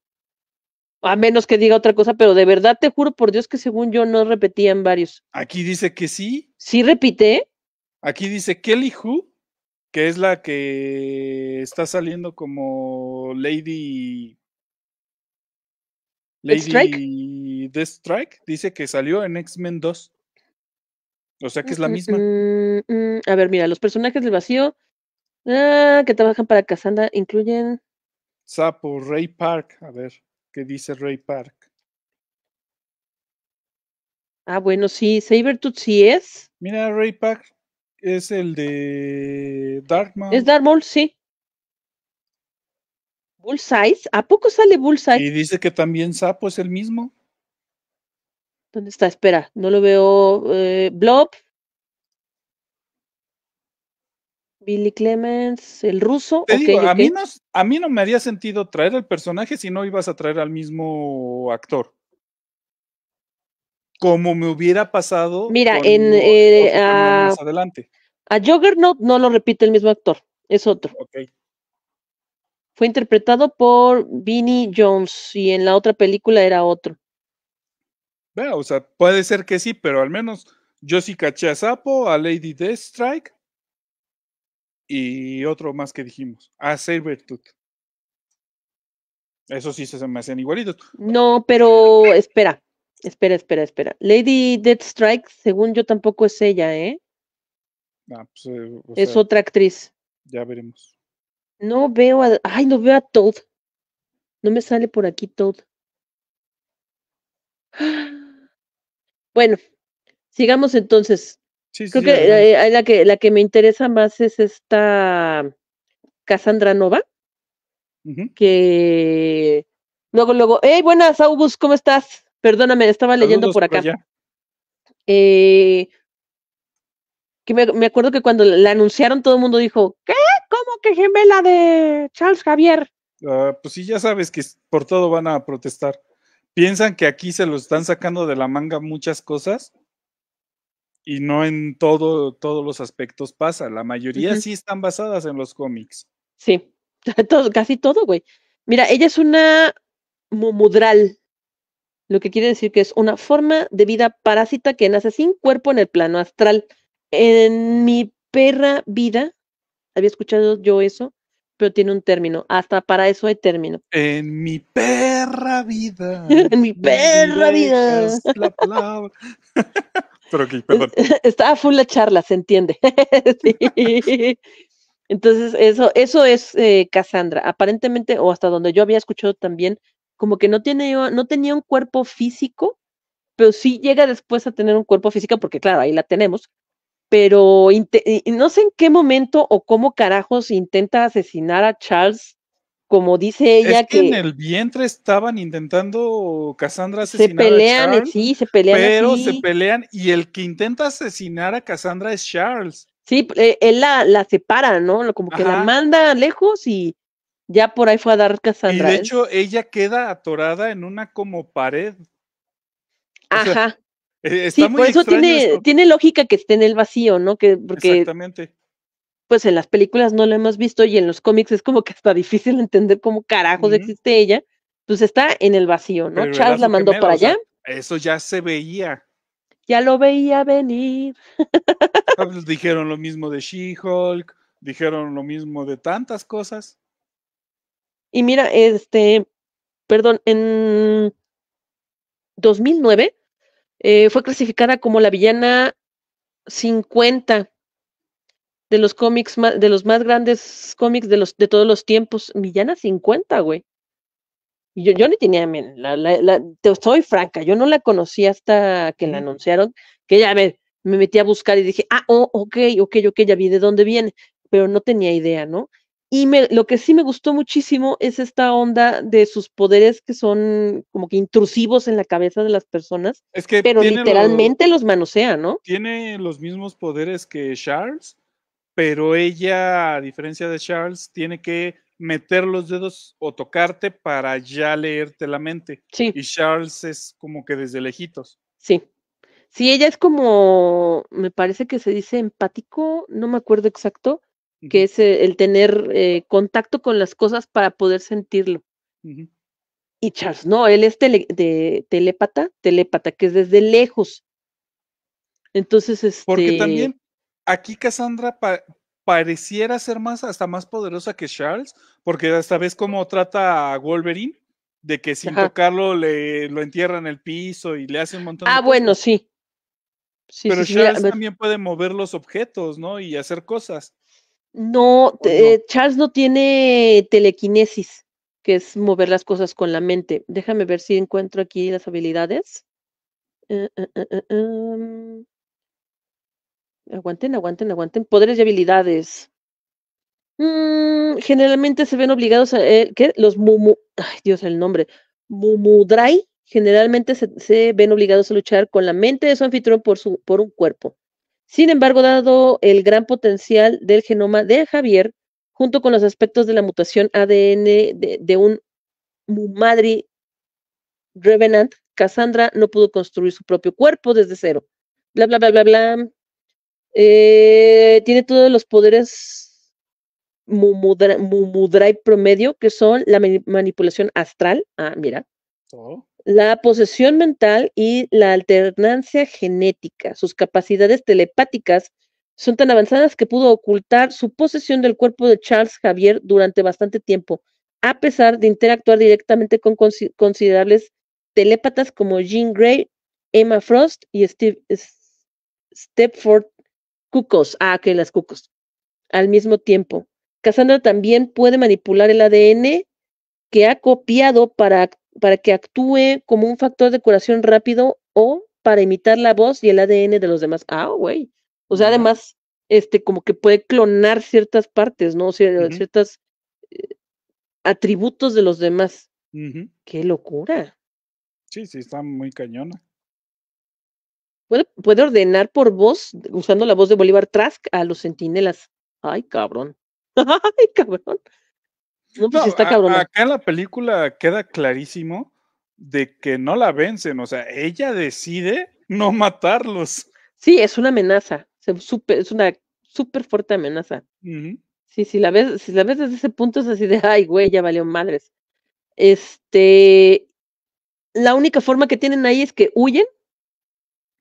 A menos que diga otra cosa, pero de verdad te juro por Dios que según yo no repetían varios. Aquí dice que sí. ¿Sí repite? Aquí dice Kelly Who que es la que está saliendo como Lady. Lady Strike? Strike dice que salió en X-Men 2. O sea que es la mm, misma. Mm, mm, a ver, mira, los personajes del vacío ah, que trabajan para Cassandra incluyen. Sapo, Ray Park. A ver, ¿qué dice Ray Park? Ah, bueno, sí, Sabertooth sí es. Mira, Ray Park es el de Dark Maul. Es Dark Maul, sí. Bullseye, ¿a poco sale Bullseye? Y dice que también Sapo es el mismo. ¿Dónde está? Espera, no lo veo. Eh, Blob. Billy Clemens, el ruso. Te digo, A, mí no, a mí no me haría sentido traer el personaje si no ibas a traer al mismo actor como me hubiera pasado. Mira, en. Eh, ah, más adelante. A Juggernaut no lo repite el mismo actor, es otro. Okay. Fue interpretado por Vinnie Jones y en la otra película era otro. Vea, o sea, puede ser que sí, pero al menos yo sí caché a Sapo, a Lady Deathstrike y otro más que dijimos, a Sabertooth. Eso sí se me hacían igualitos. No, pero espera, Espera, espera, espera. Lady Deathstrike, según yo, tampoco es ella, ¿eh? Ah, pues, eh es otra actriz. Ya veremos. No veo a. Ay, no veo a Todd. No me sale por aquí Todd. Bueno, sigamos entonces. Creo que eh, la que la que me interesa más es esta Cassandra Nova, que luego, luego, hey, buenas, August! ¿cómo estás? Perdóname, estaba leyendo por acá. Eh, que me, acuerdo que cuando la anunciaron todo el mundo dijo, ¿qué? ¿Cómo que gemela de Charles Javier? Ah, pues sí, ya sabes que por todo van a protestar. Piensan que aquí se lo están sacando de la manga muchas cosas y no en todo, todos los aspectos pasa. La mayoría sí están basadas en los cómics. Sí, casi todo, güey. Mira, ella es una momudral, lo que quiere decir que es una forma de vida parásita que nace sin cuerpo en el plano astral. En mi perra vida, había escuchado yo eso, pero tiene un término. Hasta para eso hay término. En mi perra vida. en mi perra vida. Es pero eh, aquí, perdón. Estaba full la charla, se entiende. Entonces, eso, eso es eh, Cassandra. Aparentemente, o hasta donde yo había escuchado también, como que no, tiene, no tenía un cuerpo físico, pero sí llega después a tener un cuerpo físico, porque claro, ahí la tenemos, pero no sé en qué momento o cómo carajos intenta asesinar a Charles, como dice ella que, en el vientre estaban intentando Cassandra asesinar se pelean, eh, sí, se pelean, pero se pelean y el que intenta asesinar a Cassandra es Charles. Sí, eh, él la, separa, ¿no? Como que la manda lejos y ya por ahí fue a dar Casandra. de ¿eh? hecho, ella queda atorada en una como pared. Ajá. Eh, está sí, muy por eso tiene, tiene lógica que esté en el vacío, ¿no? Que, porque, Exactamente. Pues en las películas no lo hemos visto y en los cómics es como que está difícil entender cómo carajos existe ella. Pues está en el vacío, ¿no? Charles la mandó para allá. eso ya se veía. Ya lo veía venir. Pues, dijeron lo mismo de She-Hulk, dijeron lo mismo de tantas cosas. Y mira, este, perdón, en 2009 eh, fue clasificada como la villana 50 de los cómics de los más grandes cómics de los de todos los tiempos. Villana 50, güey. Yo, yo ni tenía, soy franca, yo no la conocí hasta que la anunciaron, que ya a me metí a buscar y dije, ah, oh, ok, ok, ok, ya vi de dónde viene, pero no tenía idea, ¿no? Y lo que sí me gustó muchísimo es esta onda de sus poderes que son como que intrusivos en la cabeza de las personas. que pero literalmente los manosea, ¿no? Tiene los mismos poderes que Charles, pero ella, a diferencia de Charles, tiene que meter los dedos o tocarte para ya leerte la mente. Sí. Y Charles es como que desde lejitos. Sí. Sí, ella es como, me parece que se dice empático, no me acuerdo exacto que es eh, el tener eh, contacto con las cosas para poder sentirlo. Y Charles, no, él es de, telépata, telépata, que es desde lejos. Entonces, este... Porque también aquí Cassandra pareciera ser más, hasta más poderosa que Charles, porque esta vez cómo trata a Wolverine, de que sin tocarlo le, lo entierra en el piso y le hace un montón ah, de Ah, bueno, sí. sí. Pero Charles también puede mover los objetos, ¿no? Y hacer cosas. No, Charles no tiene telequinesis, que es mover las cosas con la mente. Déjame ver si encuentro aquí las habilidades. Eh, eh, eh, em. Aguanten, aguanten, aguanten. Poderes y habilidades. Mm, generalmente se ven obligados a... ¿Qué? Los mumu... Ay, Dios, el nombre. Mumudrai generalmente se, se, ven obligados a luchar con la mente de su anfitrión por, su, por un cuerpo. Sin embargo, dado el gran potencial del genoma de Javier, junto con los aspectos de la mutación ADN de, un Mumadri Revenant, Cassandra no pudo construir su propio cuerpo desde cero. Bla, bla, bla, bla, bla. Eh, tiene todos los poderes Mumudrai promedio, que son la manipulación astral. Ah, mira. Oh la posesión mental y la alternancia genética. Sus capacidades telepáticas son tan avanzadas que pudo ocultar su posesión del cuerpo de Charles Javier durante bastante tiempo, a pesar de interactuar directamente con considerables telépatas como Jean Grey, Emma Frost y Steve Stepford Cucos, ah, que las Cucos, al mismo tiempo. Cassandra también puede manipular el ADN que ha copiado para para que actúe como un factor de curación rápido o para imitar la voz y el ADN de los demás. Ah, güey. O sea, además, este, como que puede clonar ciertas partes, ¿no? O ciertos eh, atributos de los demás. Qué locura. Sí, sí, está muy cañona. Puede, puede ordenar por voz, usando la voz de Bolívar Trask, a los centinelas. Ay, cabrón. Ay, cabrón. Pues, está Acá en la película queda clarísimo de que no la vencen, o sea, ella decide no matarlos. Sí, es una amenaza, es una súper fuerte amenaza. Sí, si la ves, si la ves desde ese punto es así de, ay, güey, ya valió madres. Este, la única forma que tienen ahí es que huyen,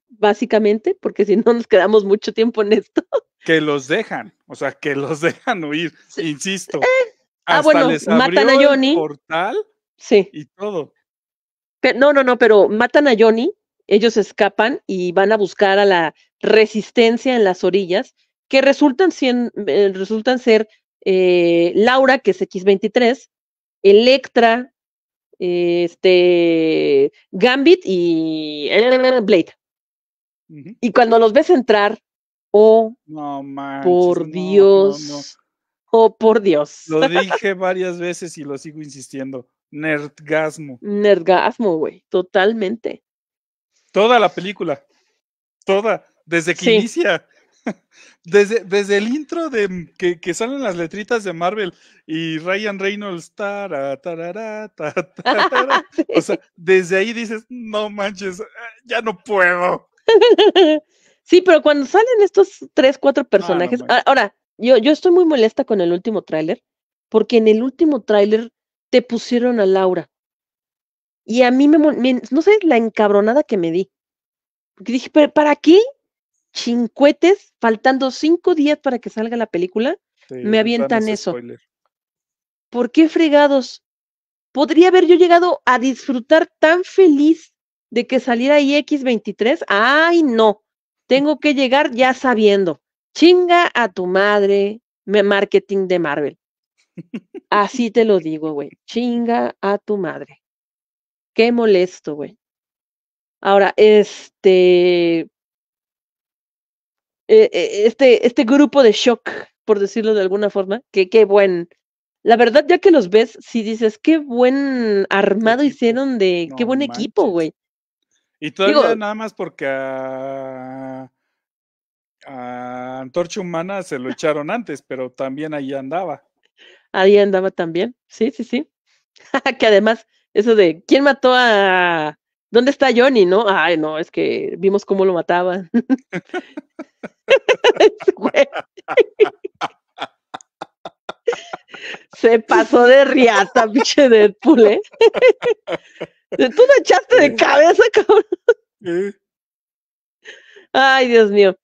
básicamente, porque si no nos quedamos mucho tiempo en esto. Que los dejan, o sea, que los dejan huir, insisto. Eh, ah, bueno, matan a Johnny. El sí. Y todo. no, no, no, pero matan a Johnny, ellos escapan y van a buscar a la resistencia en las orillas, que resultan, eh, ser eh, Laura, que es X23, Electra, este, Gambit y Blade. Y cuando los ves entrar, oh, por Dios. Oh, por Dios. Lo dije varias veces y lo sigo insistiendo. Nerdgasmo. Nerdgasmo, güey. Totalmente. Toda la película. Toda. Desde que inicia. Desde, desde el intro de mm, que, salen las letritas de Marvel y Ryan Reynolds, ah, o sea, desde ahí dices, no manches, eh, ya no puedo. Sí, pero cuando salen estos tres, cuatro ah, personajes, ahora, yo, estoy muy molesta con el último tráiler, porque en el último tráiler te pusieron a Laura. Y a mí me, no sé la encabronada que me di. Porque dije, ¿pero ¿para qué? Chincuetes, faltando cinco días para que salga la película, me avientan eso. ¿Por qué fregados? Podría haber yo llegado a disfrutar tan feliz de que saliera IX23. ¡Ay, no! Tengo que llegar ya sabiendo. Chinga a tu madre, marketing de Marvel. Así te lo digo, güey. Chinga a tu madre. Qué molesto, güey. Ahora, este, e, e, este, este grupo de shock, por decirlo de alguna forma, que qué buen. La verdad, ya que los ves, si dices, qué buen armado hicieron de, qué buen equipo, güey. Y todavía nada más porque Antorcha Humana se lo echaron antes, pero también ahí andaba. Ahí andaba también, sí, sí, sí. que además, eso de quién mató a. ¿Dónde está Johnny? No, ay, no, es que vimos cómo lo mataban. Se pasó de riata, pinche Deadpool, ¿eh? Tú me echaste de cabeza, cabrón. Ay, Dios mío.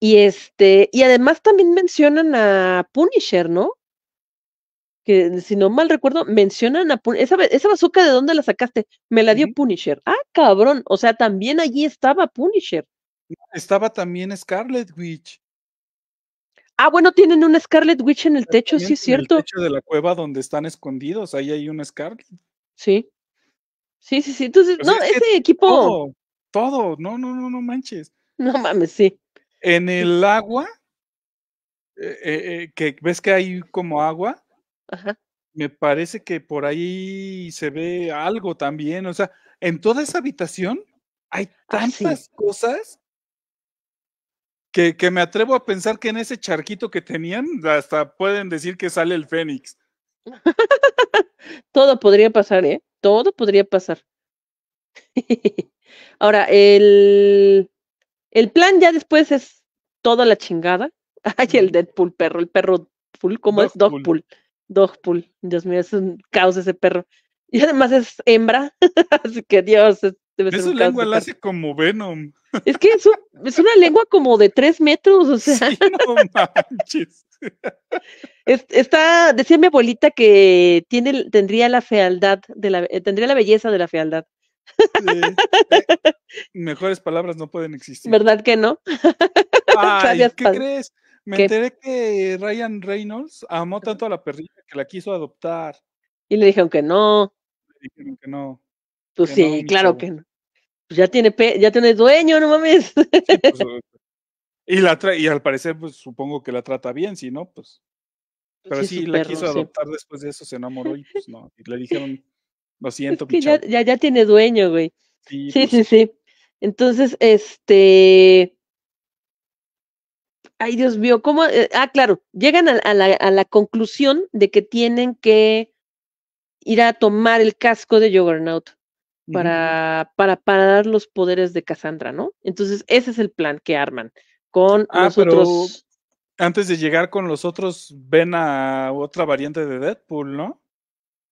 Y este, y además también mencionan a Punisher, ¿no? Que si no mal recuerdo, mencionan a Punisher. Esa, esa bazooka de dónde la sacaste? Me la dio Punisher. Ah, cabrón. O sea, también allí estaba Punisher. Estaba también Scarlet Witch. Ah, bueno, tienen una Scarlet Witch en el techo, sí es cierto. el techo de la cueva donde están escondidos, ahí hay una Scarlet. Sí. Sí, sí, sí. Entonces, pues no, ese equipo. Todo, todo, no, no, no, no manches. No mames, sí. En el agua, eh, eh, eh, que ves que hay como agua, me parece que por ahí se ve algo también. O sea, en toda esa habitación hay ah, tantas cosas que, que, me atrevo a pensar que en ese charquito que tenían, hasta pueden decir que sale el Fénix. Todo podría pasar, ¿eh? Todo podría pasar. Ahora, el, el plan ya después es toda la chingada. Ay, el Deadpool perro, el perro full, ¿cómo es? Dogpool. Dogpool. Dios mío, es un caos ese perro. Y además es hembra, así que Dios, debe ser Esa lengua la hace como Venom. Es que es, una lengua como de tres metros, o sea. Sí, está, decía mi abuelita que tiene, tendría la fealdad de la, eh, tendría la belleza de la fealdad. mejores palabras no pueden existir. ¿Verdad que no? Ay, ¿Qué crees? Me enteré que Ryan Reynolds amó tanto a la perrita que la quiso adoptar. Y le dijeron que no. Le dijeron que no. Pues sí, claro que no. Pues ya tiene, ya tiene dueño, no mames. Pues, y, la y al parecer, pues supongo que la trata bien, si no, pues. pues Pero sí, la quiso adoptar después de eso, se enamoró y pues no. Y le dijeron, siento, ya, ya, tiene dueño, güey. Sí, sí, pues sí, Entonces, este. Ay, Dios mío, ¿cómo? Eh, ah, claro, llegan a, la, conclusión de que tienen que ir a tomar el casco de Juggernaut para, para parar los poderes de Cassandra, ¿no? Entonces, ese es el plan que arman con ah, otros... Antes de llegar con los otros, ven a otra variante de Deadpool, ¿no?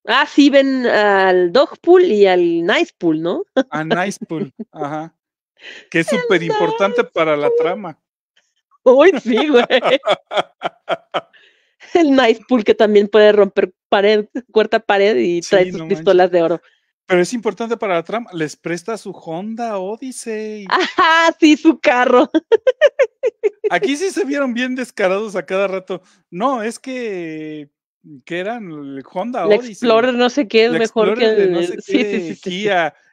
Ah, sí, ven al Dogpool y al Nicepool, ¿no? A Nicepool, ajá. Que es súper importante para la trama. Uy, sí, güey. El Nicepool que también puede romper pared, cuarta pared y trae sus pistolas de oro. Pero es importante para la trama. Les presta su Honda Odyssey. Ajá, sí, su carro. Aquí sí se vieron bien descarados a cada rato. No, es que que eran Honda Odyssey. Explorer no sé qué es mejor que el, sí, sí, sí,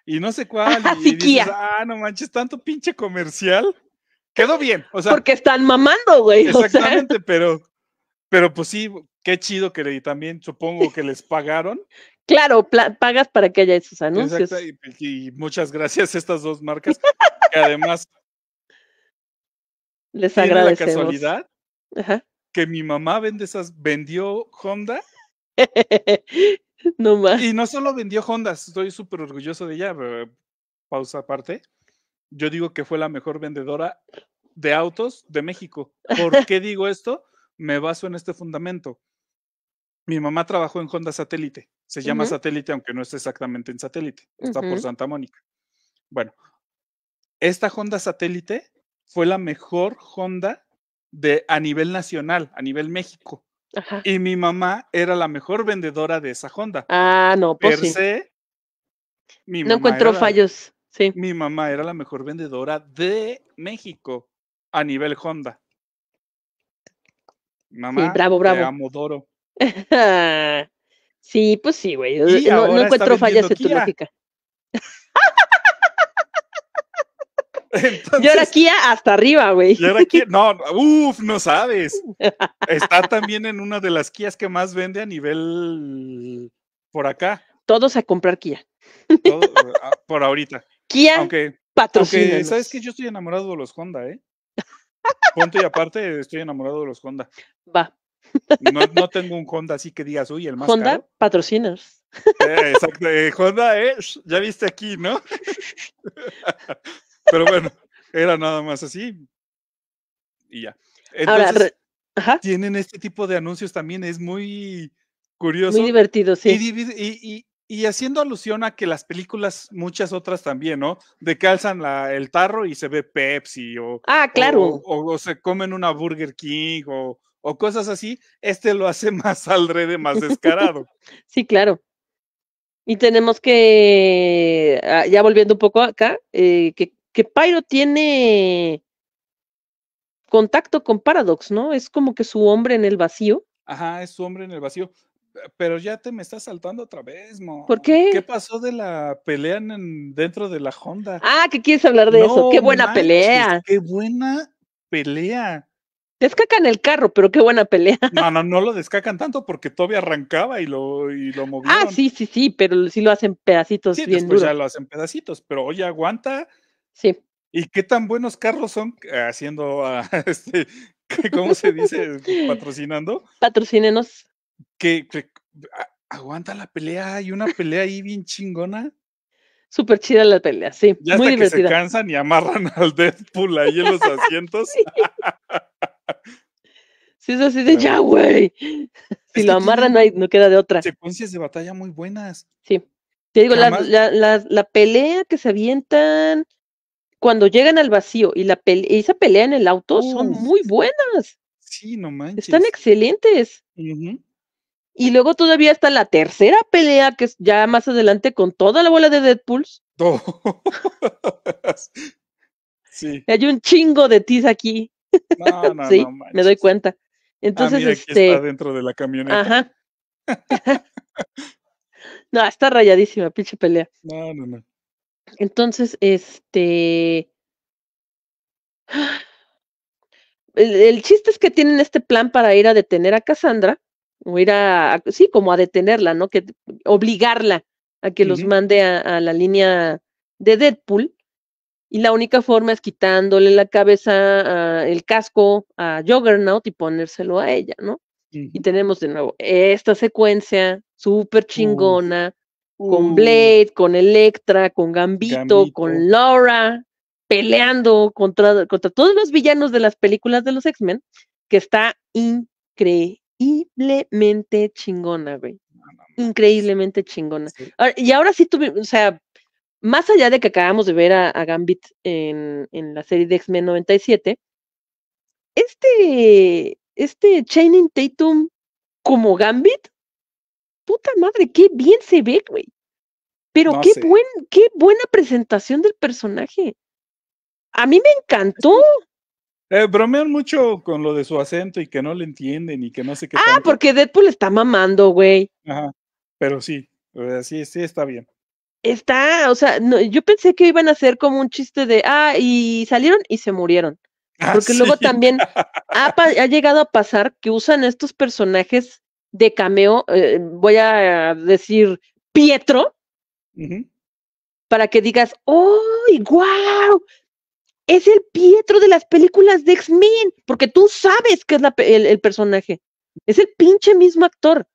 y no sé cuál. ah, no manches, tanto pinche comercial. Quedó bien, o sea. Porque están mamando, güey. Exactamente, pero, pero pues sí, qué chido que le, también supongo que les pagaron. Claro, pagas para que haya esos anuncios. Exacto, pues, y, muchas gracias a estas dos marcas que además les agradecemos. la casualidad Ajá que mi mamá vende esas, vendió Honda. no más. Y no solo vendió Honda, estoy súper orgulloso de ella, eh, pausa aparte. Yo digo que fue la mejor vendedora de autos de México. ¿Por qué digo esto? Me baso en este fundamento. Mi mamá trabajó en Honda Satélite. Se llama Satélite, aunque no es exactamente en Satélite. Está por Santa Mónica. Bueno, esta Honda Satélite fue la mejor Honda de a nivel nacional, a nivel México. Y mi mamá era la mejor vendedora de esa Honda. Ah, no, pues per se, no encuentro fallos. Sí. Mi mamá era la mejor vendedora de México a nivel Honda. Mamá, bravo, bravo. sí, pues sí, güey. No, encuentro fallas en tu lógica. y ahora Kia hasta arriba, güey. Y ahora no, uff, no sabes. Está también en una de las Kias que más vende a nivel por acá. Todos a comprar Kia. Ah, por ahorita. Kia aunque, sabes que yo estoy enamorado de los Honda, ¿eh? Punto y aparte, estoy enamorado de los Honda. Va. No, tengo un Honda así que digas, uy, el más Honda, caro. patrocinas. Eh, exacto, eh, Honda, ¿eh? Ya viste aquí, ¿no? Pero bueno, era nada más así. Y ya. Entonces, tienen este tipo de anuncios también, es muy curioso. Muy divertido, sí. Y, haciendo alusión a que las películas, muchas otras también, ¿no? De que alzan el tarro y se ve Pepsi o... Ah, claro. O, se comen una Burger King o, cosas así, este lo hace más al más descarado. sí, claro. Y tenemos que, ah, ya volviendo un poco acá, eh, que que Pyro tiene contacto con Paradox, ¿no? Es como que su hombre en el vacío. Ajá, es su hombre en el vacío. Eh, pero ya te me estás saltando otra vez, Mo. ¿Por qué? ¿Qué pasó de la pelea en, dentro de la Honda? Ah, ¿qué quieres hablar de eso. Qué buena pelea. Qué buena pelea. Descacan el carro, pero qué buena pelea. No, no, no lo descacan tanto porque Toby arrancaba y lo, y ah, movieron. Ah, sí, sí, sí, pero sí lo hacen pedacitos sí, bien después ya lo hacen pedacitos, pero oye, aguanta Sí. ¿Y qué tan buenos carros son haciendo, ah, este, ¿cómo se dice? Patrocinando. patrocinenos Que, aguanta la pelea, hay una pelea ahí bien chingona. Súper chida la pelea, sí. Ya muy hasta que se cansan y amarran al Deadpool ahí en los asientos. sí. sí, es así de ya, güey. Si lo amarran, no, queda de otra. Secuencias de batalla muy buenas. Sí. Te digo, la pelea que se avientan, cuando llegan al vacío y la esa pelea en el auto son muy buenas. Sí, no manches. Están excelentes. Y luego todavía está la tercera pelea, que es ya más adelante con toda la bola de Deadpools. sí. Hay un chingo de teas aquí. No, no, sí, me doy cuenta. Ah, Entonces, mira, este... está dentro de la camioneta. Ajá. no, está rayadísima, pinche pelea. No, no, no. Entonces, este... El, chiste es que tienen este plan para ir a detener a Cassandra, o ir a, sí, como a detenerla, ¿no? Que obligarla a que los mande a, la línea de Deadpool. Y la única forma es quitándole la cabeza, el casco a Juggernaut y ponérselo a ella, ¿no? Y tenemos de nuevo esta secuencia súper chingona, con uh. Blade, con Electra, con Gambito, con Laura, peleando contra, contra todos los villanos de las películas de los X-Men, que está increíblemente chingona, güey. Increíblemente chingona. Ah, y ahora sí tuve, o sea, más allá de que acabamos de ver a, Gambit en, en, la serie de X-Men 97, este, este Chaining Tatum como Gambit puta madre, qué bien se ve, güey. Pero qué, buen, qué buena presentación del personaje. A mí me encantó. Eh, bromean mucho con lo de su acento y que no le entienden y que no sé qué. Ah, porque Deadpool está mamando, güey. Ajá, pero sí, eh, sí, sí está bien. Está, o sea, yo pensé que iban a hacer como un chiste de, ah, y salieron y se murieron. Ah, porque luego también ha, ha, llegado a pasar que usan estos personajes de cameo, eh, voy a decir Pietro, para que digas, ¡Oh, wow! Es el Pietro de las películas de X-Men, porque tú sabes que es el, el personaje. Es el pinche mismo actor.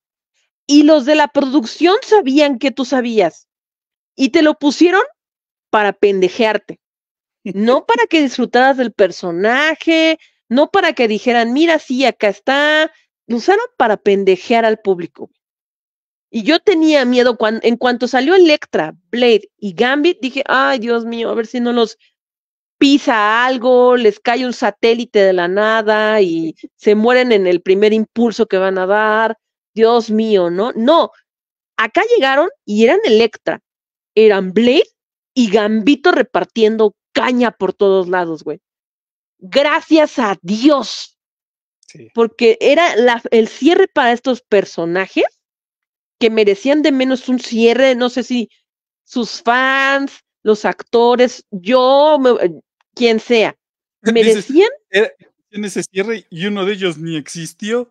Y los de la producción sabían que tú sabías. Y te lo pusieron para pendejearte. No para que disfrutaras del personaje, no para que dijeran, mira, sí, acá está, usaron para pendejear al público. Y yo tenía miedo cuando, en cuanto salió Electra, Blade y Gambit, dije, ay Dios mío, a ver si no los pisa algo, les cae un satélite de la nada y se mueren en el primer impulso que van a dar. Dios mío, ¿no? No, acá llegaron y eran Electra, eran Blade y Gambito repartiendo caña por todos lados, güey. Gracias a Dios porque era el cierre para estos personajes que merecían de menos un cierre, no sé si sus fans, los actores, yo, eh, quien sea, merecían. en ese cierre y uno de ellos ni existió.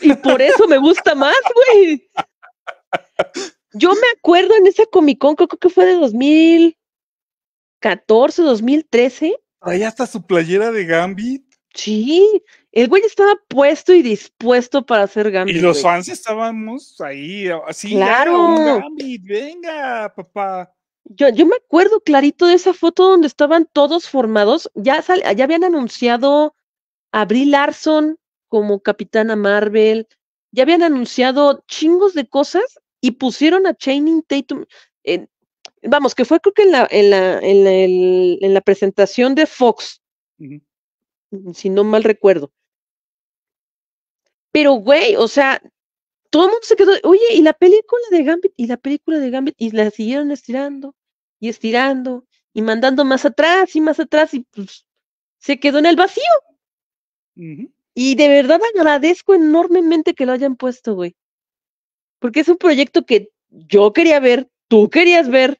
Y por eso me gusta más, güey. Yo me acuerdo en ese Comic Con, creo que fue de 2014, 2013. ahí hasta su playera de Gambit. Sí, el güey estaba puesto y dispuesto para hacer Gambit. Y los fans estábamos ahí, así. Ah, claro. venga, papá. Yo, yo me acuerdo clarito de esa foto donde estaban todos formados. Ya, ya habían anunciado a Brie Larson como Capitana Marvel. Ya habían anunciado chingos de cosas y pusieron a Channing Tatum. vamos, que fue creo que en la, en la, en la, presentación de Fox. Mm, si no mal recuerdo. Pero, güey, o sea, todo el mundo se quedó, oye, y la película de Gambit, y la película de Gambit, y la siguieron estirando, y estirando, y mandando más atrás, y más atrás, y pues se quedó en el vacío. Y de verdad agradezco enormemente que lo hayan puesto, güey. Porque es un proyecto que yo quería ver, tú querías ver,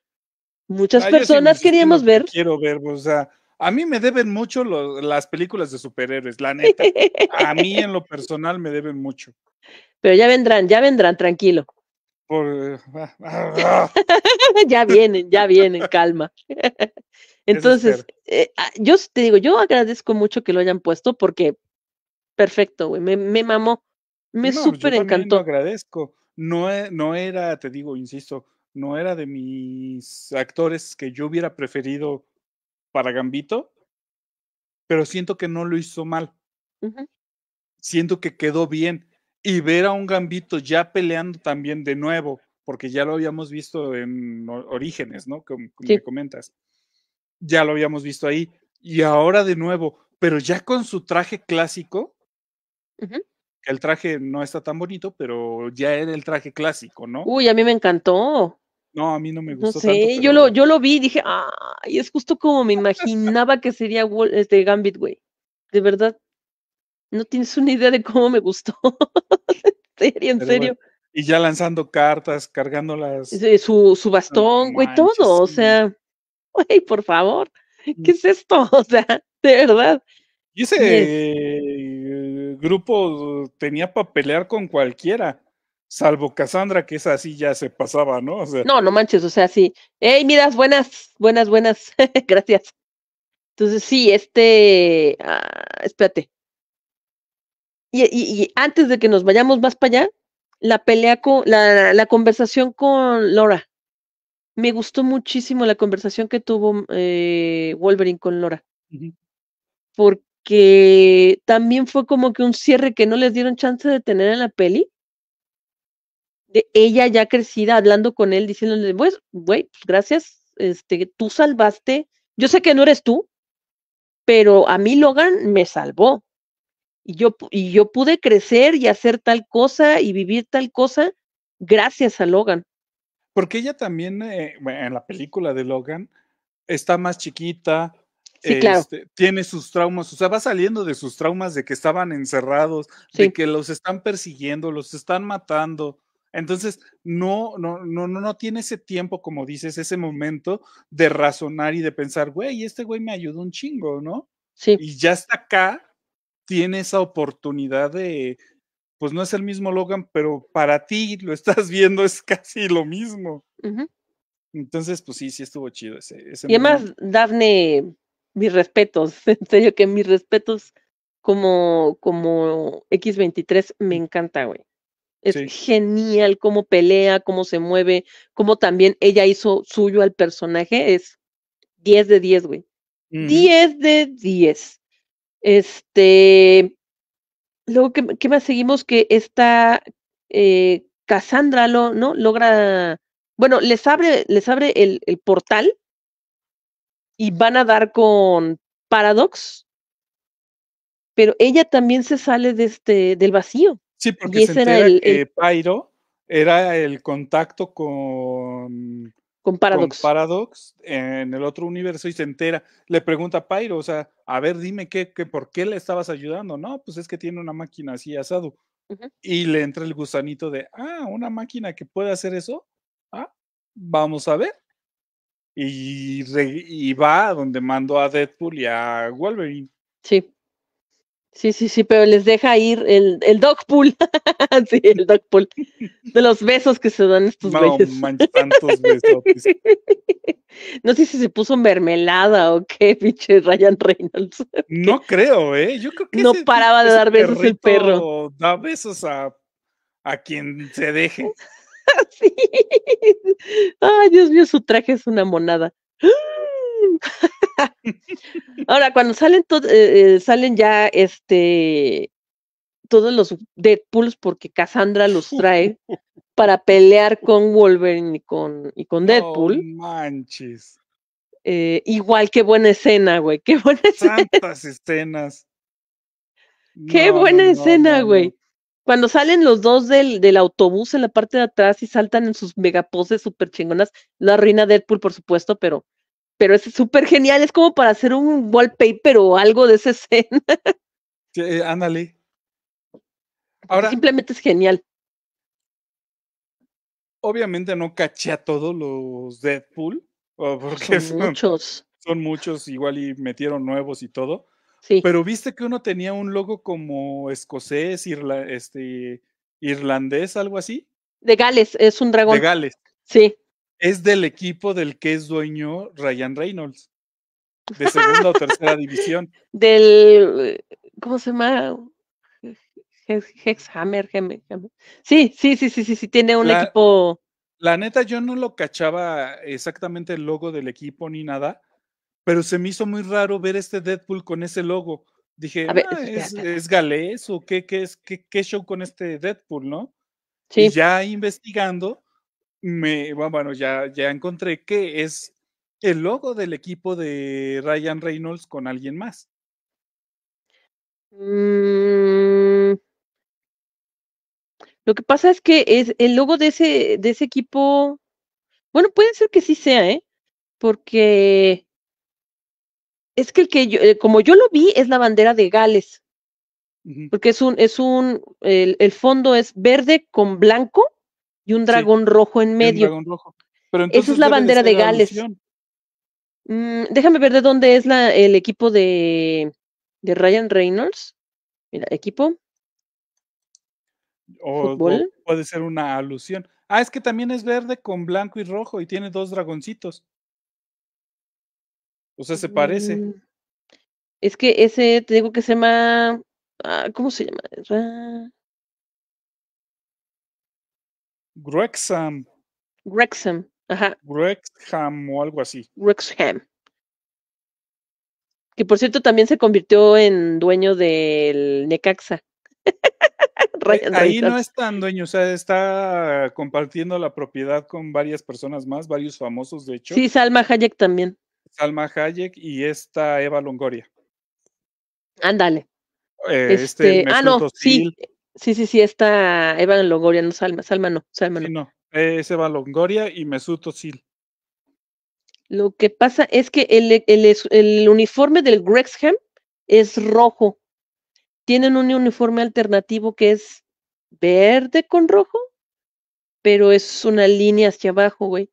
muchas ah, personas queríamos ver. Quiero ver, o sea, a mí me deben mucho las películas de superhéroes, la neta. A mí en lo personal me deben mucho. Pero ya vendrán, ya vendrán, tranquilo. Eh, ah, ah, ah. ya vienen, ya vienen, calma. Entonces, eh, yo te digo, yo agradezco mucho que lo hayan puesto porque, perfecto, güey, me, me, mamó, me pues, súper encantó. agradezco. No, e, no era, te digo, insisto, no era de mis actores que yo hubiera preferido para Gambito, pero siento que no lo hizo mal. Siento que quedó bien. Y ver a un Gambito ya peleando también de nuevo, porque ya lo habíamos visto en Orígenes, ¿no? Como, comentas. Ya lo habíamos visto ahí. Y ahora de nuevo, pero ya con su traje clásico. El traje no está tan bonito, pero ya era el traje clásico, ¿no? Uy, a mí me encantó. No, a mí no me gustó. yo, lo, yo lo vi y dije, ay, es justo como me imaginaba que sería este Gambit, güey. De verdad, no tienes una idea de cómo me gustó. en serio, en serio. Y ya lanzando cartas, cargándolas. Su, su ah, bastón, güey, todo. O sea, güey, por favor, ¿qué mm. es esto? O sea, de verdad. Y ese eh, grupo tenía para pelear con cualquiera. Salvo Cassandra, que esa sí ya se pasaba, ¿no? no, no manches, o sea, sí. ¡Ey, miras, buenas, buenas, buenas! Gracias. Entonces, sí, este. Ah, espérate. Y, antes de que nos vayamos más para allá, la pelea con. La, conversación con Laura. Me gustó muchísimo la conversación que tuvo eh, Wolverine con Laura. Porque también fue como que un cierre que no les dieron chance de tener en la peli de ella ya crecida hablando con él, diciéndole, pues, güey, pues, gracias, este, tú salvaste, yo sé que no eres tú, pero a mí Logan me salvó. Y yo, y yo pude crecer y hacer tal cosa y vivir tal cosa gracias a Logan. Porque ella también, eh, en la película de Logan, está más chiquita, este, tiene sus traumas, o sea, va saliendo de sus traumas de que estaban encerrados, de que los están persiguiendo, los están matando, entonces, no, no, no, no, tiene ese tiempo, como dices, ese momento de razonar y de pensar, güey, este güey me ayudó un chingo, ¿no? Sí. Y ya está acá, tiene esa oportunidad de, pues no es el mismo Logan, pero para ti lo estás viendo, es casi lo mismo. Entonces, pues sí, sí estuvo chido ese. y además, Dafne, mis respetos, en serio que mis respetos como, como X23 me encanta, güey. Es genial cómo pelea, cómo se mueve, cómo también ella hizo suyo al personaje. Es 10 de 10, güey. 10 de 10. Este. Luego, ¿qué, más seguimos? Que esta eh, Cassandra lo, ¿no? Logra. Bueno, les abre, les abre el, el portal y van a dar con Paradox, pero ella también se sale de este, del vacío. Sí, porque se entera que Pyro era el contacto con, Paradox. Paradox en el otro universo y se entera. Le pregunta a Pyro, o sea, a ver, dime qué, por qué le estabas ayudando. No, pues es que tiene una máquina así asado. Y le entra el gusanito de, ah, una máquina que puede hacer eso. Ah, vamos a ver. Y, y va a donde mandó a Deadpool y a Wolverine. Sí. Sí, sí, sí, pero les deja ir el, el dog pool. sí, el dog De los besos que se dan estos no, besos. no sé si se puso mermelada o qué, pinche Ryan Reynolds. no creo, ¿eh? Yo creo que. No paraba de dar besos el perro. Da besos a, a quien se deje. sí. Ay, Dios mío, su traje es una monada. ¡Ah! Ahora, cuando salen, eh, eh, salen ya este todos los Deadpools, porque Cassandra los trae para pelear con Wolverine y con, y con Deadpool. manches. Eh, igual, qué buena escena, güey. Qué buena escenas. Qué buena escena, güey. Cuando salen los dos del, del, autobús en la parte de atrás y saltan en sus megaposes súper chingonas, la reina Deadpool, por supuesto, pero pero es súper genial, es como para hacer un wallpaper o algo de esa escena. Sí, eh, ándale. Ahora, Simplemente es genial. Obviamente no caché a todos los Deadpool, porque son, muchos. Son muchos, igual y metieron nuevos y todo. Sí. Pero viste que uno tenía un logo como escocés, irla, este, irlandés, algo así. De Gales, es un dragón. De Gales. Sí es del equipo del que es dueño Ryan Reynolds, de segunda o tercera división. Del, ¿cómo se llama? Hexhammer, Sí, sí, sí, sí, sí, tiene un equipo. La neta, yo no lo cachaba exactamente el logo del equipo ni nada, pero se me hizo muy raro ver este Deadpool con ese logo. Dije, ah, ¿es, galés o qué, es, qué, show con este Deadpool, no? Sí. Y ya investigando, bueno, ya, ya encontré que es el logo del equipo de Ryan Reynolds con alguien más. Mm. lo que pasa es que es el logo de ese, equipo. Bueno, puede ser que sí sea, ¿eh? Porque es que el que eh, como yo lo vi, es la bandera de Gales. Porque es un, es un, el fondo es verde con blanco y un dragón rojo en medio. Esa es la bandera de, Gales. Mm, déjame ver de dónde es la, el equipo de, de Ryan Reynolds. Mira, equipo. O, puede ser una alusión. Ah, es que también es verde con blanco y rojo y tiene dos dragoncitos. O sea, se parece. Mm. es que ese, te digo que se llama. Ah, ¿Cómo se llama? Grexham Grexham ajá. Grexham o algo así. Grexham Que por cierto también se convirtió en dueño del Necaxa. Eh, ahí no es tan dueño, o sea, está compartiendo la propiedad con varias personas más, varios famosos, de hecho. Sí, Salma Hayek también. Salma Hayek y esta Eva Longoria. Ándale. Eh, este, este ah, no, sí, Sí, sí, sí, está Evan Longoria, no Salma, Salma no, Salma no. no, es Eva Longoria y Mesut Özil. Lo que pasa es que el, e, el, uniforme del Grexham es rojo. Tienen un uniforme alternativo que es verde con rojo, pero es una línea hacia abajo, güey.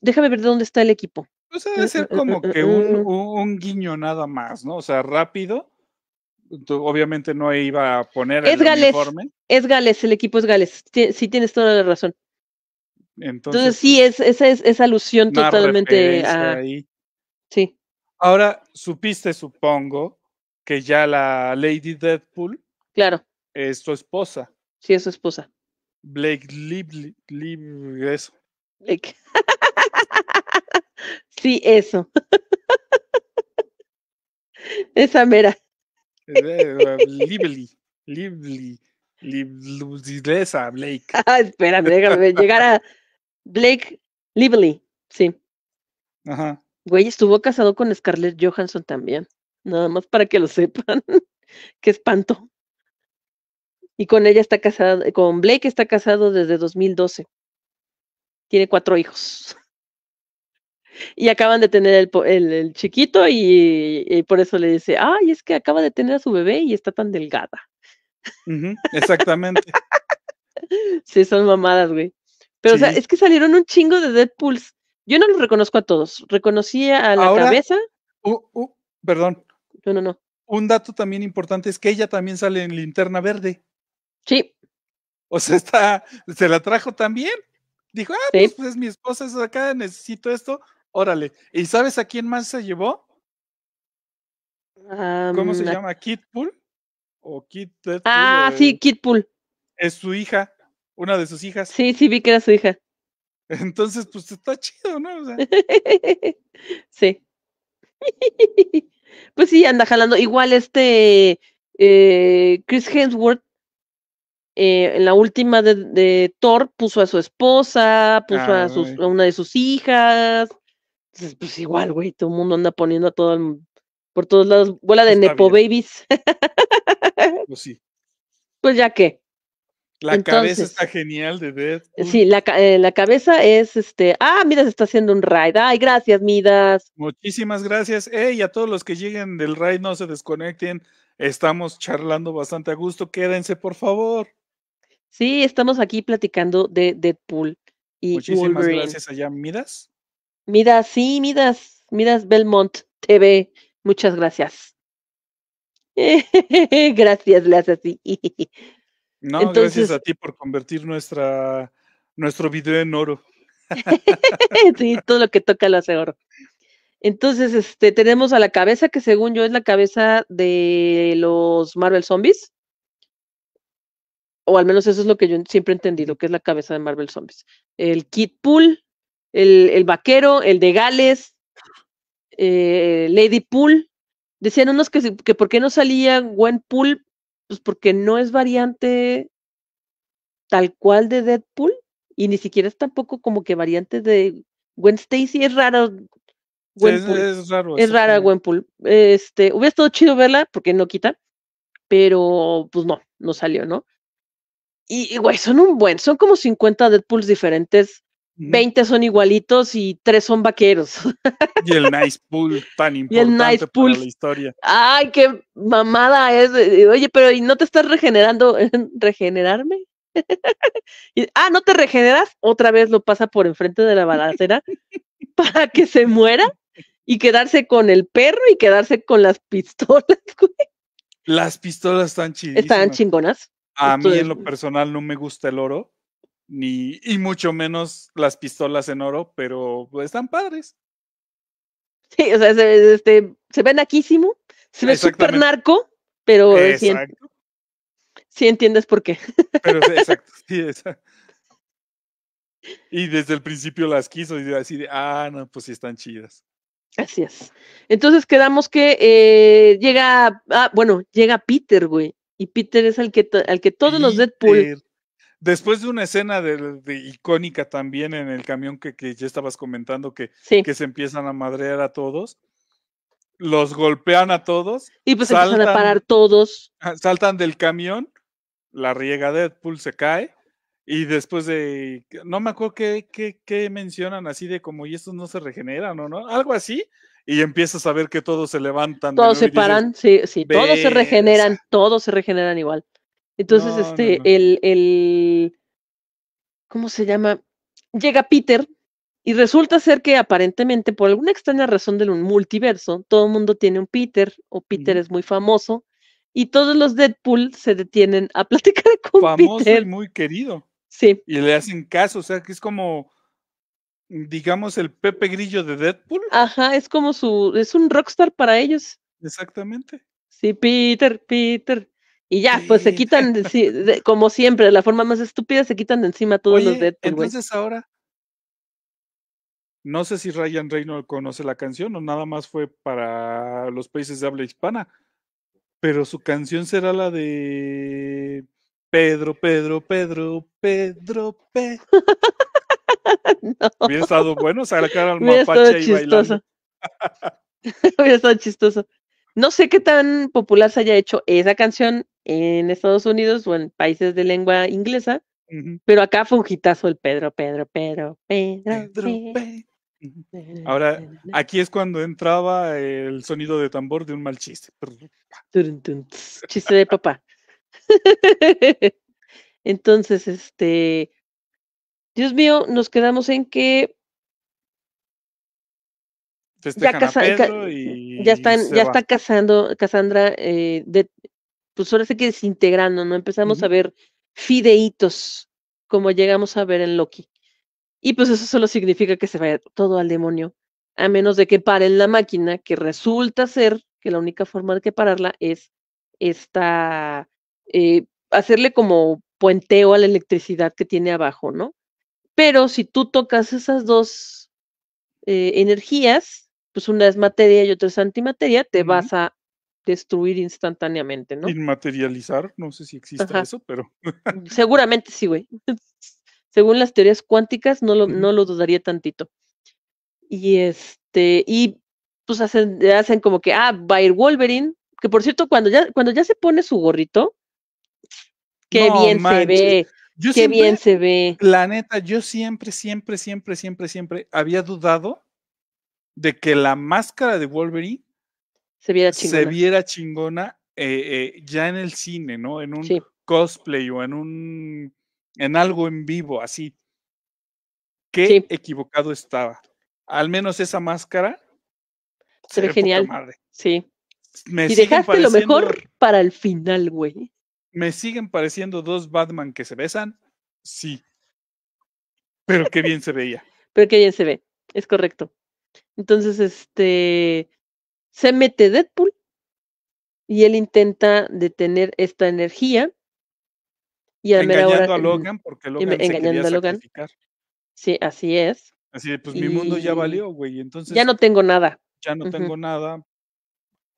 déjame ver dónde está el equipo. Pues debe ser como que un, un, guiño nada más, ¿no? O sea, rápido obviamente no iba a poner es el Gales, uniforme. Es Gales, el equipo es Gales. sí tienes toda la razón. Entonces, sí, es, esa es, esa alusión totalmente a... Sí. Ahora, supiste, supongo, que ya la Lady Deadpool. Claro. Es su esposa. Sí, es su esposa. Blake Lib Blake. sí, eso. Esa mera. Lively, Lively, Lively Blake. Ah, espérame, déjame llegar a Blake Lively, sí. Ajá. Güey, estuvo casado con Scarlett Johansson también. Nada más para que lo sepan. Qué espanto. Y con ella está casada, con Blake está casado desde 2012. Tiene cuatro hijos. Y acaban de tener el, el, chiquito y, por eso le dice, ay, es que acaba de tener a su bebé y está tan delgada. exactamente. sí, son mamadas, güey. Pero, o sea, es que salieron un chingo de Deadpools. Yo no los reconozco a todos. Reconocí a la cabeza. Uh, uh, perdón. No, no, no. Un dato también importante es que ella también sale en Linterna Verde. Sí. O sea, está, se la trajo también. Dijo, ah, pues, pues, mi esposa es acá, necesito esto, Órale. ¿Y sabes a quién más se llevó? ¿Cómo se llama? ¿Kid ¿O Kid Ah, sí, eh, Kidpool. Es su hija, una de sus hijas. Sí, sí, vi que era su hija. Entonces, pues está chido, ¿no? sí. pues sí, anda jalando. Igual este eh, Chris Hemsworth eh, en la última de, Thor puso a su esposa, puso a, una de sus hijas. Entonces, pues igual, güey, todo el mundo anda poniendo a todo el, por todos lados, bola de Nepo Babies. pues sí. Pues ya que. La cabeza está genial de ver. Sí, eh, la, cabeza es este. Ah, Midas está haciendo un raid. Ay, gracias, Midas. Muchísimas gracias. hey a todos los que lleguen del raid, no se desconecten. Estamos charlando bastante a gusto. Quédense, por favor. Sí, estamos aquí platicando de Deadpool. Y Muchísimas gracias allá, Midas. Midas, sí, Midas, Midas Belmont TV, muchas gracias. gracias, le hace así. No, gracias a ti por convertir nuestra, nuestro video en oro. sí, todo lo que toca lo hace oro. Entonces, este, tenemos a la cabeza, que según yo es la cabeza de los Marvel Zombies. O al menos eso es lo que yo siempre he entendido, que es la cabeza de Marvel Zombies. El Kid Pool, el, vaquero, el de Gales, eh, Lady Pool. Decían unos que, que por qué no salía Gwen Pool, pues porque no es variante tal cual de Deadpool y ni siquiera es tampoco como que variante de Gwen Stacy, es raro. es, rara Gwen Pool. Este, hubiera estado chido verla porque no quita, pero pues no, no salió, ¿no? Y, y, güey, son un buen, son como 50 Deadpools diferentes 20 son igualitos y tres son vaqueros. Y el nice pool tan importante y el nice pool. la historia. Ay, qué mamada es. Oye, pero ¿y no te estás regenerando? ¿Regenerarme? ah, ¿no te regeneras? Otra vez lo pasa por enfrente de la balacera para que se muera y quedarse con el perro y quedarse con las pistolas, güey. Las pistolas están chidas. Están chingonas. A mí en lo personal no me gusta el oro ni, y mucho menos las pistolas en oro, pero están padres. Sí, o sea, se, este, se ve naquísimo, se ve súper narco, pero sí, entiendes por qué. Pero exacto, sí, exacto. Y desde el principio las quiso y así de, ah, no, pues sí están chidas. Así es. Entonces quedamos que eh, llega, ah, bueno, llega Peter, güey. Y Peter es el que, al que todos los Deadpool después de una escena de, icónica también en el camión que, ya estabas comentando, que, que se empiezan a madrear a todos, los golpean a todos. Y pues se empiezan a parar todos. Saltan del camión, la riega de Deadpool se cae. Y después de, no me acuerdo qué, qué, mencionan así de como, y estos no se regeneran o no, algo así, y empiezas a ver que todos se levantan. Todos se paran, sí, sí, todos se regeneran, todos se regeneran igual. Entonces, este, El, el, ¿cómo se llama? Llega Peter y resulta ser que aparentemente, por alguna extraña razón del multiverso, todo el mundo tiene un Peter o Peter es muy famoso y todos los Deadpool se detienen a platicar con famoso y muy querido. Sí. Y le hacen caso, o sea, que es como digamos el Pepe Grillo de Deadpool. Ajá, es como su es un rockstar para ellos. Exactamente. Sí, Peter, Peter, y ya, pues se quitan, como siempre, de la forma más estúpida, se quitan de encima todos los Deadpool. Entonces ahora, no sé si Ryan Reynolds conoce la canción o nada más fue para los países de habla hispana, pero su canción será la de Pedro, Pedro, Pedro, Pedro, Pedro. no. Hubiera estado bueno sacar al Hubiera mapache y bailando. Hubiera estado chistoso. No sé qué tan popular se haya hecho esa canción en Estados Unidos o en países de lengua inglesa, pero acá fue un hitazo el Pedro, Pedro, Pedro, Pedro. Ahora, aquí es cuando entraba el sonido de tambor de un mal chiste. Chiste de papá. Entonces, este, Dios mío, nos quedamos en que ya, casa, y ya, están, ya está casando Cassandra eh, de, pues ahora sí que desintegrando, ¿no? Empezamos a ver fideitos, como llegamos a ver en Loki. Y pues eso solo significa que se vaya todo al demonio, a menos de que paren la máquina, que resulta ser que la única forma de que pararla es esta, eh, hacerle como puenteo a la electricidad que tiene abajo, ¿no? Pero si tú tocas esas dos eh, energías, pues una es materia y otra es antimateria, te vas a destruir instantáneamente, ¿no? Inmaterializar, no sé si existe eso, pero. Mm, seguramente sí, güey. Según las teorías cuánticas, no lo, no lo dudaría tantito. Y este, y pues hacen, hacen como que, ah, va a ir Wolverine, que por cierto, cuando ya, cuando ya se pone su gorrito, qué bien se ve. qué bien se ve. La neta, yo siempre, siempre, siempre, siempre, siempre había dudado de que la máscara de Wolverine se viera chingona. Eh, eh, ya en el cine, ¿no? En un cosplay o en un en algo en vivo, así. Qué equivocado estaba. Al menos esa máscara se, ve genial. Sí. Me y dejaste lo mejor para el final, güey. Me siguen pareciendo dos Batman que se besan, sí. Pero qué bien se veía. Pero qué bien se ve, es correcto. Entonces, este, se mete Deadpool y él intenta detener esta energía. Y a engañando a Logan porque Logan se engañando Sí, así es. Así pues mi mundo ya valió, güey. Entonces. Ya no tengo nada. Ya no tengo nada.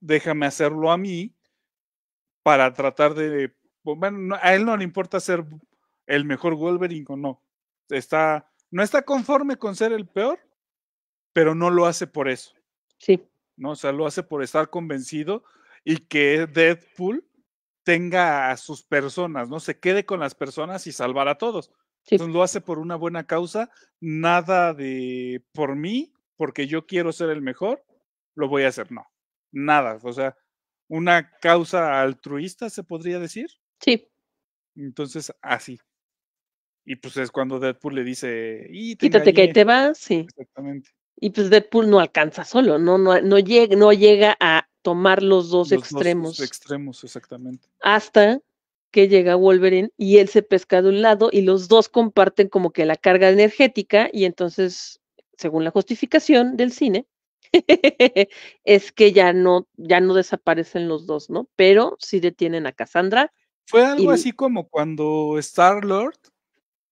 Déjame hacerlo a mí para tratar de. Bueno, a él no le importa ser el mejor Wolverine o no. Está, no está conforme con ser el peor, pero no lo hace por eso. Sí. ¿no? O sea, lo hace por estar convencido y que Deadpool tenga a sus personas, ¿no? Se quede con las personas y salvar a todos. Entonces lo hace por una buena causa, nada de por mí, porque yo quiero ser el mejor, lo voy a hacer, no, nada, o sea, una causa altruista se podría decir. Sí. Entonces, así. Y pues es cuando Deadpool le dice, quítate que te vas, sí. Exactamente. Y pues Deadpool no alcanza solo, no, no, no, llega, no llega a tomar los dos extremos. extremos, exactamente. Hasta que llega Wolverine y él se pesca de un lado y los dos comparten como que la carga energética y entonces, según la justificación del cine, es que ya no, ya no desaparecen los dos, ¿no? Pero sí detienen a Cassandra. Fue algo así como cuando Star Lord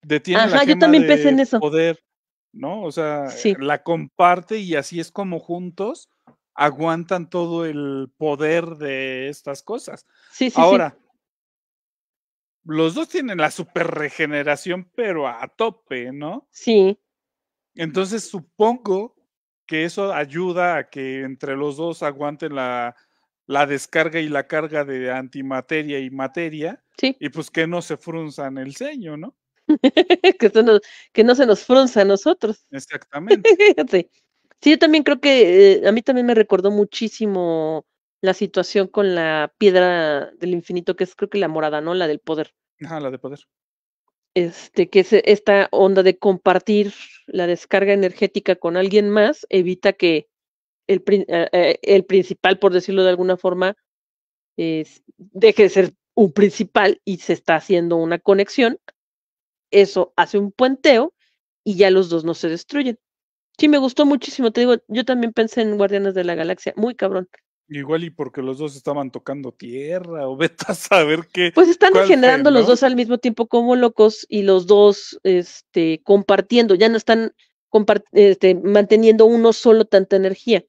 detiene a la gema yo también pensé en eso. poder ¿no? O sea, la comparte y así es como juntos aguantan todo el poder de estas cosas. Sí, sí, Ahora, los dos tienen la super regeneración, pero a tope, ¿no? Sí. Entonces supongo que eso ayuda a que entre los dos aguanten la, la descarga y la carga de antimateria y materia. Sí. Y pues que no se frunzan el ceño, ¿no? que, no, que no se nos frunza a nosotros. Exactamente. sí. yo también creo que eh, a mí también me recordó muchísimo la situación con la piedra del infinito, que es creo que la morada, ¿no? La del poder. Ajá, la de poder. Este, que es esta onda de compartir la descarga energética con alguien más, evita que el, eh, eh, el principal, por decirlo de alguna forma, es, deje de ser un principal y se está haciendo una conexión eso hace un puenteo y ya los dos no se destruyen. Sí, me gustó muchísimo, te digo, yo también pensé en Guardianes de la Galaxia, muy cabrón. Igual y porque los dos estaban tocando tierra, o vete a saber qué. Pues están generando los dos al mismo tiempo como locos y los dos este, compartiendo, ya no están este, manteniendo uno solo tanta energía.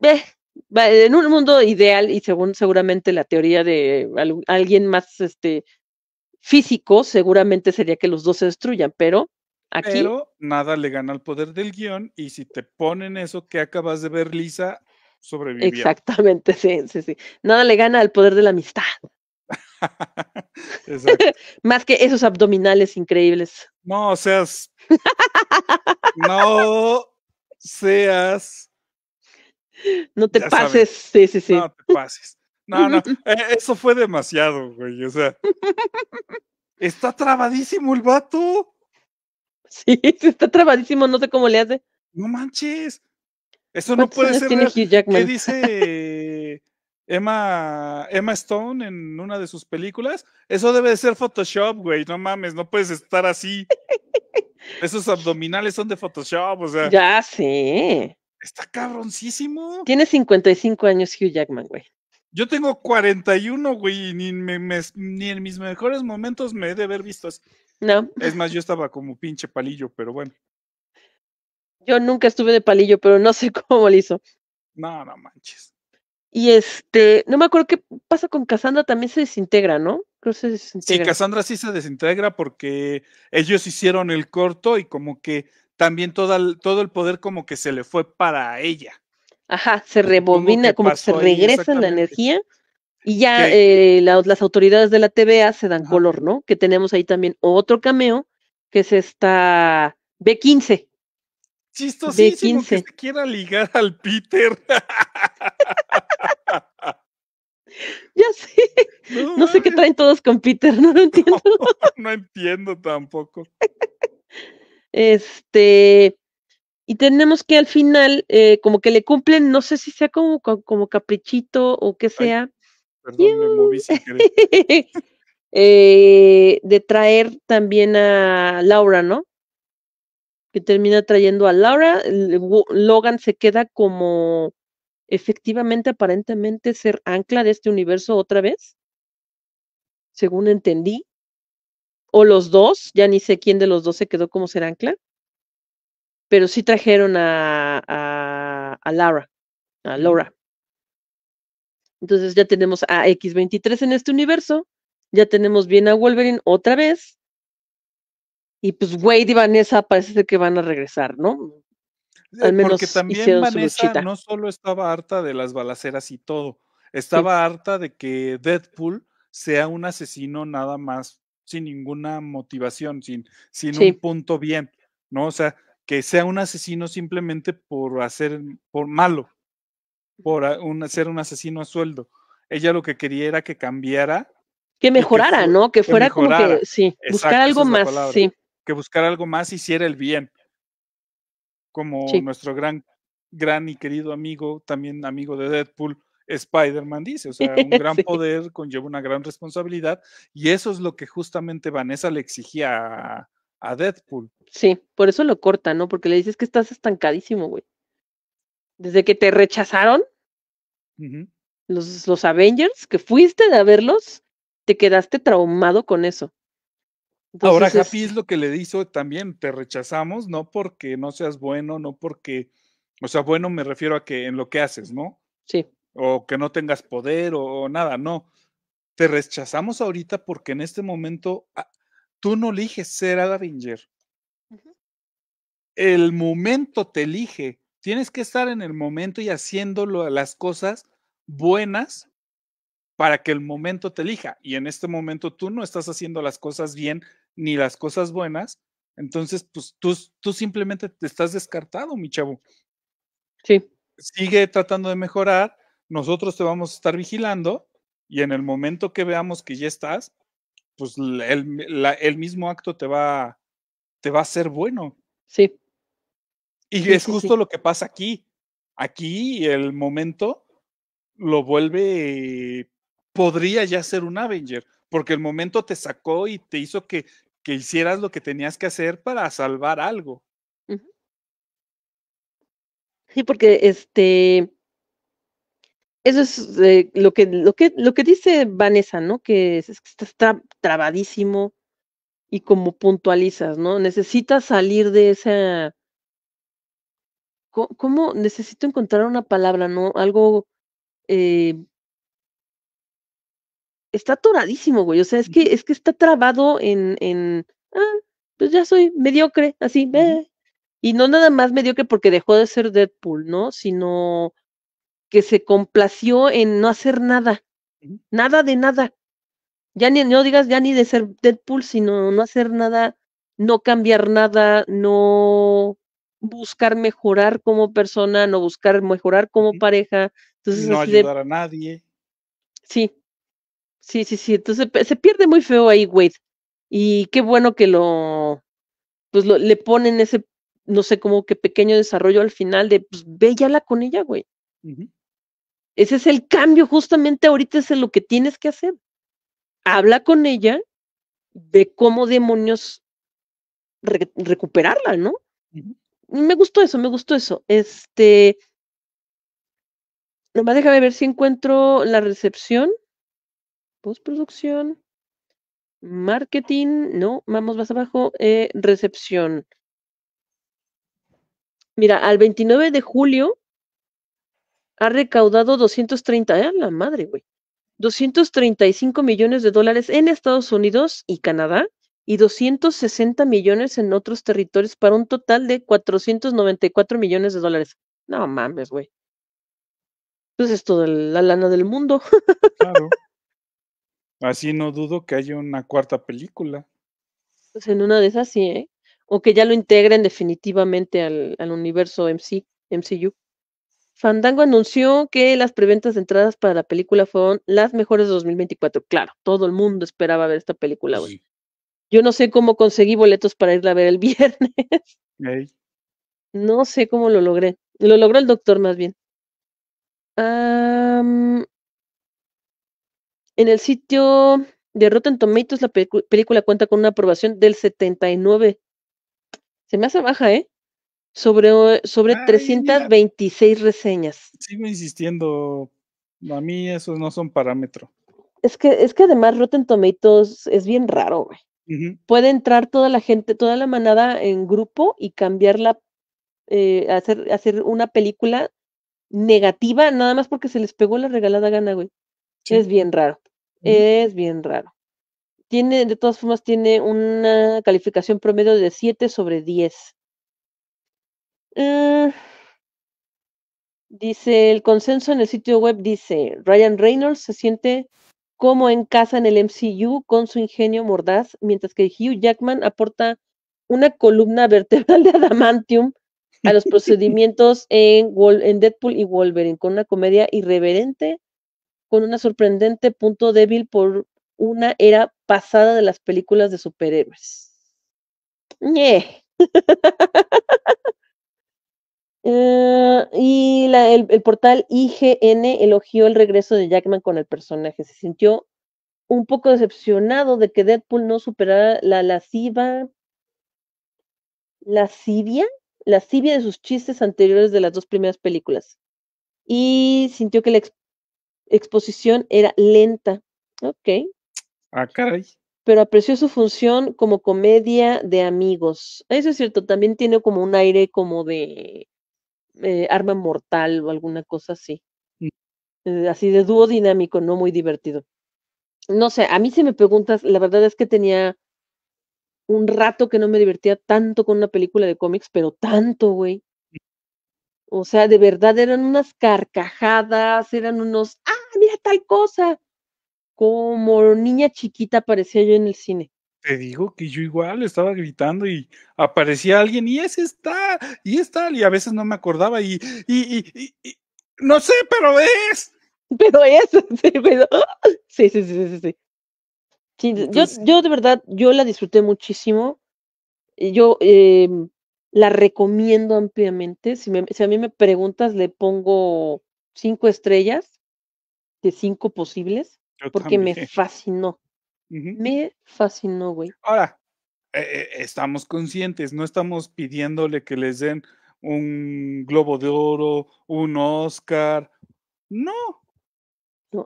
en un mundo ideal y según seguramente la teoría de alguien más este, físico, seguramente sería que los dos se destruyan, pero aquí. Pero nada le gana al poder del guión, y si te ponen eso que acabas de ver, Lisa, sobrevivió. Exactamente, sí, sí, sí. Nada le gana al poder de la amistad. Más que esos abdominales increíbles. No seas. no seas. No te pases. Sí, sí, sí. No te pases. No, no, e, eso fue demasiado, güey. O sea, está trabadísimo el vato. Sí, está trabadísimo, no sé cómo le hace. No manches. Eso no puede ser. ¿Qué dice Emma, Emma Stone en una de sus películas? Eso debe de ser Photoshop, güey. No mames, no puedes estar así. Esos abdominales son de Photoshop, o sea. Ya sé. Está cabroncísimo. Tiene 55 años Hugh Jackman, güey. Yo tengo 41, güey, y ni, me, ni en mis mejores momentos me he de haber visto así. No. Es más, yo estaba como pinche palillo, pero bueno. Yo nunca estuve de palillo, pero no sé cómo lo hizo. No, no manches. Y este, no me acuerdo qué pasa con Cassandra, también se desintegra, ¿no? Creo que se desintegra. Sí, Cassandra sí se desintegra porque ellos hicieron el corto y como que también todo el poder como que se le fue para ella. Ajá, se rebobina, como que se regresa la energía y ya eh, las autoridades de la TVA se dan color, ¿no? Que tenemos ahí también otro cameo, que es esta B15. Chistosísimo B15. que se quiera ligar al Peter. ya sé. No, sé qué traen todos con Peter, no lo entiendo. no entiendo tampoco. Este, y tenemos que al final, eh, como que le cumplen, no sé si sea como, como caprichito o que sea. Eh, de traer también a Laura, ¿no? Que termina trayendo a Laura. Logan se queda como efectivamente, aparentemente, ser ancla de este universo otra vez, según entendí. O los dos, ya ni sé quién de los dos se quedó como ser ancla pero sí trajeron a, a, Lara, a Laura. Entonces ya tenemos a X23 en este universo, ya tenemos bien a Wolverine otra vez, y pues Wade y Vanessa parece ser que van a regresar, ¿no? Al menos Porque también Vanessa no solo estaba harta de las balaceras y todo, estaba harta de que Deadpool sea un asesino nada más sin ninguna motivación, sin, sin un punto bien, ¿no? O sea, que sea un asesino simplemente por hacer, por malo, por ser un asesino a sueldo. Ella lo que quería era que cambiara. Que mejorara, ¿no? Que fuera como que, sí, buscar algo más, sí. Que buscar algo más, hiciera el bien. Como nuestro gran, gran y querido amigo, también amigo de Deadpool, Spider-Man dice, o sea, un gran poder conlleva una gran responsabilidad y eso es lo que justamente Vanessa le exigía a, a Deadpool. Sí, por eso lo corta, ¿no? Porque le dices que estás estancadísimo, güey. Desde que te rechazaron los, los Avengers, que fuiste de verlos, te quedaste traumado con eso. Ahora, es... es lo que le hizo también, te rechazamos, no porque no seas bueno, no porque, o sea, bueno me refiero a que en lo que haces, ¿no? Sí. O que no tengas poder o, o nada, no. Te rechazamos ahorita porque en este momento tú no eliges ser a El momento te elige. Tienes que estar en el momento y haciendo las cosas buenas para que el momento te elija. Y en este momento tú no estás haciendo las cosas bien ni las cosas buenas. Entonces, pues tú, tú simplemente te estás descartado, mi chavo. Sí. Sigue tratando de mejorar. Nosotros te vamos a estar vigilando y en el momento que veamos que ya estás, pues el, mismo acto te va, te va a ser bueno. Sí. Y es justo lo que pasa aquí. Aquí el momento lo vuelve, podría ya ser un Avenger, porque el momento te sacó y te hizo que, que hicieras lo que tenías que hacer para salvar algo. Sí, porque este, eso es eh, lo, que, lo, que, lo que dice Vanessa, ¿no? Que es, está trabadísimo y como puntualizas, ¿no? Necesitas salir de esa... ¿Cómo, necesito encontrar una palabra, ¿no? Algo... Eh, está atoradísimo, güey. O sea, es que, es que está trabado en, en... Ah, pues ya soy mediocre, así. ve. Eh". Y no nada más mediocre porque dejó de ser Deadpool, ¿no? Sino que se complació en no hacer nada, nada de nada. Ya ni, no digas ya ni de ser Deadpool, sino no hacer nada, no cambiar nada, no buscar mejorar como persona, no buscar mejorar como pareja. Entonces, no ayudar a nadie. Sí, sí, sí, sí. Entonces se pierde muy feo ahí Wade. Y qué bueno que lo, pues le ponen ese, no sé, como que pequeño desarrollo al final de, pues ve con ella, güey. Ese es el cambio, justamente ahorita es lo que tienes que hacer. Habla con ella, ve cómo demonios recuperarla, ¿no? Me gustó eso, me gustó eso. Este, nomás déjame ver si encuentro la recepción, postproducción, marketing, no, vamos más abajo, eh, recepción. Mira, al 29 de julio ha recaudado 230, ¿eh? la madre, güey! 235 millones de dólares en Estados Unidos y Canadá y 260 millones en otros territorios para un total de 494 millones de dólares. No mames, güey. entonces pues es toda la lana del mundo. Claro. Así no dudo que haya una cuarta película. Pues en una de esas sí, ¿eh? O que ya lo integren definitivamente al, al universo MCU. Fandango anunció que las preventas de entradas para la película fueron las mejores de 2024. Claro, todo el mundo esperaba ver esta película, hoy. Yo no sé cómo conseguí boletos para irla a ver el viernes. No sé cómo lo logré. Lo logró el doctor más bien. en el sitio de Rotten Tomatoes la película cuenta con una aprobación del 79. Se me hace baja, ¿eh? sobre, eh, sobre 326 ah, reseñas. Sigo insistiendo, a mí esos no son parámetro. Es que, es que además Rotten Tomatoes es bien raro, güey. Puede entrar toda la gente, toda la manada en grupo y cambiarla, eh, hacer, hacer una película negativa, nada más porque se les pegó la regalada gana, güey. Es bien raro. Es bien raro. Tiene, de todas formas, tiene una calificación promedio de 7 sobre 10. Mm. dice, el consenso en el sitio web dice, Ryan Reynolds se siente como en casa en el MCU con su ingenio mordaz, mientras que Hugh Jackman aporta una columna vertebral de adamantium a los procedimientos en, en Deadpool y Wolverine, con una comedia irreverente, con una sorprendente punto débil por una era pasada de las películas de superhéroes. Ah, y el, portal IGN elogió el regreso de Jackman con el personaje. Se sintió un poco decepcionado de que Deadpool no superara la lasciva, lascivia, lascivia de sus chistes anteriores de las dos primeras películas. Y sintió que la exposición era lenta. Ok. Ah, caray. Pero apreció su función como comedia de amigos. Eso es cierto, también tiene como un aire como de eh, arma mortal o alguna cosa así. Mm. Eh, así de dúo dinámico, no muy divertido. No sé, a mí si me preguntas, la verdad es que tenía un rato que no me divertía tanto con una película de cómics, pero tanto, güey. Mm. O sea, de verdad eran unas carcajadas, eran unos, ah, mira tal cosa. Como niña chiquita aparecía yo en el cine. Te digo que yo igual estaba gritando y aparecía alguien y ese está, y está y a veces no me acordaba y, no sé, pero es. Pero es, sí, Sí, sí, sí, sí, yo, yo de verdad, yo la disfruté muchísimo. Yo em, la recomiendo ampliamente. Si, a mí me preguntas, le pongo cinco estrellas de cinco posibles, porque me fascinó. Me fascinó, güey. Ahora, e, e, estamos conscientes, no estamos pidiéndole que les den un Globo de Oro, un Oscar. No.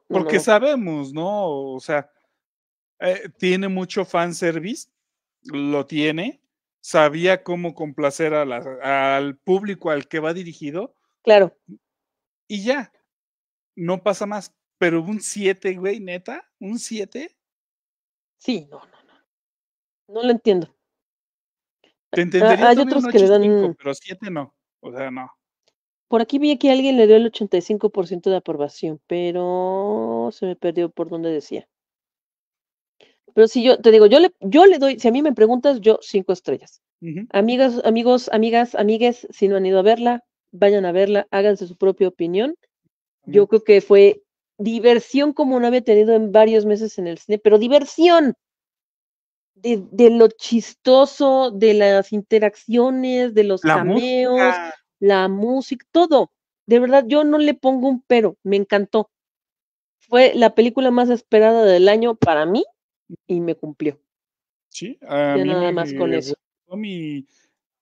Porque sabemos, ¿no? O sea, eh, tiene mucho fanservice, lo tiene, sabía cómo complacer al público al que va dirigido. Claro. Y ya, no pasa más. Pero un 7, güey, neta, un 7. Sí, no, no, no. No lo entiendo. Te hay otros que le dan. pero 7 no. O sea, no. Por aquí vi que alguien le dio el 85% de aprobación, pero se me perdió por donde decía. Pero si yo te digo, yo le, yo le doy, si a mí me preguntas, yo cinco estrellas. Amigas, amigos, amigas, amigues, si no han ido a verla, vayan a verla, háganse su propia opinión. Yo creo que fue diversión como no había tenido en varios meses en el cine, pero diversión. De, de lo chistoso, de las interacciones, de los cameos, la música, todo. De verdad, yo no le pongo un pero, me encantó. Fue la película más esperada del año para mí y me cumplió. Sí, nada más con eso. Mi,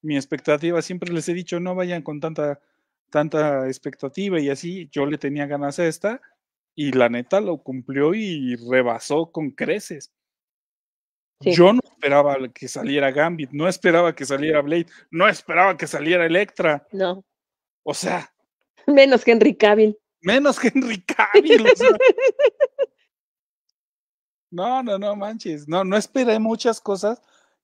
expectativa, siempre les he dicho, no vayan con tanta, tanta expectativa y así, yo le tenía ganas a esta y la neta lo cumplió y rebasó con creces. Yo no esperaba que saliera Gambit, no esperaba que saliera Blade, no esperaba que saliera Electra. No. O sea. Menos que Henry Cavill. Menos que Henry Cavill. no, no, no manches. No, no esperé muchas cosas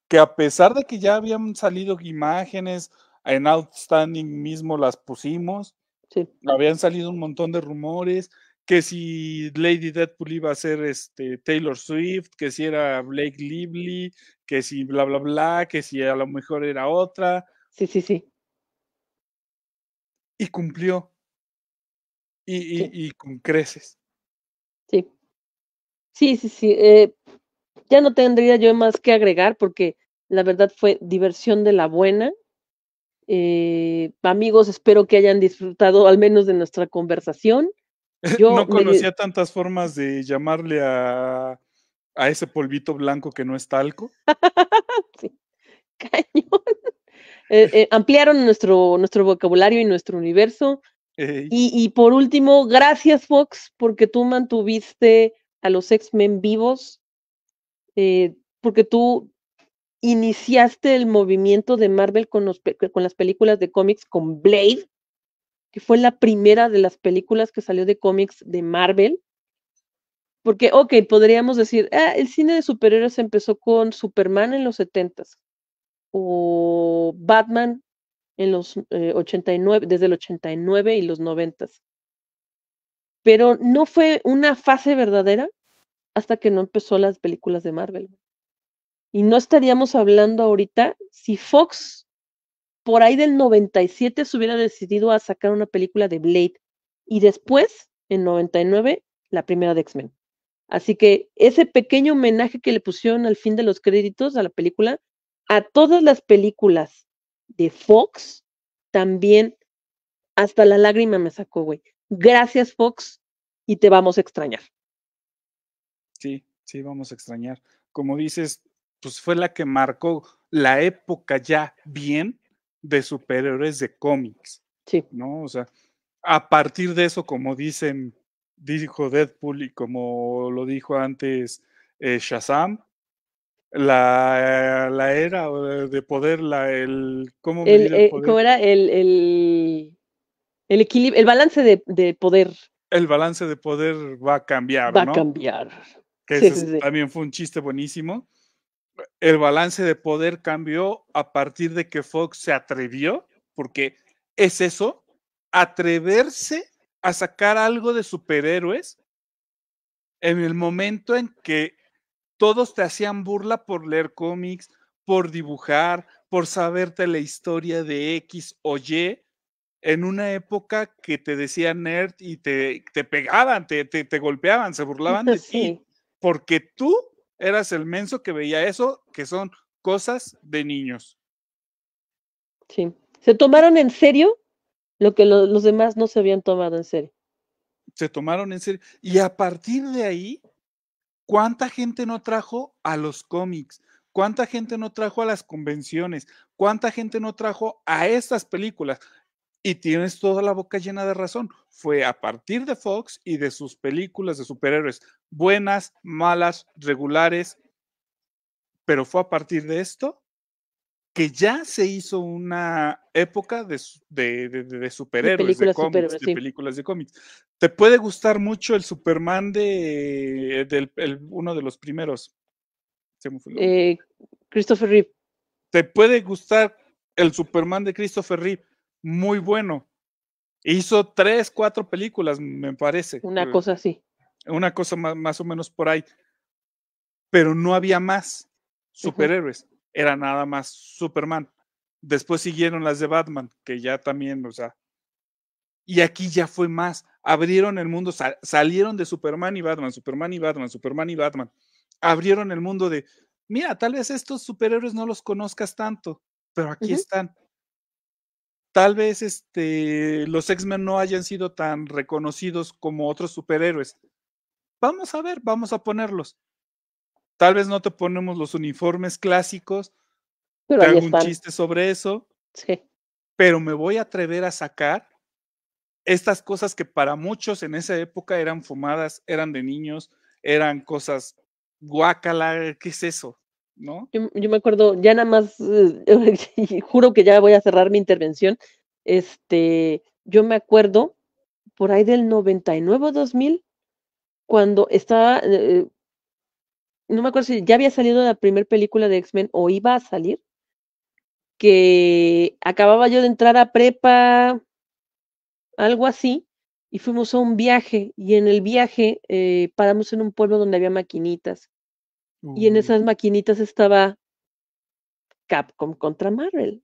que a pesar de que ya habían salido imágenes, en Outstanding mismo las pusimos. Sí. Habían salido un montón de rumores, que si Lady Deadpool iba a ser este, Taylor Swift, que si era Blake Lively, que si bla, bla, bla, que si a lo mejor era otra. Sí, sí, sí. Y cumplió. Y, y, y con creces. Sí. Sí, sí, sí. Eh, ya no tendría yo más que agregar porque la verdad fue diversión de la buena. Eh, amigos, espero que hayan disfrutado al menos de nuestra conversación no conocía tantas formas de llamarle a, ese polvito blanco que no es talco. Cañón. Eh, eh, ampliaron nuestro, nuestro vocabulario y nuestro universo. Y, por último, gracias Fox, porque tú mantuviste a los X-Men vivos, eh, porque tú iniciaste el movimiento de Marvel con, con las películas de cómics con Blade, que fue la primera de las películas que salió de cómics de Marvel. Porque, ok, podríamos decir, ah, el cine de superhéroes empezó con Superman en los 70s o Batman en los 89, eh, desde el 89 y los 90. Pero no fue una fase verdadera hasta que no empezó las películas de Marvel. Y no estaríamos hablando ahorita si Fox por ahí del 97 se hubiera decidido a sacar una película de Blade y después, en 99, la primera de X-Men. Así que ese pequeño homenaje que le pusieron al fin de los créditos a la película, a todas las películas de Fox, también hasta la lágrima me sacó, güey. Gracias, Fox, y te vamos a extrañar. Sí, sí, vamos a extrañar. Como dices, pues fue la que marcó la época ya bien de superhéroes de cómics. ¿No? O sea, a partir de eso, como dicen, dijo Deadpool y como lo dijo antes eh, Shazam, la, la, era eh, de poder, la, el, ¿cómo, eh, era? El, el, equilibrio, el balance de, poder. El balance de poder va a cambiar. Va a cambiar. también fue un chiste buenísimo el balance de poder cambió a partir de que Fox se atrevió, porque es eso, atreverse a sacar algo de superhéroes en el momento en que todos te hacían burla por leer cómics, por dibujar, por saberte la historia de X o Y, en una época que te decían nerd y te, pegaban, te, golpeaban, se burlaban de ti, porque tú eras el menso que veía eso, que son cosas de niños. Sí. Se tomaron en serio lo que los demás no se habían tomado en serio. Se tomaron en serio. Y a partir de ahí, ¿cuánta gente no trajo a los cómics? ¿Cuánta gente no trajo a las convenciones? ¿Cuánta gente no trajo a estas películas? Y tienes toda la boca llena de razón. Fue a partir de Fox y de sus películas de superhéroes, buenas, malas, regulares, pero fue a partir de esto que ya se hizo una época de, de, superhéroes, de cómics, de películas de cómics. Te puede gustar mucho el Superman de, eh, uno de los primeros. Eh, Christopher Reeve. Te puede gustar el Superman de Christopher Reeve, muy bueno. Hizo tres, cuatro películas, me parece. Una eh, cosa así. Una cosa más, más o menos por ahí. Pero no había más superhéroes. Era nada más Superman. Después siguieron las de Batman, que ya también, o sea. Y aquí ya fue más. Abrieron el mundo, salieron de Superman y Batman, Superman y Batman, Superman y Batman. Abrieron el mundo de, mira, tal vez estos superhéroes no los conozcas tanto, pero aquí están tal vez este, los X-Men no hayan sido tan reconocidos como otros superhéroes. Vamos a ver, vamos a ponerlos. Tal vez no te ponemos los uniformes clásicos, te hago un chiste sobre eso. Pero me voy a atrever a sacar estas cosas que para muchos en esa época eran fumadas, eran de niños, eran cosas guacala, ¿qué es eso? ¿no? Yo, me acuerdo, ya nada más, eh, juro que ya voy a cerrar mi intervención. Este, yo me acuerdo por ahí del 99 2000, cuando estaba, eh, eh, no me acuerdo si ya había salido la primera película de X-Men o iba a salir, que acababa yo de entrar a prepa, algo así, y fuimos a un viaje, y en el viaje paramos en un pueblo donde había maquinitas, y en esas mm. maquinitas estaba Capcom contra Marvel.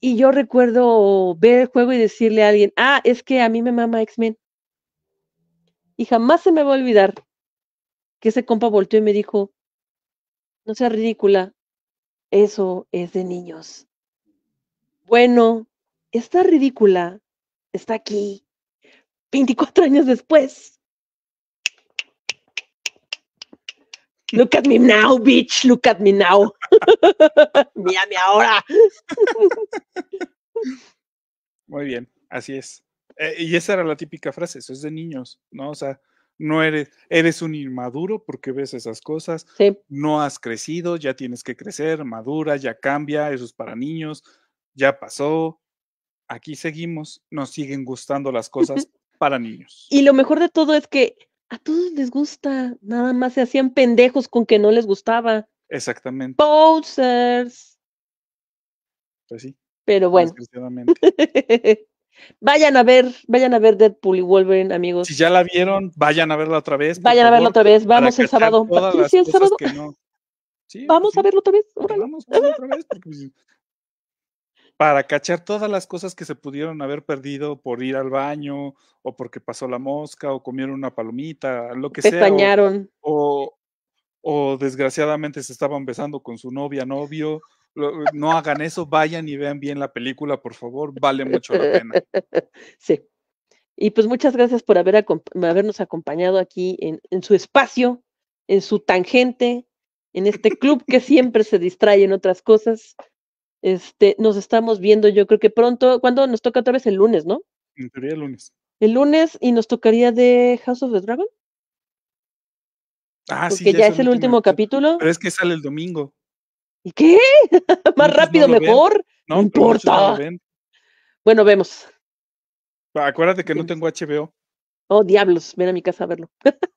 Y yo recuerdo ver el juego y decirle a alguien, ah, es que a mí me mama X-Men. Y jamás se me va a olvidar que ese compa volteó y me dijo, no sea ridícula, eso es de niños. Bueno, esta ridícula está aquí 24 años después. Look at me now, bitch. Look at me now. Mírame ahora. Muy bien, así es. Eh, y esa era la típica frase, eso es de niños, ¿no? O sea, no eres, eres un inmaduro porque ves esas cosas, no has crecido, ya tienes que crecer, madura, ya cambia, eso es para niños, ya pasó, aquí seguimos, nos siguen gustando las cosas para niños. Y lo mejor de todo es que a todos les gusta, nada más se hacían pendejos con que no les gustaba. Exactamente. Posers. Pues sí. Pero bueno. vayan a ver, vayan a ver Deadpool y Wolverine, amigos. Si ya la vieron, vayan a verla otra vez. Vayan a verla otra vez. Vamos el sábado. el sábado. vamos a verlo otra vez. a verlo otra vez, para cachar todas las cosas que se pudieron haber perdido por ir al baño o porque pasó la mosca o comieron una palomita, lo que sea. O, o, o, desgraciadamente se estaban besando con su novia, novio. No hagan eso, vayan y vean bien la película, por favor, vale mucho la pena. Sí. Y pues muchas gracias por haber habernos acompañado aquí en, en su espacio, en su tangente, en este club que siempre se distrae en otras cosas. Este, nos estamos viendo, yo creo que pronto, cuando nos toca otra vez el lunes, ¿no? En teoría el lunes. El lunes y nos tocaría de House of the Dragon. Ah, sí. Ya, es, el último, capítulo. Pero es que sale el domingo. ¿Y qué? Más rápido, mejor. No, importa. Bueno, vemos. Acuérdate que no tengo HBO. Oh, diablos, ven a mi casa a verlo.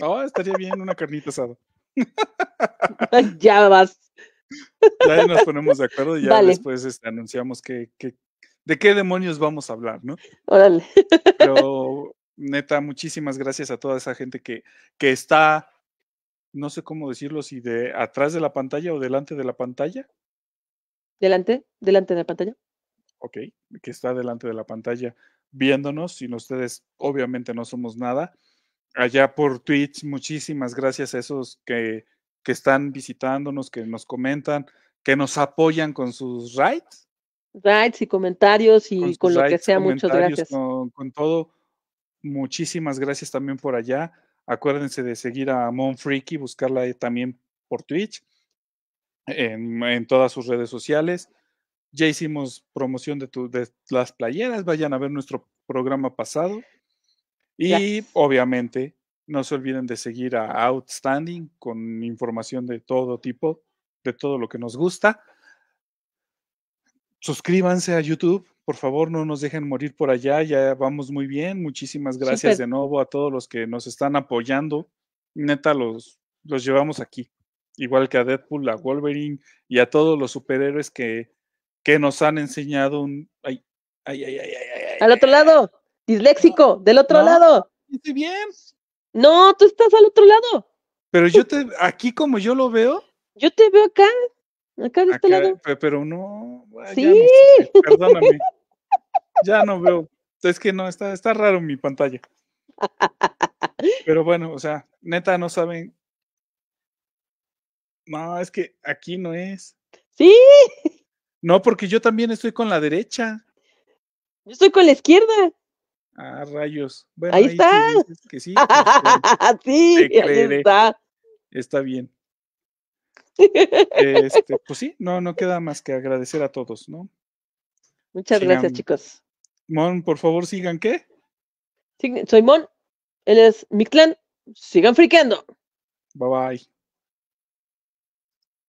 oh, estaría bien una carnita asada. ya vas ya nos ponemos de acuerdo y ya después este, anunciamos que, de qué demonios vamos a hablar, ¿no? Órale. Pero neta, muchísimas gracias a toda esa gente que, que está, no sé cómo decirlo, si de atrás de la pantalla o delante de la pantalla. Delante, delante de la pantalla. Ok, que está delante de la pantalla viéndonos, y ustedes obviamente no somos nada. Allá por Twitch, muchísimas gracias a esos que que están visitándonos, que nos comentan, que nos apoyan con sus rights. Rights y comentarios y con, lo que sea, muchas gracias. Con, todo, muchísimas gracias también por allá. Acuérdense de seguir a Mon Freaky, buscarla también por Twitch, en, todas sus redes sociales. Ya hicimos promoción de, las playeras, vayan a ver nuestro programa pasado. Y obviamente no se olviden de seguir a Outstanding con información de todo tipo, de todo lo que nos gusta. Suscríbanse a YouTube, por favor, no nos dejen morir por allá, ya vamos muy bien. Muchísimas gracias de nuevo a todos los que nos están apoyando. Neta, los, los llevamos aquí, igual que a Deadpool, a Wolverine y a todos los superhéroes que, que nos han enseñado un... Ay, ay, ay, ay, ay, Al otro lado, disléxico, del otro lado. Estoy bien. No, tú estás al otro lado. Pero yo te, aquí como yo lo veo. Yo te veo acá, acá de este lado. Pero no. Sí. Ya no, perdóname. ya no veo. Es que no, está, está raro mi pantalla. Pero bueno, o sea, neta no saben. No, es que aquí no es. Sí. No, porque yo también estoy con la derecha. Yo estoy con la izquierda. Ah, rayos. ahí, está. sí, pues, pues, ahí está. Está bien. Este, pues sí, no, no queda más que agradecer a todos, ¿no? Muchas gracias, chicos. Mon, por favor, sigan qué? Sí, soy Mon, él es mi clan. Sigan friqueando. Bye bye.